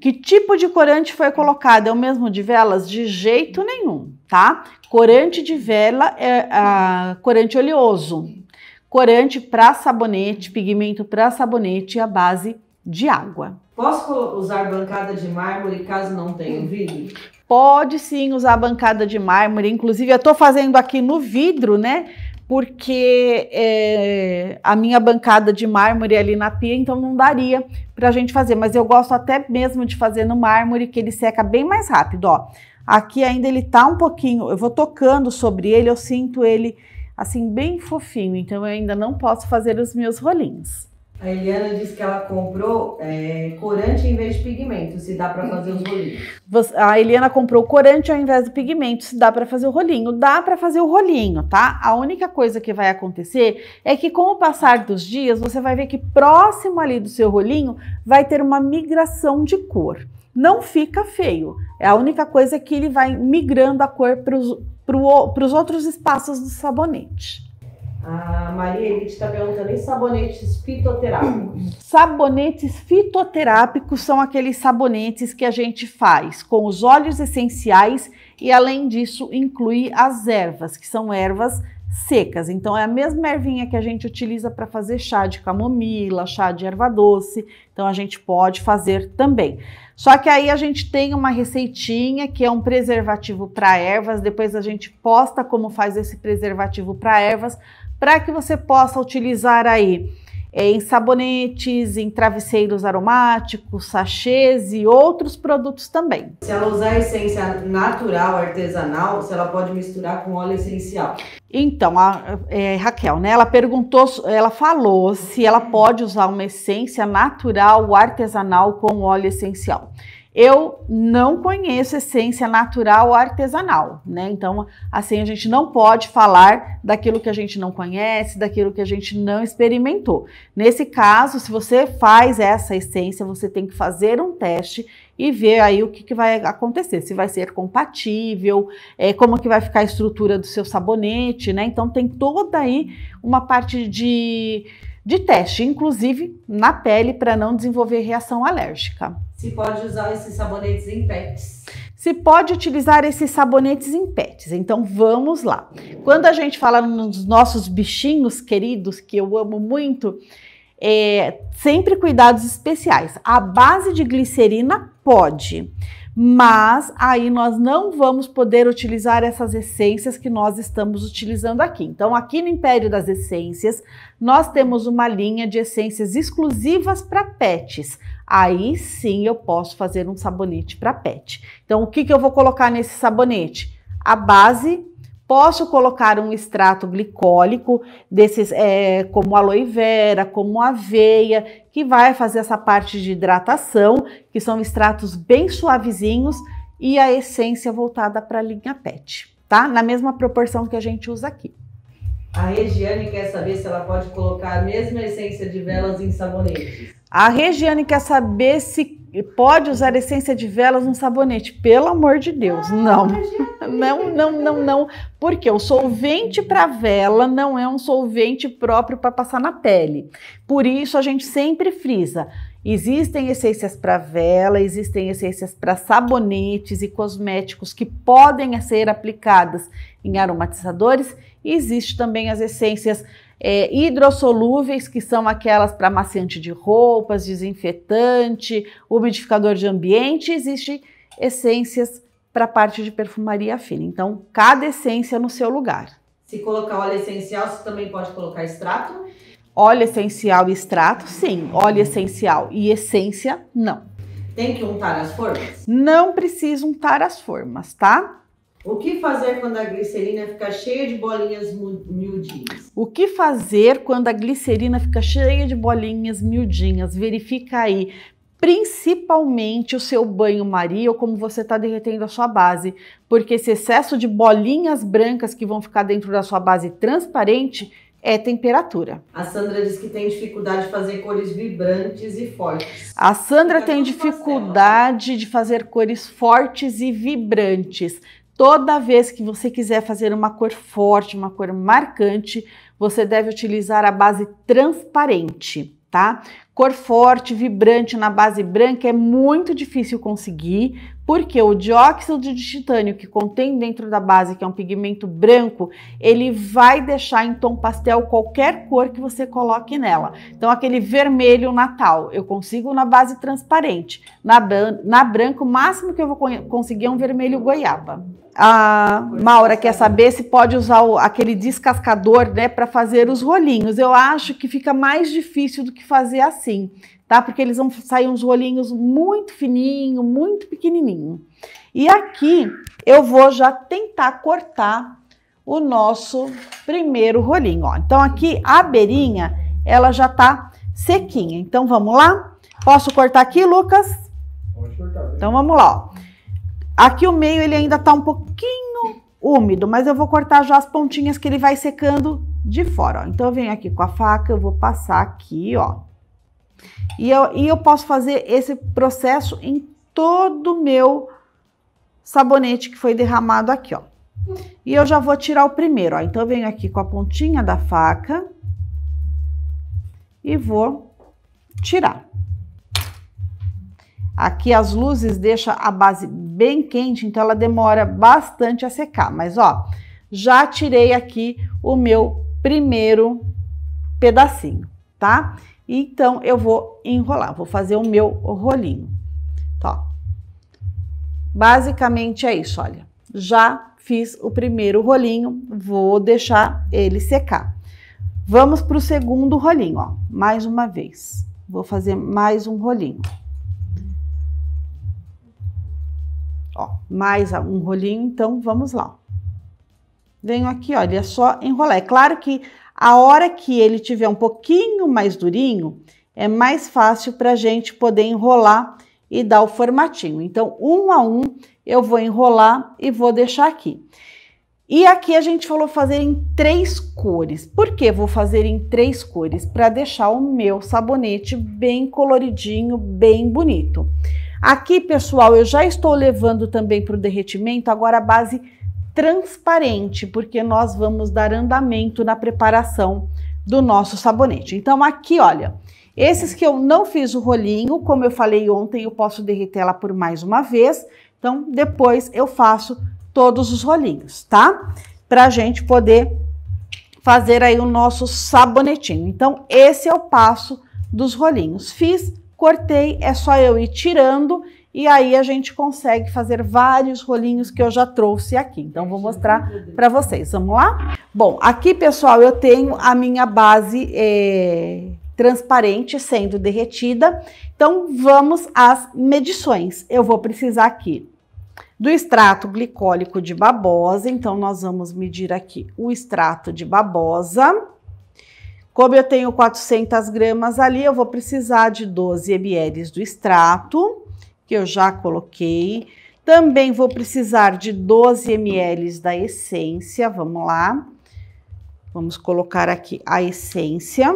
Que tipo de corante foi colocado? É o mesmo de velas? De jeito nenhum, tá? Corante de vela é a, corante oleoso. Corante para sabonete, pigmento para sabonete e a base de água. Posso usar bancada de mármore caso não tenha vidro? Pode sim usar a bancada de mármore, inclusive eu estou fazendo aqui no vidro, né? Porque é, a minha bancada de mármore é ali na pia, então não daria para a gente fazer. Mas eu gosto até mesmo de fazer no mármore, que ele seca bem mais rápido, ó. Aqui ainda ele tá um pouquinho, eu vou tocando sobre ele, eu sinto ele assim bem fofinho, então eu ainda não posso fazer os meus rolinhos. A Eliana disse que ela comprou é, corante em vez de pigmento, se dá para fazer os rolinhos. A Eliana comprou corante ao invés do pigmento, se dá para fazer o rolinho. Dá para fazer o rolinho, tá? A única coisa que vai acontecer é que com o passar dos dias, você vai ver que próximo ali do seu rolinho vai ter uma migração de cor. Não fica feio. É a única coisa que ele vai migrando a cor para os outros espaços do sabonete. A Maria Elite está perguntando em sabonetes fitoterápicos. Sabonetes fitoterápicos são aqueles sabonetes que a gente faz com os óleos essenciais e, além disso, inclui as ervas, que são ervas secas. Então, é a mesma ervinha que a gente utiliza para fazer chá de camomila, chá de erva doce. Então, a gente pode fazer também. Só que aí a gente tem uma receitinha que é um preservativo para ervas. Depois a gente posta como faz esse preservativo para ervas para que você possa utilizar aí é, em sabonetes, em travesseiros aromáticos, sachês e outros produtos também. Se ela usar essência natural, artesanal, se ela pode misturar com óleo essencial. Então, a, é, Raquel, né, ela perguntou, ela falou se ela pode usar uma essência natural, artesanal com óleo essencial. Eu não conheço essência natural ou artesanal, né? Então, assim, a gente não pode falar daquilo que a gente não conhece, daquilo que a gente não experimentou. Nesse caso, se você faz essa essência, você tem que fazer um teste e ver aí o que, que vai acontecer, se vai ser compatível, é, como que vai ficar a estrutura do seu sabonete, né? Então, tem toda aí uma parte de de teste, inclusive na pele, para não desenvolver reação alérgica. Se pode usar esses sabonetes em pets. Se pode utilizar esses sabonetes em pets. Então vamos lá. Quando a gente fala nos nossos bichinhos queridos, que eu amo muito, é, sempre cuidados especiais. A base de glicerina pode, mas aí nós não vamos poder utilizar essas essências que nós estamos utilizando aqui. Então, aqui no Império das Essências, nós temos uma linha de essências exclusivas para pets. Aí sim eu posso fazer um sabonete para pet. Então, o que, que eu vou colocar nesse sabonete? A base Posso colocar um extrato glicólico desses, é, como aloe vera, como aveia, que vai fazer essa parte de hidratação, que são extratos bem suavezinhos e a essência voltada para a linha PET, tá? Na mesma proporção que a gente usa aqui. A Regiane quer saber se ela pode colocar a mesma essência de velas em sabonetes. A Regiane quer saber se pode usar essência de velas no sabonete. Pelo amor de Deus, ah, não. Não, não, não, não. Porque o solvente para vela não é um solvente próprio para passar na pele. Por isso a gente sempre frisa. Existem essências para vela, existem essências para sabonetes e cosméticos que podem ser aplicadas em aromatizadores Existem também as essências é, hidrossolúveis, que são aquelas para maciante de roupas, desinfetante, umidificador de ambiente, existem essências para parte de perfumaria fina. Então, cada essência no seu lugar. Se colocar óleo essencial, você também pode colocar extrato? Óleo essencial e extrato, sim. Óleo essencial e essência, não. Tem que untar as formas? Não precisa untar as formas, tá? O que fazer quando a glicerina fica cheia de bolinhas miudinhas? O que fazer quando a glicerina fica cheia de bolinhas miudinhas? Verifica aí principalmente o seu banho-maria ou como você está derretendo a sua base, porque esse excesso de bolinhas brancas que vão ficar dentro da sua base transparente é temperatura. A Sandra diz que tem dificuldade de fazer cores vibrantes e fortes. A Sandra tem dificuldade de fazer cores fortes e vibrantes. Toda vez que você quiser fazer uma cor forte, uma cor marcante, você deve utilizar a base transparente, tá? Cor forte, vibrante na base branca é muito difícil conseguir, porque o dióxido de titânio que contém dentro da base, que é um pigmento branco, ele vai deixar em tom pastel qualquer cor que você coloque nela. Então, aquele vermelho natal, eu consigo na base transparente. Na, na branca, o máximo que eu vou conseguir é um vermelho goiaba. A Maura quer saber se pode usar o, aquele descascador, né, para fazer os rolinhos. Eu acho que fica mais difícil do que fazer assim, tá? Porque eles vão sair uns rolinhos muito fininho, muito pequenininho. E aqui eu vou já tentar cortar o nosso primeiro rolinho, ó. Então aqui a beirinha, ela já tá sequinha. Então vamos lá? Posso cortar aqui, Lucas? Pode cortar. Né? Então vamos lá, ó. Aqui o meio ele ainda tá um pouquinho úmido, mas eu vou cortar já as pontinhas que ele vai secando de fora, ó. Então eu venho aqui com a faca, eu vou passar aqui, ó. E eu, e eu posso fazer esse processo em todo o meu sabonete que foi derramado aqui, ó. E eu já vou tirar o primeiro, ó. Então eu venho aqui com a pontinha da faca e vou tirar. Aqui as luzes deixam a base bem quente, então ela demora bastante a secar. Mas ó, já tirei aqui o meu primeiro pedacinho, tá? Então eu vou enrolar, vou fazer o meu rolinho. Tá? Basicamente é isso, olha. Já fiz o primeiro rolinho, vou deixar ele secar. Vamos para o segundo rolinho, ó. Mais uma vez. Vou fazer mais um rolinho. Ó, mais um rolinho, então vamos lá. Venho aqui, olha é só enrolar. É claro que a hora que ele tiver um pouquinho mais durinho, é mais fácil para a gente poder enrolar e dar o formatinho. Então, um a um, eu vou enrolar e vou deixar aqui. E aqui a gente falou fazer em três cores. Por que vou fazer em três cores? Para deixar o meu sabonete bem coloridinho, bem bonito. Aqui, pessoal, eu já estou levando também para o derretimento agora a base transparente, porque nós vamos dar andamento na preparação do nosso sabonete. Então aqui, olha, esses que eu não fiz o rolinho, como eu falei ontem, eu posso derreter ela por mais uma vez. Então depois eu faço todos os rolinhos, tá? a gente poder fazer aí o nosso sabonetinho. Então esse é o passo dos rolinhos. Fiz Cortei, é só eu ir tirando e aí a gente consegue fazer vários rolinhos que eu já trouxe aqui. Então vou mostrar para vocês. Vamos lá? Bom, aqui pessoal eu tenho a minha base é, transparente sendo derretida. Então vamos às medições. Eu vou precisar aqui do extrato glicólico de babosa. Então nós vamos medir aqui o extrato de babosa. Como eu tenho 400 gramas ali, eu vou precisar de 12 ml do extrato, que eu já coloquei. Também vou precisar de 12 ml da essência, vamos lá. Vamos colocar aqui a essência.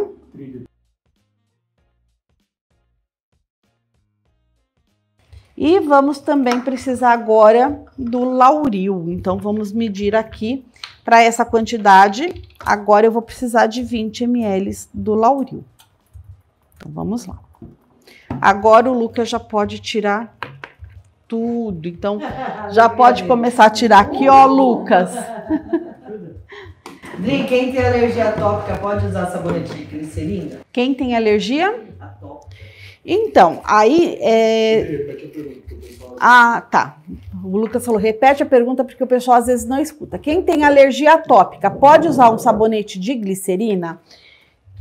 E vamos também precisar agora do lauril. Então, vamos medir aqui para essa quantidade, agora eu vou precisar de 20 ml do lauril. Então, vamos lá. Agora o Lucas já pode tirar tudo. Então, já pode começar a tirar aqui, ó, Lucas. Dri, quem tem alergia atópica pode usar sabonete de glicerina? Quem tem alergia? Atópica. Então, aí... É... Ah, tá. O Lucas falou, repete a pergunta porque o pessoal às vezes não escuta. Quem tem alergia atópica pode usar um sabonete de glicerina?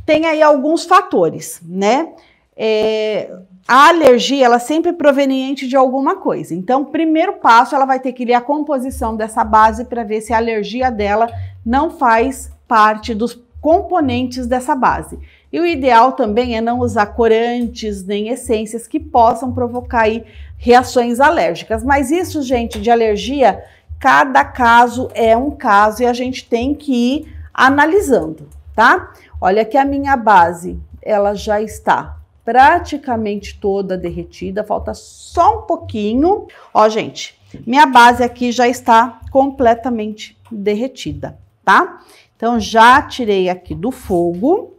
Tem aí alguns fatores, né? É, a alergia, ela é sempre proveniente de alguma coisa. Então, primeiro passo, ela vai ter que ler a composição dessa base para ver se a alergia dela não faz parte dos componentes dessa base. E o ideal também é não usar corantes nem essências que possam provocar aí reações alérgicas. Mas isso, gente, de alergia, cada caso é um caso e a gente tem que ir analisando, tá? Olha que a minha base, ela já está praticamente toda derretida, falta só um pouquinho. Ó, gente, minha base aqui já está completamente derretida, tá? Então, já tirei aqui do fogo.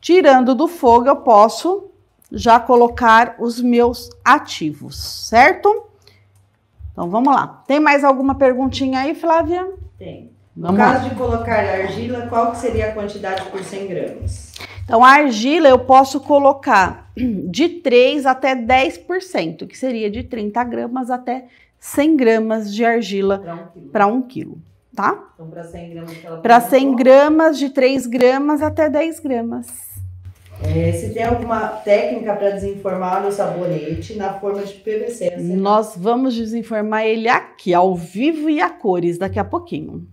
Tirando do fogo, eu posso já colocar os meus ativos, certo? Então vamos lá. Tem mais alguma perguntinha aí, Flávia? Tem. No vamos caso lá. de colocar argila, qual que seria a quantidade por 100 gramas? Então a argila eu posso colocar de 3 até 10%, que seria de 30 gramas até 100 gramas de argila para 1 quilo tá? Então, para 100 gramas, para 100 gramas de 3 gramas até 10 gramas. É, se tem alguma técnica para desenformar o sabonete na forma de PVC. É assim. Nós vamos desenformar ele aqui, ao vivo e a cores, daqui a pouquinho.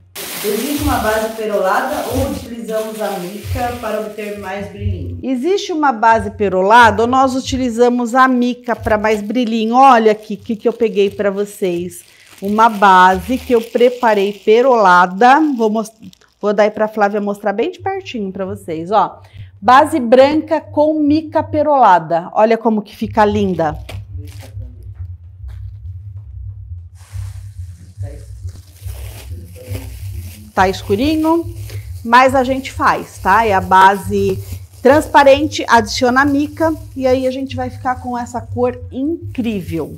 Existe uma base perolada ou utilizamos a mica para obter mais brilhinho? Existe uma base perolada ou nós utilizamos a mica para mais brilhinho? Olha aqui o que, que eu peguei para vocês. Uma base que eu preparei perolada. Vou, most... Vou dar aí para Flávia mostrar bem de pertinho para vocês, ó. Base branca com mica perolada. Olha como que fica linda. Tá escurinho, mas a gente faz, tá? É a base transparente, adiciona mica e aí a gente vai ficar com essa cor incrível.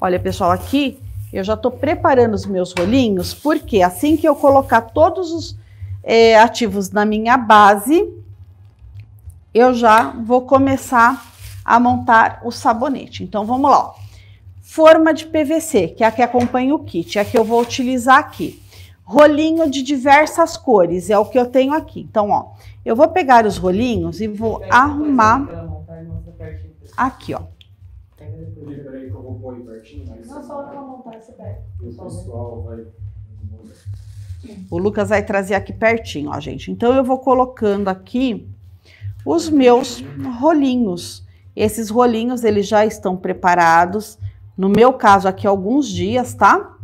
Olha, pessoal, aqui eu já tô preparando os meus rolinhos, porque assim que eu colocar todos os é, ativos na minha base, eu já vou começar a montar o sabonete. Então vamos lá. Forma de PVC, que é a que acompanha o kit, é a que eu vou utilizar aqui. Rolinho de diversas cores, é o que eu tenho aqui. Então, ó, eu vou pegar os rolinhos e vou arrumar aqui, ó. Não, só montar esse pé. O pessoal vai o Lucas vai trazer aqui pertinho, ó, gente. Então, eu vou colocando aqui os meus rolinhos. Esses rolinhos, eles já estão preparados. No meu caso, aqui alguns dias, tá?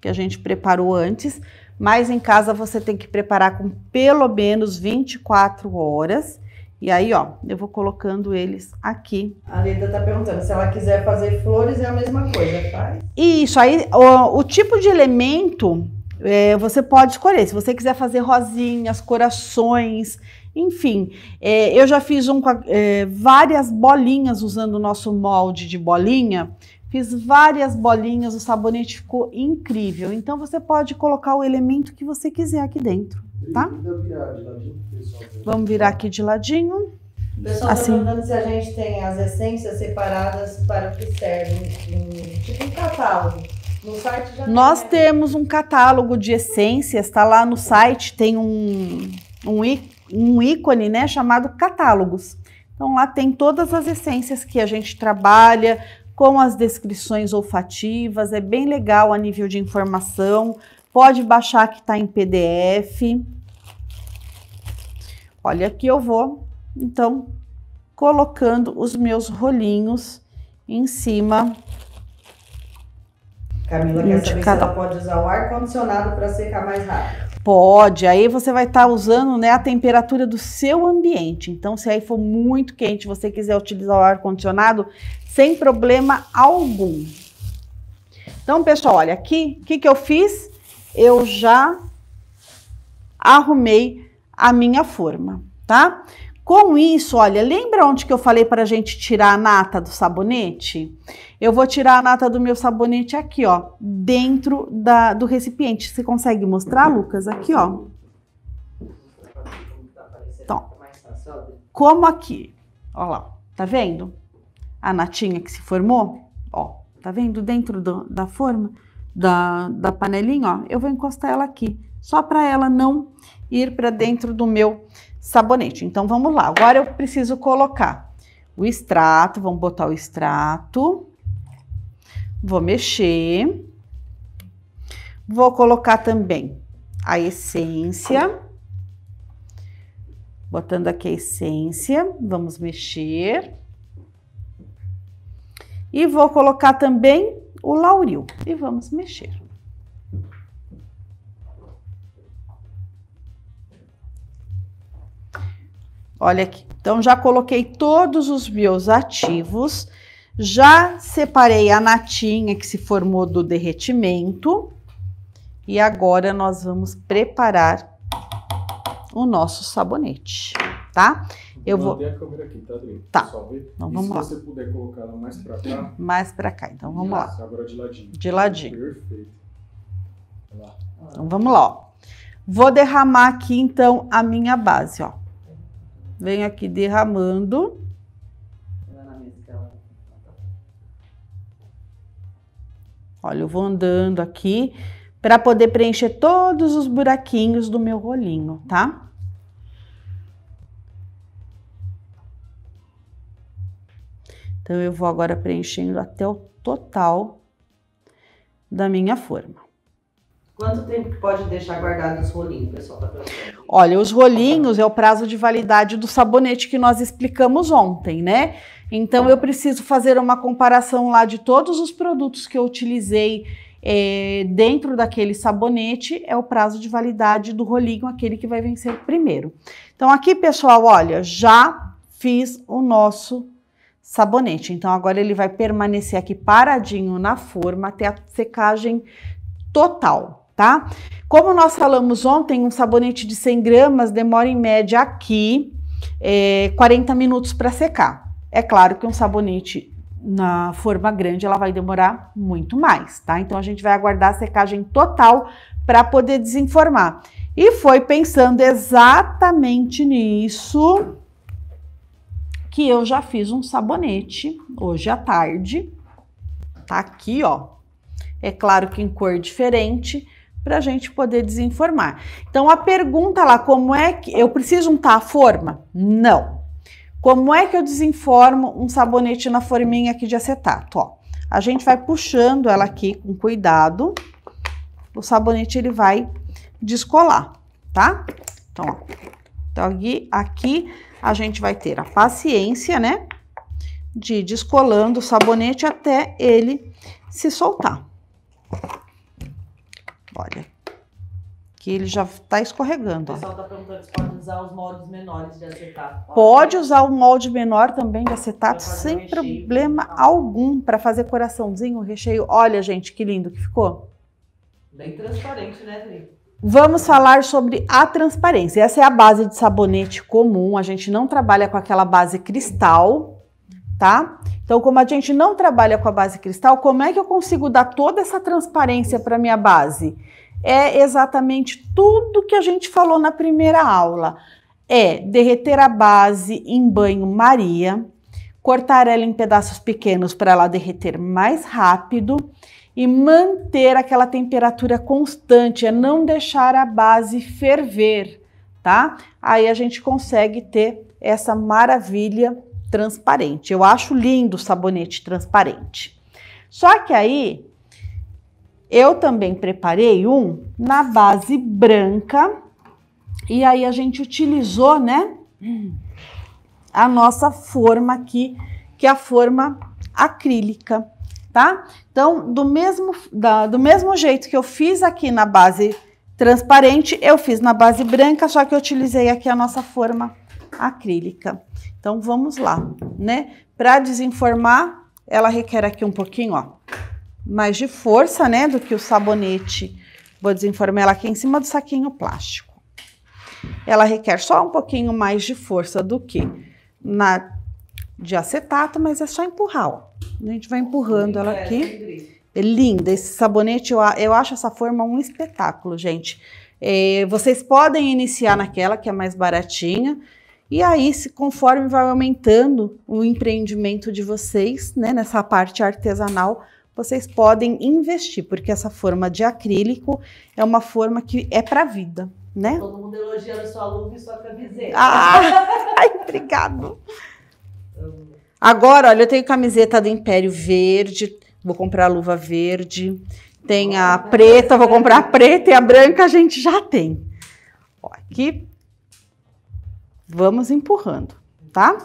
Que a gente preparou antes. Mas em casa, você tem que preparar com pelo menos 24 horas. E aí, ó, eu vou colocando eles aqui. A Leda tá perguntando se ela quiser fazer flores, é a mesma coisa, faz? Isso, aí o, o tipo de elemento é, você pode escolher, se você quiser fazer rosinhas, corações, enfim. É, eu já fiz um, é, várias bolinhas usando o nosso molde de bolinha. Fiz várias bolinhas, o sabonete ficou incrível. Então você pode colocar o elemento que você quiser aqui dentro, tá? Vamos virar aqui de ladinho. pessoal assim. tá perguntando se a gente tem as essências separadas para o que servem, tipo um catálogo. Nós tem, né? temos um catálogo de essências, está lá no site, tem um, um, um ícone né, chamado catálogos. Então lá tem todas as essências que a gente trabalha, com as descrições olfativas, é bem legal a nível de informação. Pode baixar que está em PDF. Olha aqui eu vou, então, colocando os meus rolinhos em cima Camila quer saber se ela pode usar o ar-condicionado para secar mais rápido. Pode, aí você vai estar tá usando né, a temperatura do seu ambiente. Então, se aí for muito quente você quiser utilizar o ar-condicionado, sem problema algum. Então, pessoal, olha, aqui, o que, que eu fiz? Eu já arrumei a minha forma, tá? Com isso, olha, lembra onde que eu falei para a gente tirar a nata do sabonete? Eu vou tirar a nata do meu sabonete aqui, ó, dentro da, do recipiente. Você consegue mostrar, Lucas? Aqui, ó. Então, como aqui, ó lá, tá vendo? A natinha que se formou, ó, tá vendo? Dentro do, da forma, da, da panelinha, ó, eu vou encostar ela aqui, só para ela não ir para dentro do meu sabonete. Então, vamos lá. Agora eu preciso colocar o extrato, vamos botar o extrato. Vou mexer. Vou colocar também a essência. Botando aqui a essência, vamos mexer. E vou colocar também o lauril e vamos mexer. Olha aqui. Então, já coloquei todos os meus ativos já separei a natinha que se formou do derretimento e agora nós vamos preparar o nosso sabonete, tá? Eu vou. Mandei a câmera aqui, tá, Adriano? Tá. Então vamos lá. Se você puder colocar ela mais pra cá. Mais pra cá, então vamos lá. Agora de ladinho. De ladinho. Perfeito. Então vamos lá, ó. Vou derramar aqui então a minha base, ó. Venho aqui derramando. Olha, eu vou andando aqui para poder preencher todos os buraquinhos do meu rolinho, tá? Então, eu vou agora preenchendo até o total da minha forma. Quanto tempo que pode deixar guardado os rolinhos, pessoal? Tá Olha, os rolinhos é o prazo de validade do sabonete que nós explicamos ontem, né? Então eu preciso fazer uma comparação lá de todos os produtos que eu utilizei é, dentro daquele sabonete é o prazo de validade do rolinho, aquele que vai vencer primeiro. Então, aqui, pessoal, olha, já fiz o nosso sabonete. Então, agora ele vai permanecer aqui paradinho na forma até a secagem total tá? Como nós falamos ontem, um sabonete de 100 gramas demora em média aqui é, 40 minutos para secar. É claro que um sabonete na forma grande ela vai demorar muito mais, tá? Então a gente vai aguardar a secagem total para poder desenformar. E foi pensando exatamente nisso que eu já fiz um sabonete hoje à tarde. Tá aqui, ó. É claro que em cor diferente, para a gente poder desinformar. Então a pergunta lá, como é que eu preciso untar a forma? Não. Como é que eu desinformo um sabonete na forminha aqui de acetato? Ó, a gente vai puxando ela aqui com cuidado. O sabonete ele vai descolar, tá? Então, ó, então aqui, aqui a gente vai ter a paciência, né? De ir descolando o sabonete até ele se soltar. Olha. Que ele já está escorregando. O pessoal tá perguntando se pode usar os moldes menores de acetato. Pode, usar o um molde menor também de acetato, sem recheio, problema algum, para fazer coraçãozinho, recheio. Olha, gente, que lindo que ficou. Bem transparente, né, Adri? Vamos falar sobre a transparência. Essa é a base de sabonete comum. A gente não trabalha com aquela base cristal, tá? Então, como a gente não trabalha com a base cristal, como é que eu consigo dar toda essa transparência para minha base? É exatamente tudo que a gente falou na primeira aula. É derreter a base em banho-maria, cortar ela em pedaços pequenos para ela derreter mais rápido e manter aquela temperatura constante, é não deixar a base ferver, tá? Aí a gente consegue ter essa maravilha transparente. Eu acho lindo o sabonete transparente. Só que aí eu também preparei um na base branca e aí a gente utilizou, né, a nossa forma aqui, que é a forma acrílica, tá? Então, do mesmo, da, do mesmo jeito que eu fiz aqui na base transparente, eu fiz na base branca, só que eu utilizei aqui a nossa forma acrílica acrílica. Então vamos lá, né? Para desenformar, ela requer aqui um pouquinho, ó, mais de força, né, do que o sabonete. Vou desenformar ela aqui em cima do saquinho plástico. Ela requer só um pouquinho mais de força do que na de acetato, mas é só empurrar, ó. A gente vai empurrando ela é, aqui. É linda esse sabonete, eu, eu acho essa forma um espetáculo, gente. É, vocês podem iniciar naquela que é mais baratinha, e aí, se conforme vai aumentando o empreendimento de vocês, né, nessa parte artesanal, vocês podem investir, porque essa forma de acrílico é uma forma que é para vida, né? Todo mundo elogiando sua luva e sua camiseta. Ah, ai, obrigado. Agora, olha, eu tenho camiseta do Império Verde, vou comprar a luva verde, tem a preta, vou comprar a preta e a branca a gente já tem. Ó, aqui Vamos empurrando, tá?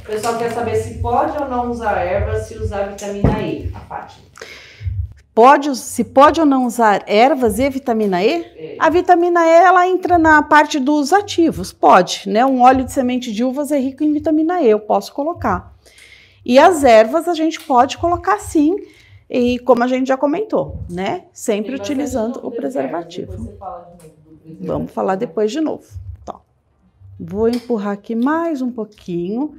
O pessoal quer saber se pode ou não usar ervas se usar vitamina E, a Fátima. Pode, se pode ou não usar ervas e vitamina E? É. A vitamina E ela entra na parte dos ativos, pode, né? Um óleo de semente de uvas é rico em vitamina E, eu posso colocar. E as ervas a gente pode colocar sim, e como a gente já comentou, né? Sempre utilizando o preservativo. Vamos falar depois de novo. Vou empurrar aqui mais um pouquinho.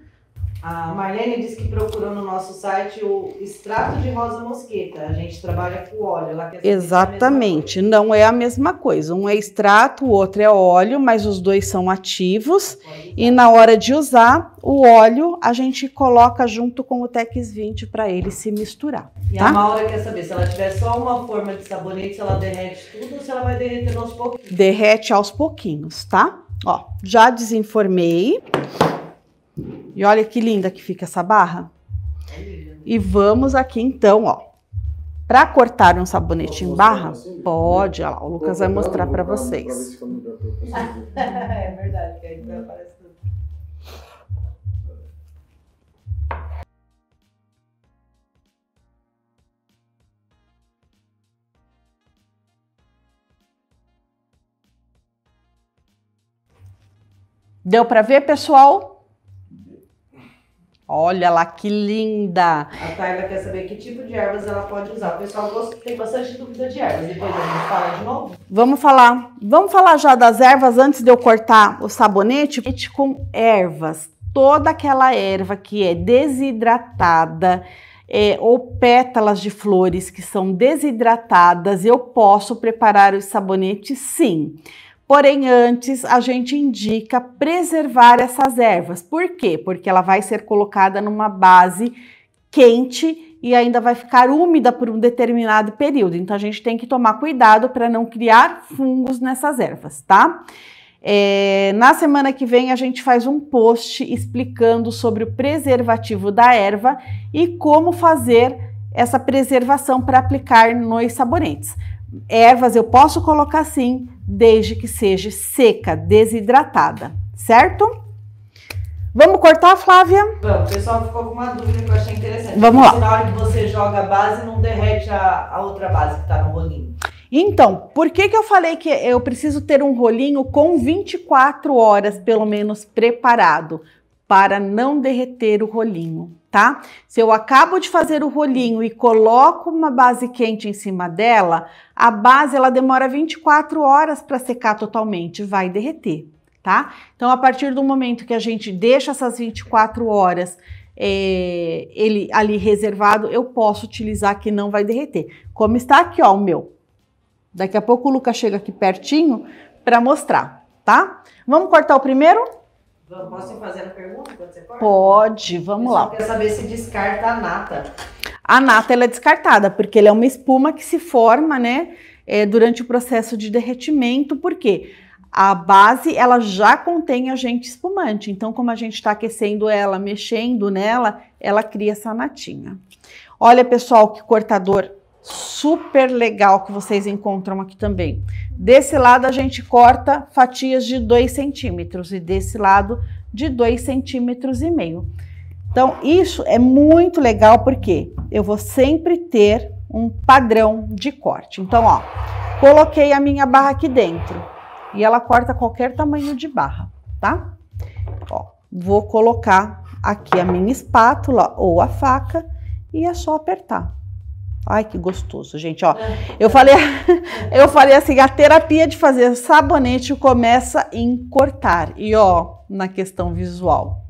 A Marlene disse que procurou no nosso site o extrato de rosa mosqueta. A gente trabalha com óleo. Ela quer é Exatamente, não é a mesma coisa. Um é extrato, o outro é óleo, mas os dois são ativos. E na hora de usar, o óleo a gente coloca junto com o Tex 20 para ele se misturar. E tá? a Maura quer saber se ela tiver só uma forma de sabonete, se ela derrete tudo ou se ela vai derreter aos pouquinhos. Derrete aos pouquinhos, tá? Ó, já desenformei. E olha que linda que fica essa barra. E vamos aqui então, ó. Para cortar um sabonete em barra, pode. Olha lá, o Lucas vai mostrar para vocês. É verdade, que aí aparecer. Deu para ver, pessoal? Olha lá que linda! A Tayla quer saber que tipo de ervas ela pode usar. O pessoal tem bastante dúvida de ervas. Depois a gente fala de novo. Vamos falar. Vamos falar já das ervas antes de eu cortar o sabonete. Com ervas. Toda aquela erva que é desidratada, é, ou pétalas de flores que são desidratadas, eu posso preparar os sabonetes sim. Sim Porém, antes a gente indica preservar essas ervas. Por quê? Porque ela vai ser colocada numa base quente e ainda vai ficar úmida por um determinado período. Então a gente tem que tomar cuidado para não criar fungos nessas ervas, tá? É, na semana que vem a gente faz um post explicando sobre o preservativo da erva e como fazer essa preservação para aplicar nos sabonetes. Ervas eu posso colocar sim, desde que seja seca, desidratada, certo? Vamos cortar, Flávia? Vamos, o pessoal ficou com uma dúvida que eu achei interessante. Vamos lá. Na hora que você joga a base, não derrete a, a outra base que está no rolinho. Então, por que, que eu falei que eu preciso ter um rolinho com 24 horas, pelo menos, preparado? Para não derreter o rolinho tá? Se eu acabo de fazer o rolinho e coloco uma base quente em cima dela, a base ela demora 24 horas para secar totalmente, vai derreter, tá? Então, a partir do momento que a gente deixa essas 24 horas é, ele ali reservado, eu posso utilizar que não vai derreter. Como está aqui, ó, o meu. Daqui a pouco o Lucas chega aqui pertinho para mostrar, tá? Vamos cortar o primeiro? Posso ir fazendo pergunta você corta? Pode, vamos eu lá. Quer saber se descarta a nata. A nata ela é descartada, porque ela é uma espuma que se forma, né, é, durante o processo de derretimento, porque a base ela já contém agente espumante. Então, como a gente está aquecendo ela, mexendo nela, ela cria essa natinha. Olha, pessoal, que cortador super legal que vocês encontram aqui também. Desse lado a gente corta fatias de 2 centímetros e desse lado de 2 centímetros e meio. Então isso é muito legal porque eu vou sempre ter um padrão de corte. Então ó, coloquei a minha barra aqui dentro e ela corta qualquer tamanho de barra, tá? Ó, vou colocar aqui a minha espátula ou a faca e é só apertar. Ai, que gostoso, gente, ó. É. Eu falei, eu falei assim, a terapia de fazer sabonete começa em cortar. E ó, na questão visual.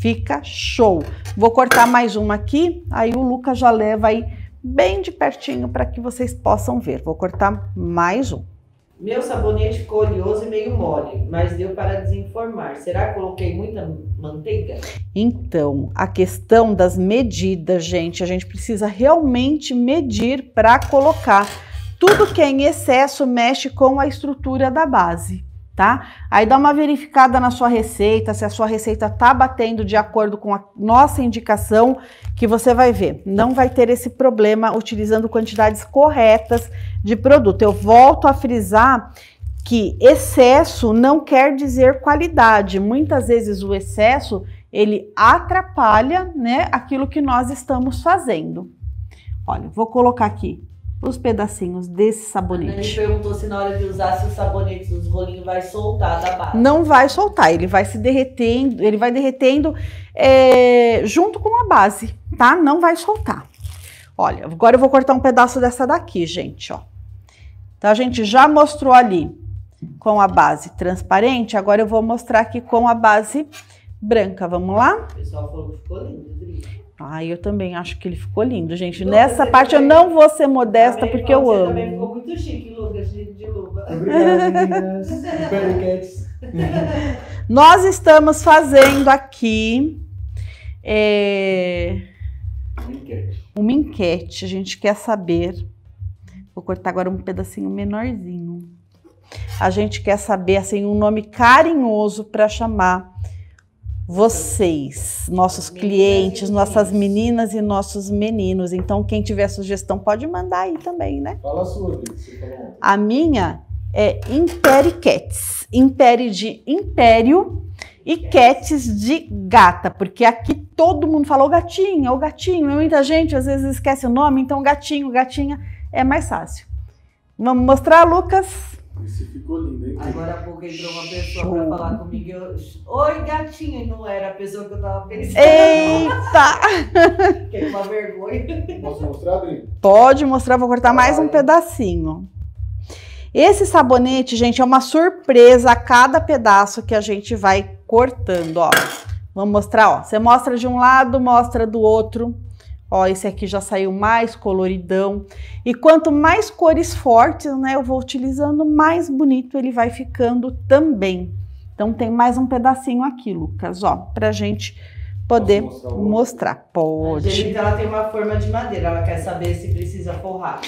Fica show. Vou cortar mais uma aqui, aí o Lucas já leva aí bem de pertinho para que vocês possam ver. Vou cortar mais um. Meu sabonete ficou oleoso e meio mole, mas deu para desenformar. Será que coloquei muita manteiga? Então, a questão das medidas, gente, a gente precisa realmente medir para colocar. Tudo que é em excesso mexe com a estrutura da base tá? Aí dá uma verificada na sua receita, se a sua receita tá batendo de acordo com a nossa indicação, que você vai ver. Não vai ter esse problema utilizando quantidades corretas de produto. Eu volto a frisar que excesso não quer dizer qualidade. Muitas vezes o excesso ele atrapalha, né, aquilo que nós estamos fazendo. Olha, vou colocar aqui os pedacinhos desse sabonete. Ele perguntou se na hora de usar se o sabonete os rolinhos vai soltar da base. Não vai soltar, ele vai se derretendo, ele vai derretendo é, junto com a base, tá? Não vai soltar. Olha, agora eu vou cortar um pedaço dessa daqui, gente, ó. Então a gente já mostrou ali com a base transparente, agora eu vou mostrar aqui com a base branca. Vamos lá? O pessoal falou que ficou lindo, ah, eu também acho que ele ficou lindo, gente. Nessa parte eu não vou ser modesta porque eu você amo. Também ficou muito chique, Lucas, de, de luva. Obrigado, meninas. Nós estamos fazendo aqui é, uma, enquete. uma enquete. A gente quer saber. Vou cortar agora um pedacinho menorzinho. A gente quer saber assim um nome carinhoso para chamar vocês, nossos clientes, nossas meninas e nossos meninos. Então, quem tiver sugestão pode mandar aí também, né? Fala a sua, A minha é Imperi Cats. Imperi de império e cats de gata, porque aqui todo mundo fala o gatinho, o gatinho. Muita gente às vezes esquece o nome, então gatinho, gatinha é mais fácil. Vamos mostrar, Lucas? Esse ficou lindo, hein? Agora há pouco entrou uma pessoa Show. pra falar comigo. Eu... Oi, gatinha! E não era a pessoa que eu tava pensando. Eita! Fiquei uma vergonha. Posso mostrar, Adri? Pode mostrar, vou cortar mais um pedacinho. Esse sabonete, gente, é uma surpresa a cada pedaço que a gente vai cortando, ó. Vamos mostrar, ó. Você mostra de um lado, mostra do outro. Ó, esse aqui já saiu mais coloridão. E quanto mais cores fortes, né, eu vou utilizando, mais bonito ele vai ficando também. Então tem mais um pedacinho aqui, Lucas, ó, pra gente poder mostrar, Pode. A Angelita, ela tem uma forma de madeira, ela quer saber se precisa forrar.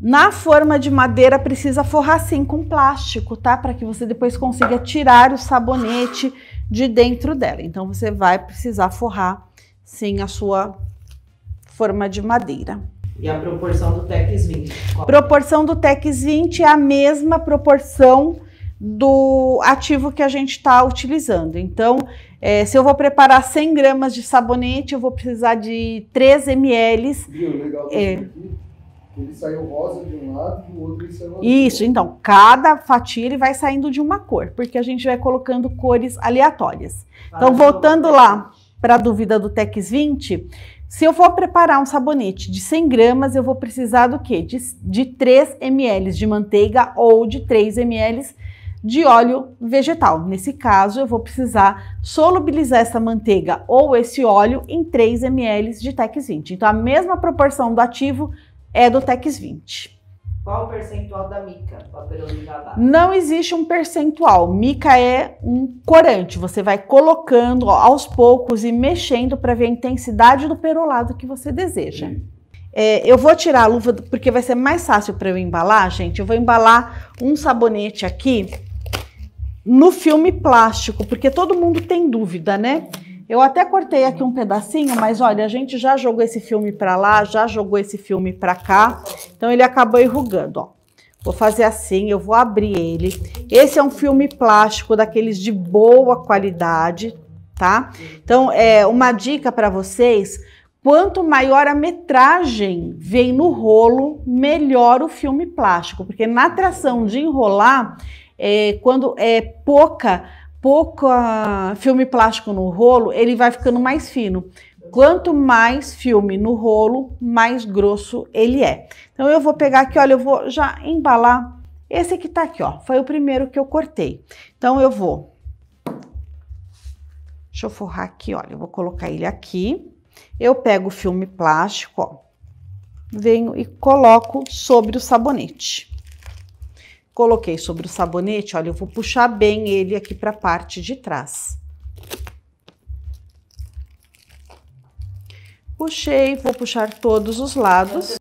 Na forma de madeira precisa forrar sim com plástico, tá? Para que você depois consiga tirar o sabonete de dentro dela. Então você vai precisar forrar sim a sua forma de madeira. E a proporção do TECS 20? Qual? Proporção do TECS 20 é a mesma proporção do ativo que a gente está utilizando. Então, é, se eu vou preparar 100 gramas de sabonete, eu vou precisar de 3 ml. Viu, legal. Tá é, ele saiu rosa de um lado e o outro ele saiu azul. Isso, então, cada fatia ele vai saindo de uma cor, porque a gente vai colocando cores aleatórias. então, voltando lá para a dúvida do TEX 20, se eu for preparar um sabonete de 100 gramas, eu vou precisar do quê? De, de 3 ml de manteiga ou de 3 ml de óleo vegetal. Nesse caso, eu vou precisar solubilizar essa manteiga ou esse óleo em 3 ml de Tex 20. Então, a mesma proporção do ativo é do Tex 20. Qual o percentual da mica para perolizar a Não existe um percentual. Mica é um corante. Você vai colocando ó, aos poucos e mexendo para ver a intensidade do perolado que você deseja. É, eu vou tirar a luva porque vai ser mais fácil para eu embalar, gente. Eu vou embalar um sabonete aqui no filme plástico, porque todo mundo tem dúvida, né? Eu até cortei aqui um pedacinho, mas olha, a gente já jogou esse filme para lá, já jogou esse filme para cá, então ele acabou enrugando, ó. Vou fazer assim, eu vou abrir ele. Esse é um filme plástico daqueles de boa qualidade, tá? Então, é uma dica para vocês, quanto maior a metragem vem no rolo, melhor o filme plástico, porque na tração de enrolar, é, quando é pouca pouco filme plástico no rolo, ele vai ficando mais fino. Quanto mais filme no rolo, mais grosso ele é. Então eu vou pegar aqui, olha, eu vou já embalar. Esse que tá aqui, ó, foi o primeiro que eu cortei. Então eu vou... Deixa eu forrar aqui, olha, eu vou colocar ele aqui. Eu pego o filme plástico, ó, venho e coloco sobre o sabonete. Coloquei sobre o sabonete, olha, eu vou puxar bem ele aqui para a parte de trás. Puxei, vou puxar todos os lados.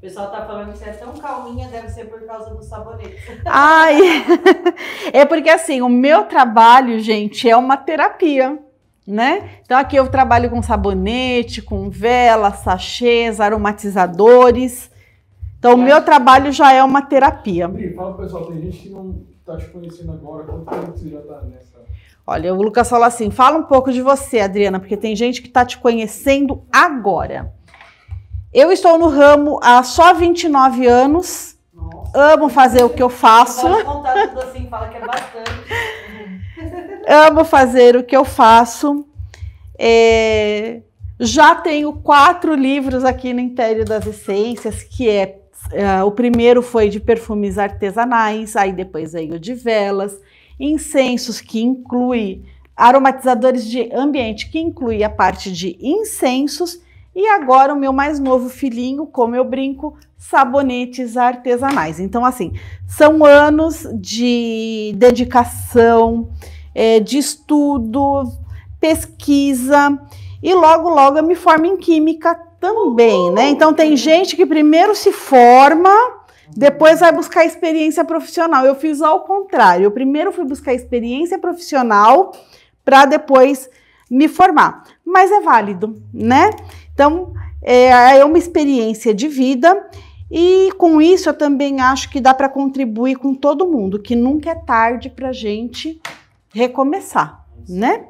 O pessoal tá falando que você é tão calminha, deve ser por causa do sabonete. Ai! É porque assim, o meu trabalho, gente, é uma terapia. Né? Então aqui eu trabalho com sabonete, com vela, sachês, aromatizadores. Então o meu trabalho já é uma terapia. Pri, fala pessoal, tem gente que não está te conhecendo agora, quanto tempo você já está nessa? Olha, o Lucas fala assim, fala um pouco de você, Adriana, porque tem gente que está te conhecendo agora. Eu estou no ramo há só 29 anos. Nossa. Amo fazer o que eu faço. Pode assim, fala que é bastante. Amo fazer o que eu faço. É... Já tenho quatro livros aqui no Império das Essências, que é uh, o primeiro foi de perfumes artesanais, aí depois veio de velas, incensos que inclui aromatizadores de ambiente, que inclui a parte de incensos e agora o meu mais novo filhinho, como eu brinco, sabonetes artesanais. Então, assim, são anos de dedicação, é, de estudo, pesquisa e logo, logo eu me formo em química também, né? Então, tem gente que primeiro se forma, depois vai buscar experiência profissional. Eu fiz ao contrário, eu primeiro fui buscar experiência profissional para depois me formar. Mas é válido, né? Então, é, é uma experiência de vida. E com isso eu também acho que dá para contribuir com todo mundo, que nunca é tarde para a gente recomeçar, né?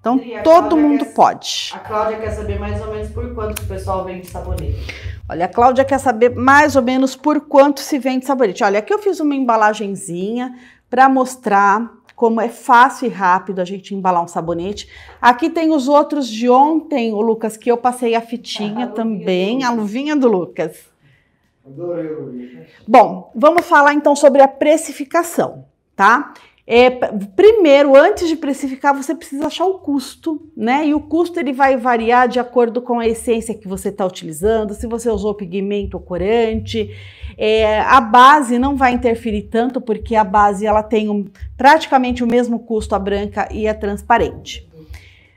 Então todo Cláudia mundo quer, pode. A Cláudia quer saber mais ou menos por quanto o pessoal vende sabonete. Olha, a Cláudia quer saber mais ou menos por quanto se vende sabonete. Olha, aqui eu fiz uma embalagenzinha para mostrar como é fácil e rápido a gente embalar um sabonete. Aqui tem os outros de ontem, o Lucas, que eu passei a fitinha a ah, também, a luvinha do Lucas. Adorei, Luvinha. Bom, vamos falar então sobre a precificação, tá? É, primeiro, antes de precificar, você precisa achar o custo, né? E o custo ele vai variar de acordo com a essência que você está utilizando, se você usou pigmento ou corante, é, a base não vai interferir tanto, porque a base ela tem um, praticamente o mesmo custo, a branca e a transparente.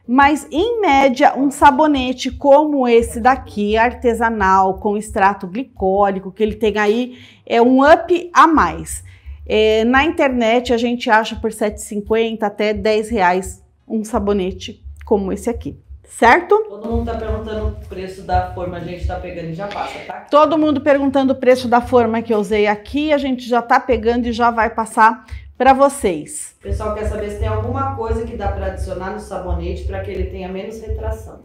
Mas, em média, um sabonete como esse daqui, artesanal, com extrato glicólico, que ele tem aí, é um up a mais. É, na internet, a gente acha por R$ 7,50 até R$ 10 um sabonete como esse aqui certo? Todo mundo está perguntando o preço da forma, a gente está pegando e já passa, tá? Todo mundo perguntando o preço da forma que eu usei aqui, a gente já está pegando e já vai passar para vocês. O pessoal quer saber se tem alguma coisa que dá para adicionar no sabonete para que ele tenha menos retração.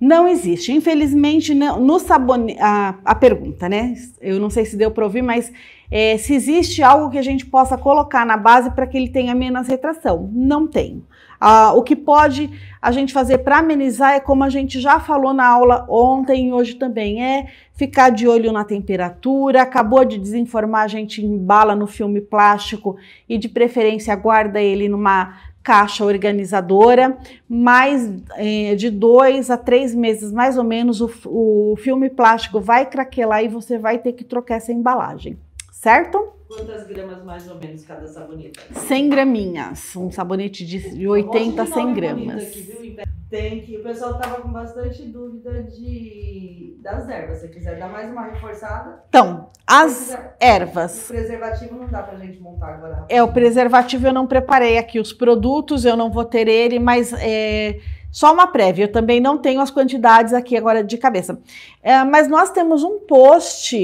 Não existe, infelizmente não. No sabonete, a, a pergunta, né? Eu não sei se deu para ouvir, mas é, se existe algo que a gente possa colocar na base para que ele tenha menos retração? Não tem. Ah, o que pode a gente fazer para amenizar é como a gente já falou na aula ontem e hoje também é ficar de olho na temperatura. Acabou de desinformar, a gente embala no filme plástico e de preferência guarda ele numa caixa organizadora, mais eh, de dois a três meses, mais ou menos, o, o filme plástico vai craquelar e você vai ter que trocar essa embalagem, certo? Quantas gramas mais ou menos cada sabonete? 100 graminhas. Um sabonete de 80 a 100 gramas. Tem que. O pessoal tava com bastante dúvida de das ervas. Se quiser dar mais uma reforçada. Então, as ervas. O preservativo não dá pra gente montar agora. É, o preservativo eu não preparei aqui. Os produtos eu não vou ter ele, mas é, só uma prévia. Eu também não tenho as quantidades aqui agora de cabeça. É, mas nós temos um post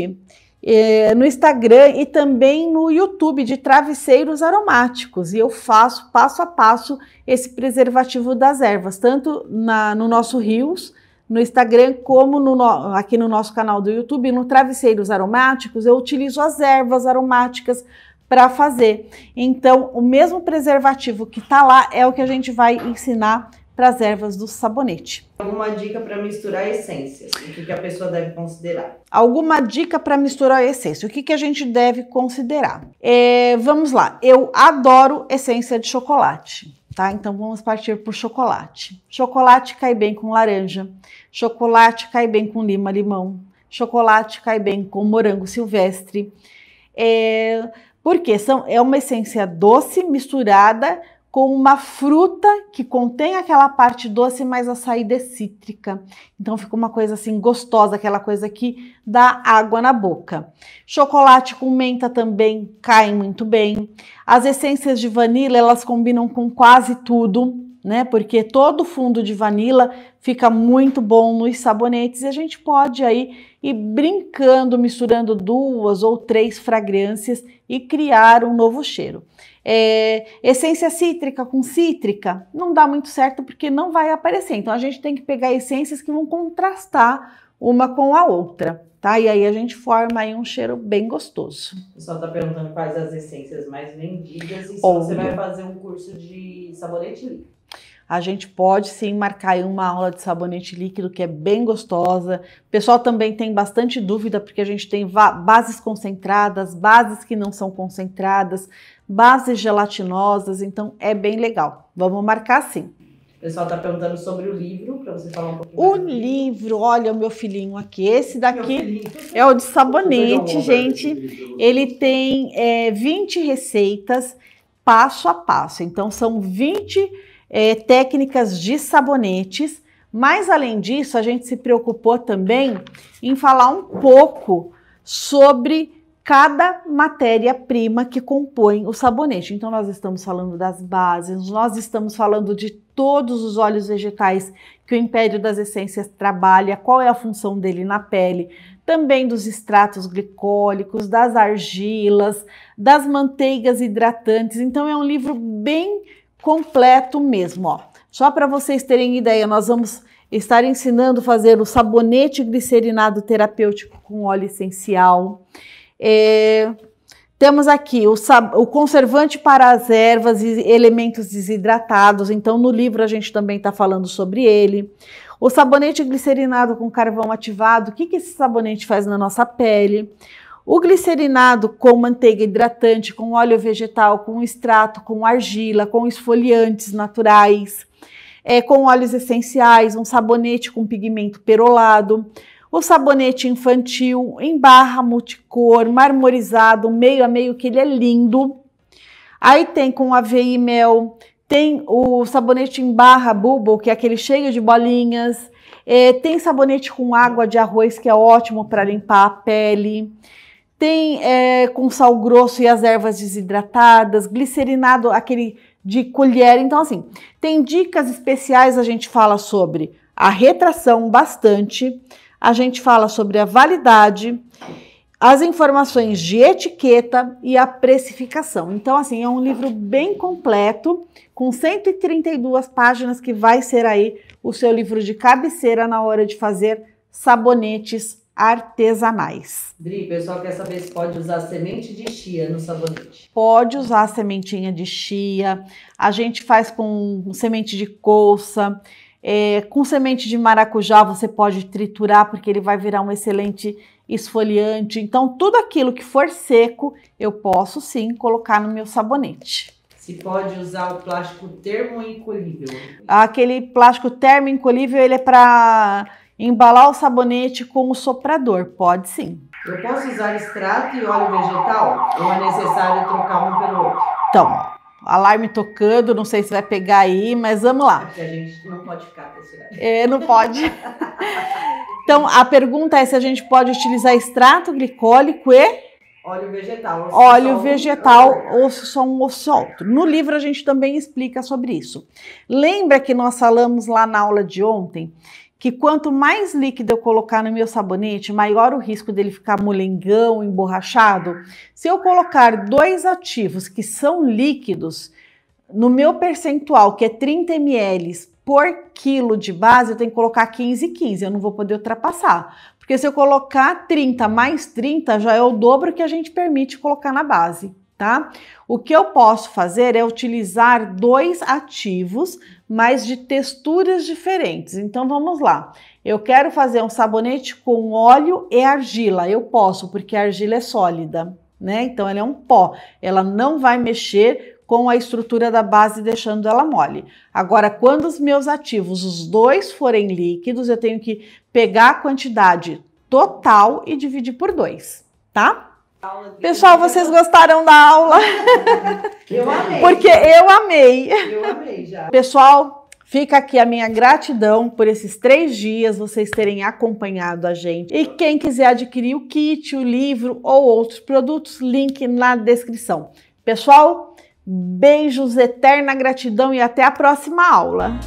é, no Instagram e também no YouTube de travesseiros aromáticos. E eu faço passo a passo esse preservativo das ervas, tanto na, no nosso Rios, no Instagram, como no, aqui no nosso canal do YouTube, no Travesseiros Aromáticos, eu utilizo as ervas aromáticas para fazer. Então, o mesmo preservativo que está lá é o que a gente vai ensinar para as ervas do sabonete. Alguma dica para misturar essências? Assim, o que, que a pessoa deve considerar? Alguma dica para misturar a essência? O que, que a gente deve considerar? É, vamos lá, eu adoro essência de chocolate. Tá? Então vamos partir por chocolate. Chocolate cai bem com laranja, chocolate cai bem com lima-limão, chocolate cai bem com morango silvestre. É, porque são, é uma essência doce misturada com uma fruta que contém aquela parte doce, mas a saída é cítrica. Então fica uma coisa assim gostosa, aquela coisa que dá água na boca. Chocolate com menta também cai muito bem. As essências de vanila, elas combinam com quase tudo, né? Porque todo fundo de vanila fica muito bom nos sabonetes e a gente pode aí ir brincando, misturando duas ou três fragrâncias e criar um novo cheiro. É, essência cítrica com cítrica não dá muito certo porque não vai aparecer. Então a gente tem que pegar essências que vão contrastar uma com a outra, tá? E aí a gente forma aí um cheiro bem gostoso. O pessoal tá perguntando quais as essências mais vendidas e se Olha. você vai fazer um curso de sabonete líquido a gente pode sim marcar uma aula de sabonete líquido que é bem gostosa. O pessoal também tem bastante dúvida porque a gente tem bases concentradas, bases que não são concentradas, bases gelatinosas, então é bem legal. Vamos marcar sim. O pessoal está perguntando sobre o livro, para você falar um pouquinho. O livro, olha o meu filhinho aqui. Esse daqui é o de sabonete, gente. Ele tem é, eh, 20 receitas passo a passo. Então, são 20 receitas é, técnicas de sabonetes, mas além disso, a gente se preocupou também em falar um pouco sobre cada matéria-prima que compõe o sabonete. Então, nós estamos falando das bases, nós estamos falando de todos os óleos vegetais que o Império das Essências trabalha, qual é a função dele na pele, também dos extratos glicólicos, das argilas, das manteigas hidratantes. Então, é um livro bem completo mesmo, ó. Só para vocês terem ideia, nós vamos estar ensinando a fazer o sabonete glicerinado terapêutico com óleo essencial. É, temos aqui o, o, conservante para as ervas e elementos desidratados. Então, no livro a gente também está falando sobre ele. O sabonete glicerinado com carvão ativado. O que, que esse sabonete faz na nossa pele? O glicerinado com manteiga hidratante, com óleo vegetal, com extrato, com argila, com esfoliantes naturais, é, com óleos essenciais, um sabonete com pigmento perolado, o sabonete infantil em barra multicor, marmorizado, meio a meio, que ele é lindo. Aí tem com aveia e mel, tem o sabonete em barra bubble, que é aquele cheio de bolinhas, é, tem sabonete com água de arroz, que é ótimo para limpar a pele tem é, com sal grosso e as ervas desidratadas, glicerinado, aquele de colher. Então, assim, tem dicas especiais. A gente fala sobre a retração bastante, a gente fala sobre a validade, as informações de etiqueta e a precificação. Então, assim, é um livro bem completo, com 132 páginas, que vai ser aí o seu livro de cabeceira na hora de fazer sabonetes artesanais. Dri, pessoal quer saber se pode usar semente de chia no sabonete. Pode usar sementinha de chia. A gente faz com semente de couça. É, com semente de maracujá você pode triturar porque ele vai virar um excelente esfoliante. Então tudo aquilo que for seco eu posso sim colocar no meu sabonete se pode usar o plástico termoencolível. Aquele plástico termoencolível, ele é para Embalar o sabonete com o soprador, pode sim. Eu posso usar extrato e óleo vegetal? Ou é necessário trocar um pelo outro? Então, alarme tocando, não sei se vai pegar aí, mas vamos lá. É porque a gente não pode ficar com É, não pode. então, a pergunta é se a gente pode utilizar extrato glicólico e óleo vegetal. Óleo vegetal ou só um ou só outro. No livro a gente também explica sobre isso. Lembra que nós falamos lá na aula de ontem que quanto mais líquido eu colocar no meu sabonete, maior o risco dele ficar molengão, emborrachado. Se eu colocar dois ativos que são líquidos, no meu percentual, que é 30 ml por quilo de base, eu tenho que colocar 15 e 15, eu não vou poder ultrapassar. Porque se eu colocar 30 mais 30, já é o dobro que a gente permite colocar na base tá? O que eu posso fazer é utilizar dois ativos, mas de texturas diferentes. Então vamos lá. Eu quero fazer um sabonete com óleo e argila. Eu posso, porque a argila é sólida, né? Então ela é um pó. Ela não vai mexer com a estrutura da base, deixando ela mole. Agora, quando os meus ativos, os dois forem líquidos, eu tenho que pegar a quantidade total e dividir por dois, tá? Pessoal, vocês gostaram da aula? Eu amei. Porque eu amei. Eu amei já. Pessoal, Fica aqui a minha gratidão por esses três dias vocês terem acompanhado a gente. E quem quiser adquirir o kit, o livro ou outros produtos, link na descrição. Pessoal, beijos, eterna gratidão e até a próxima aula.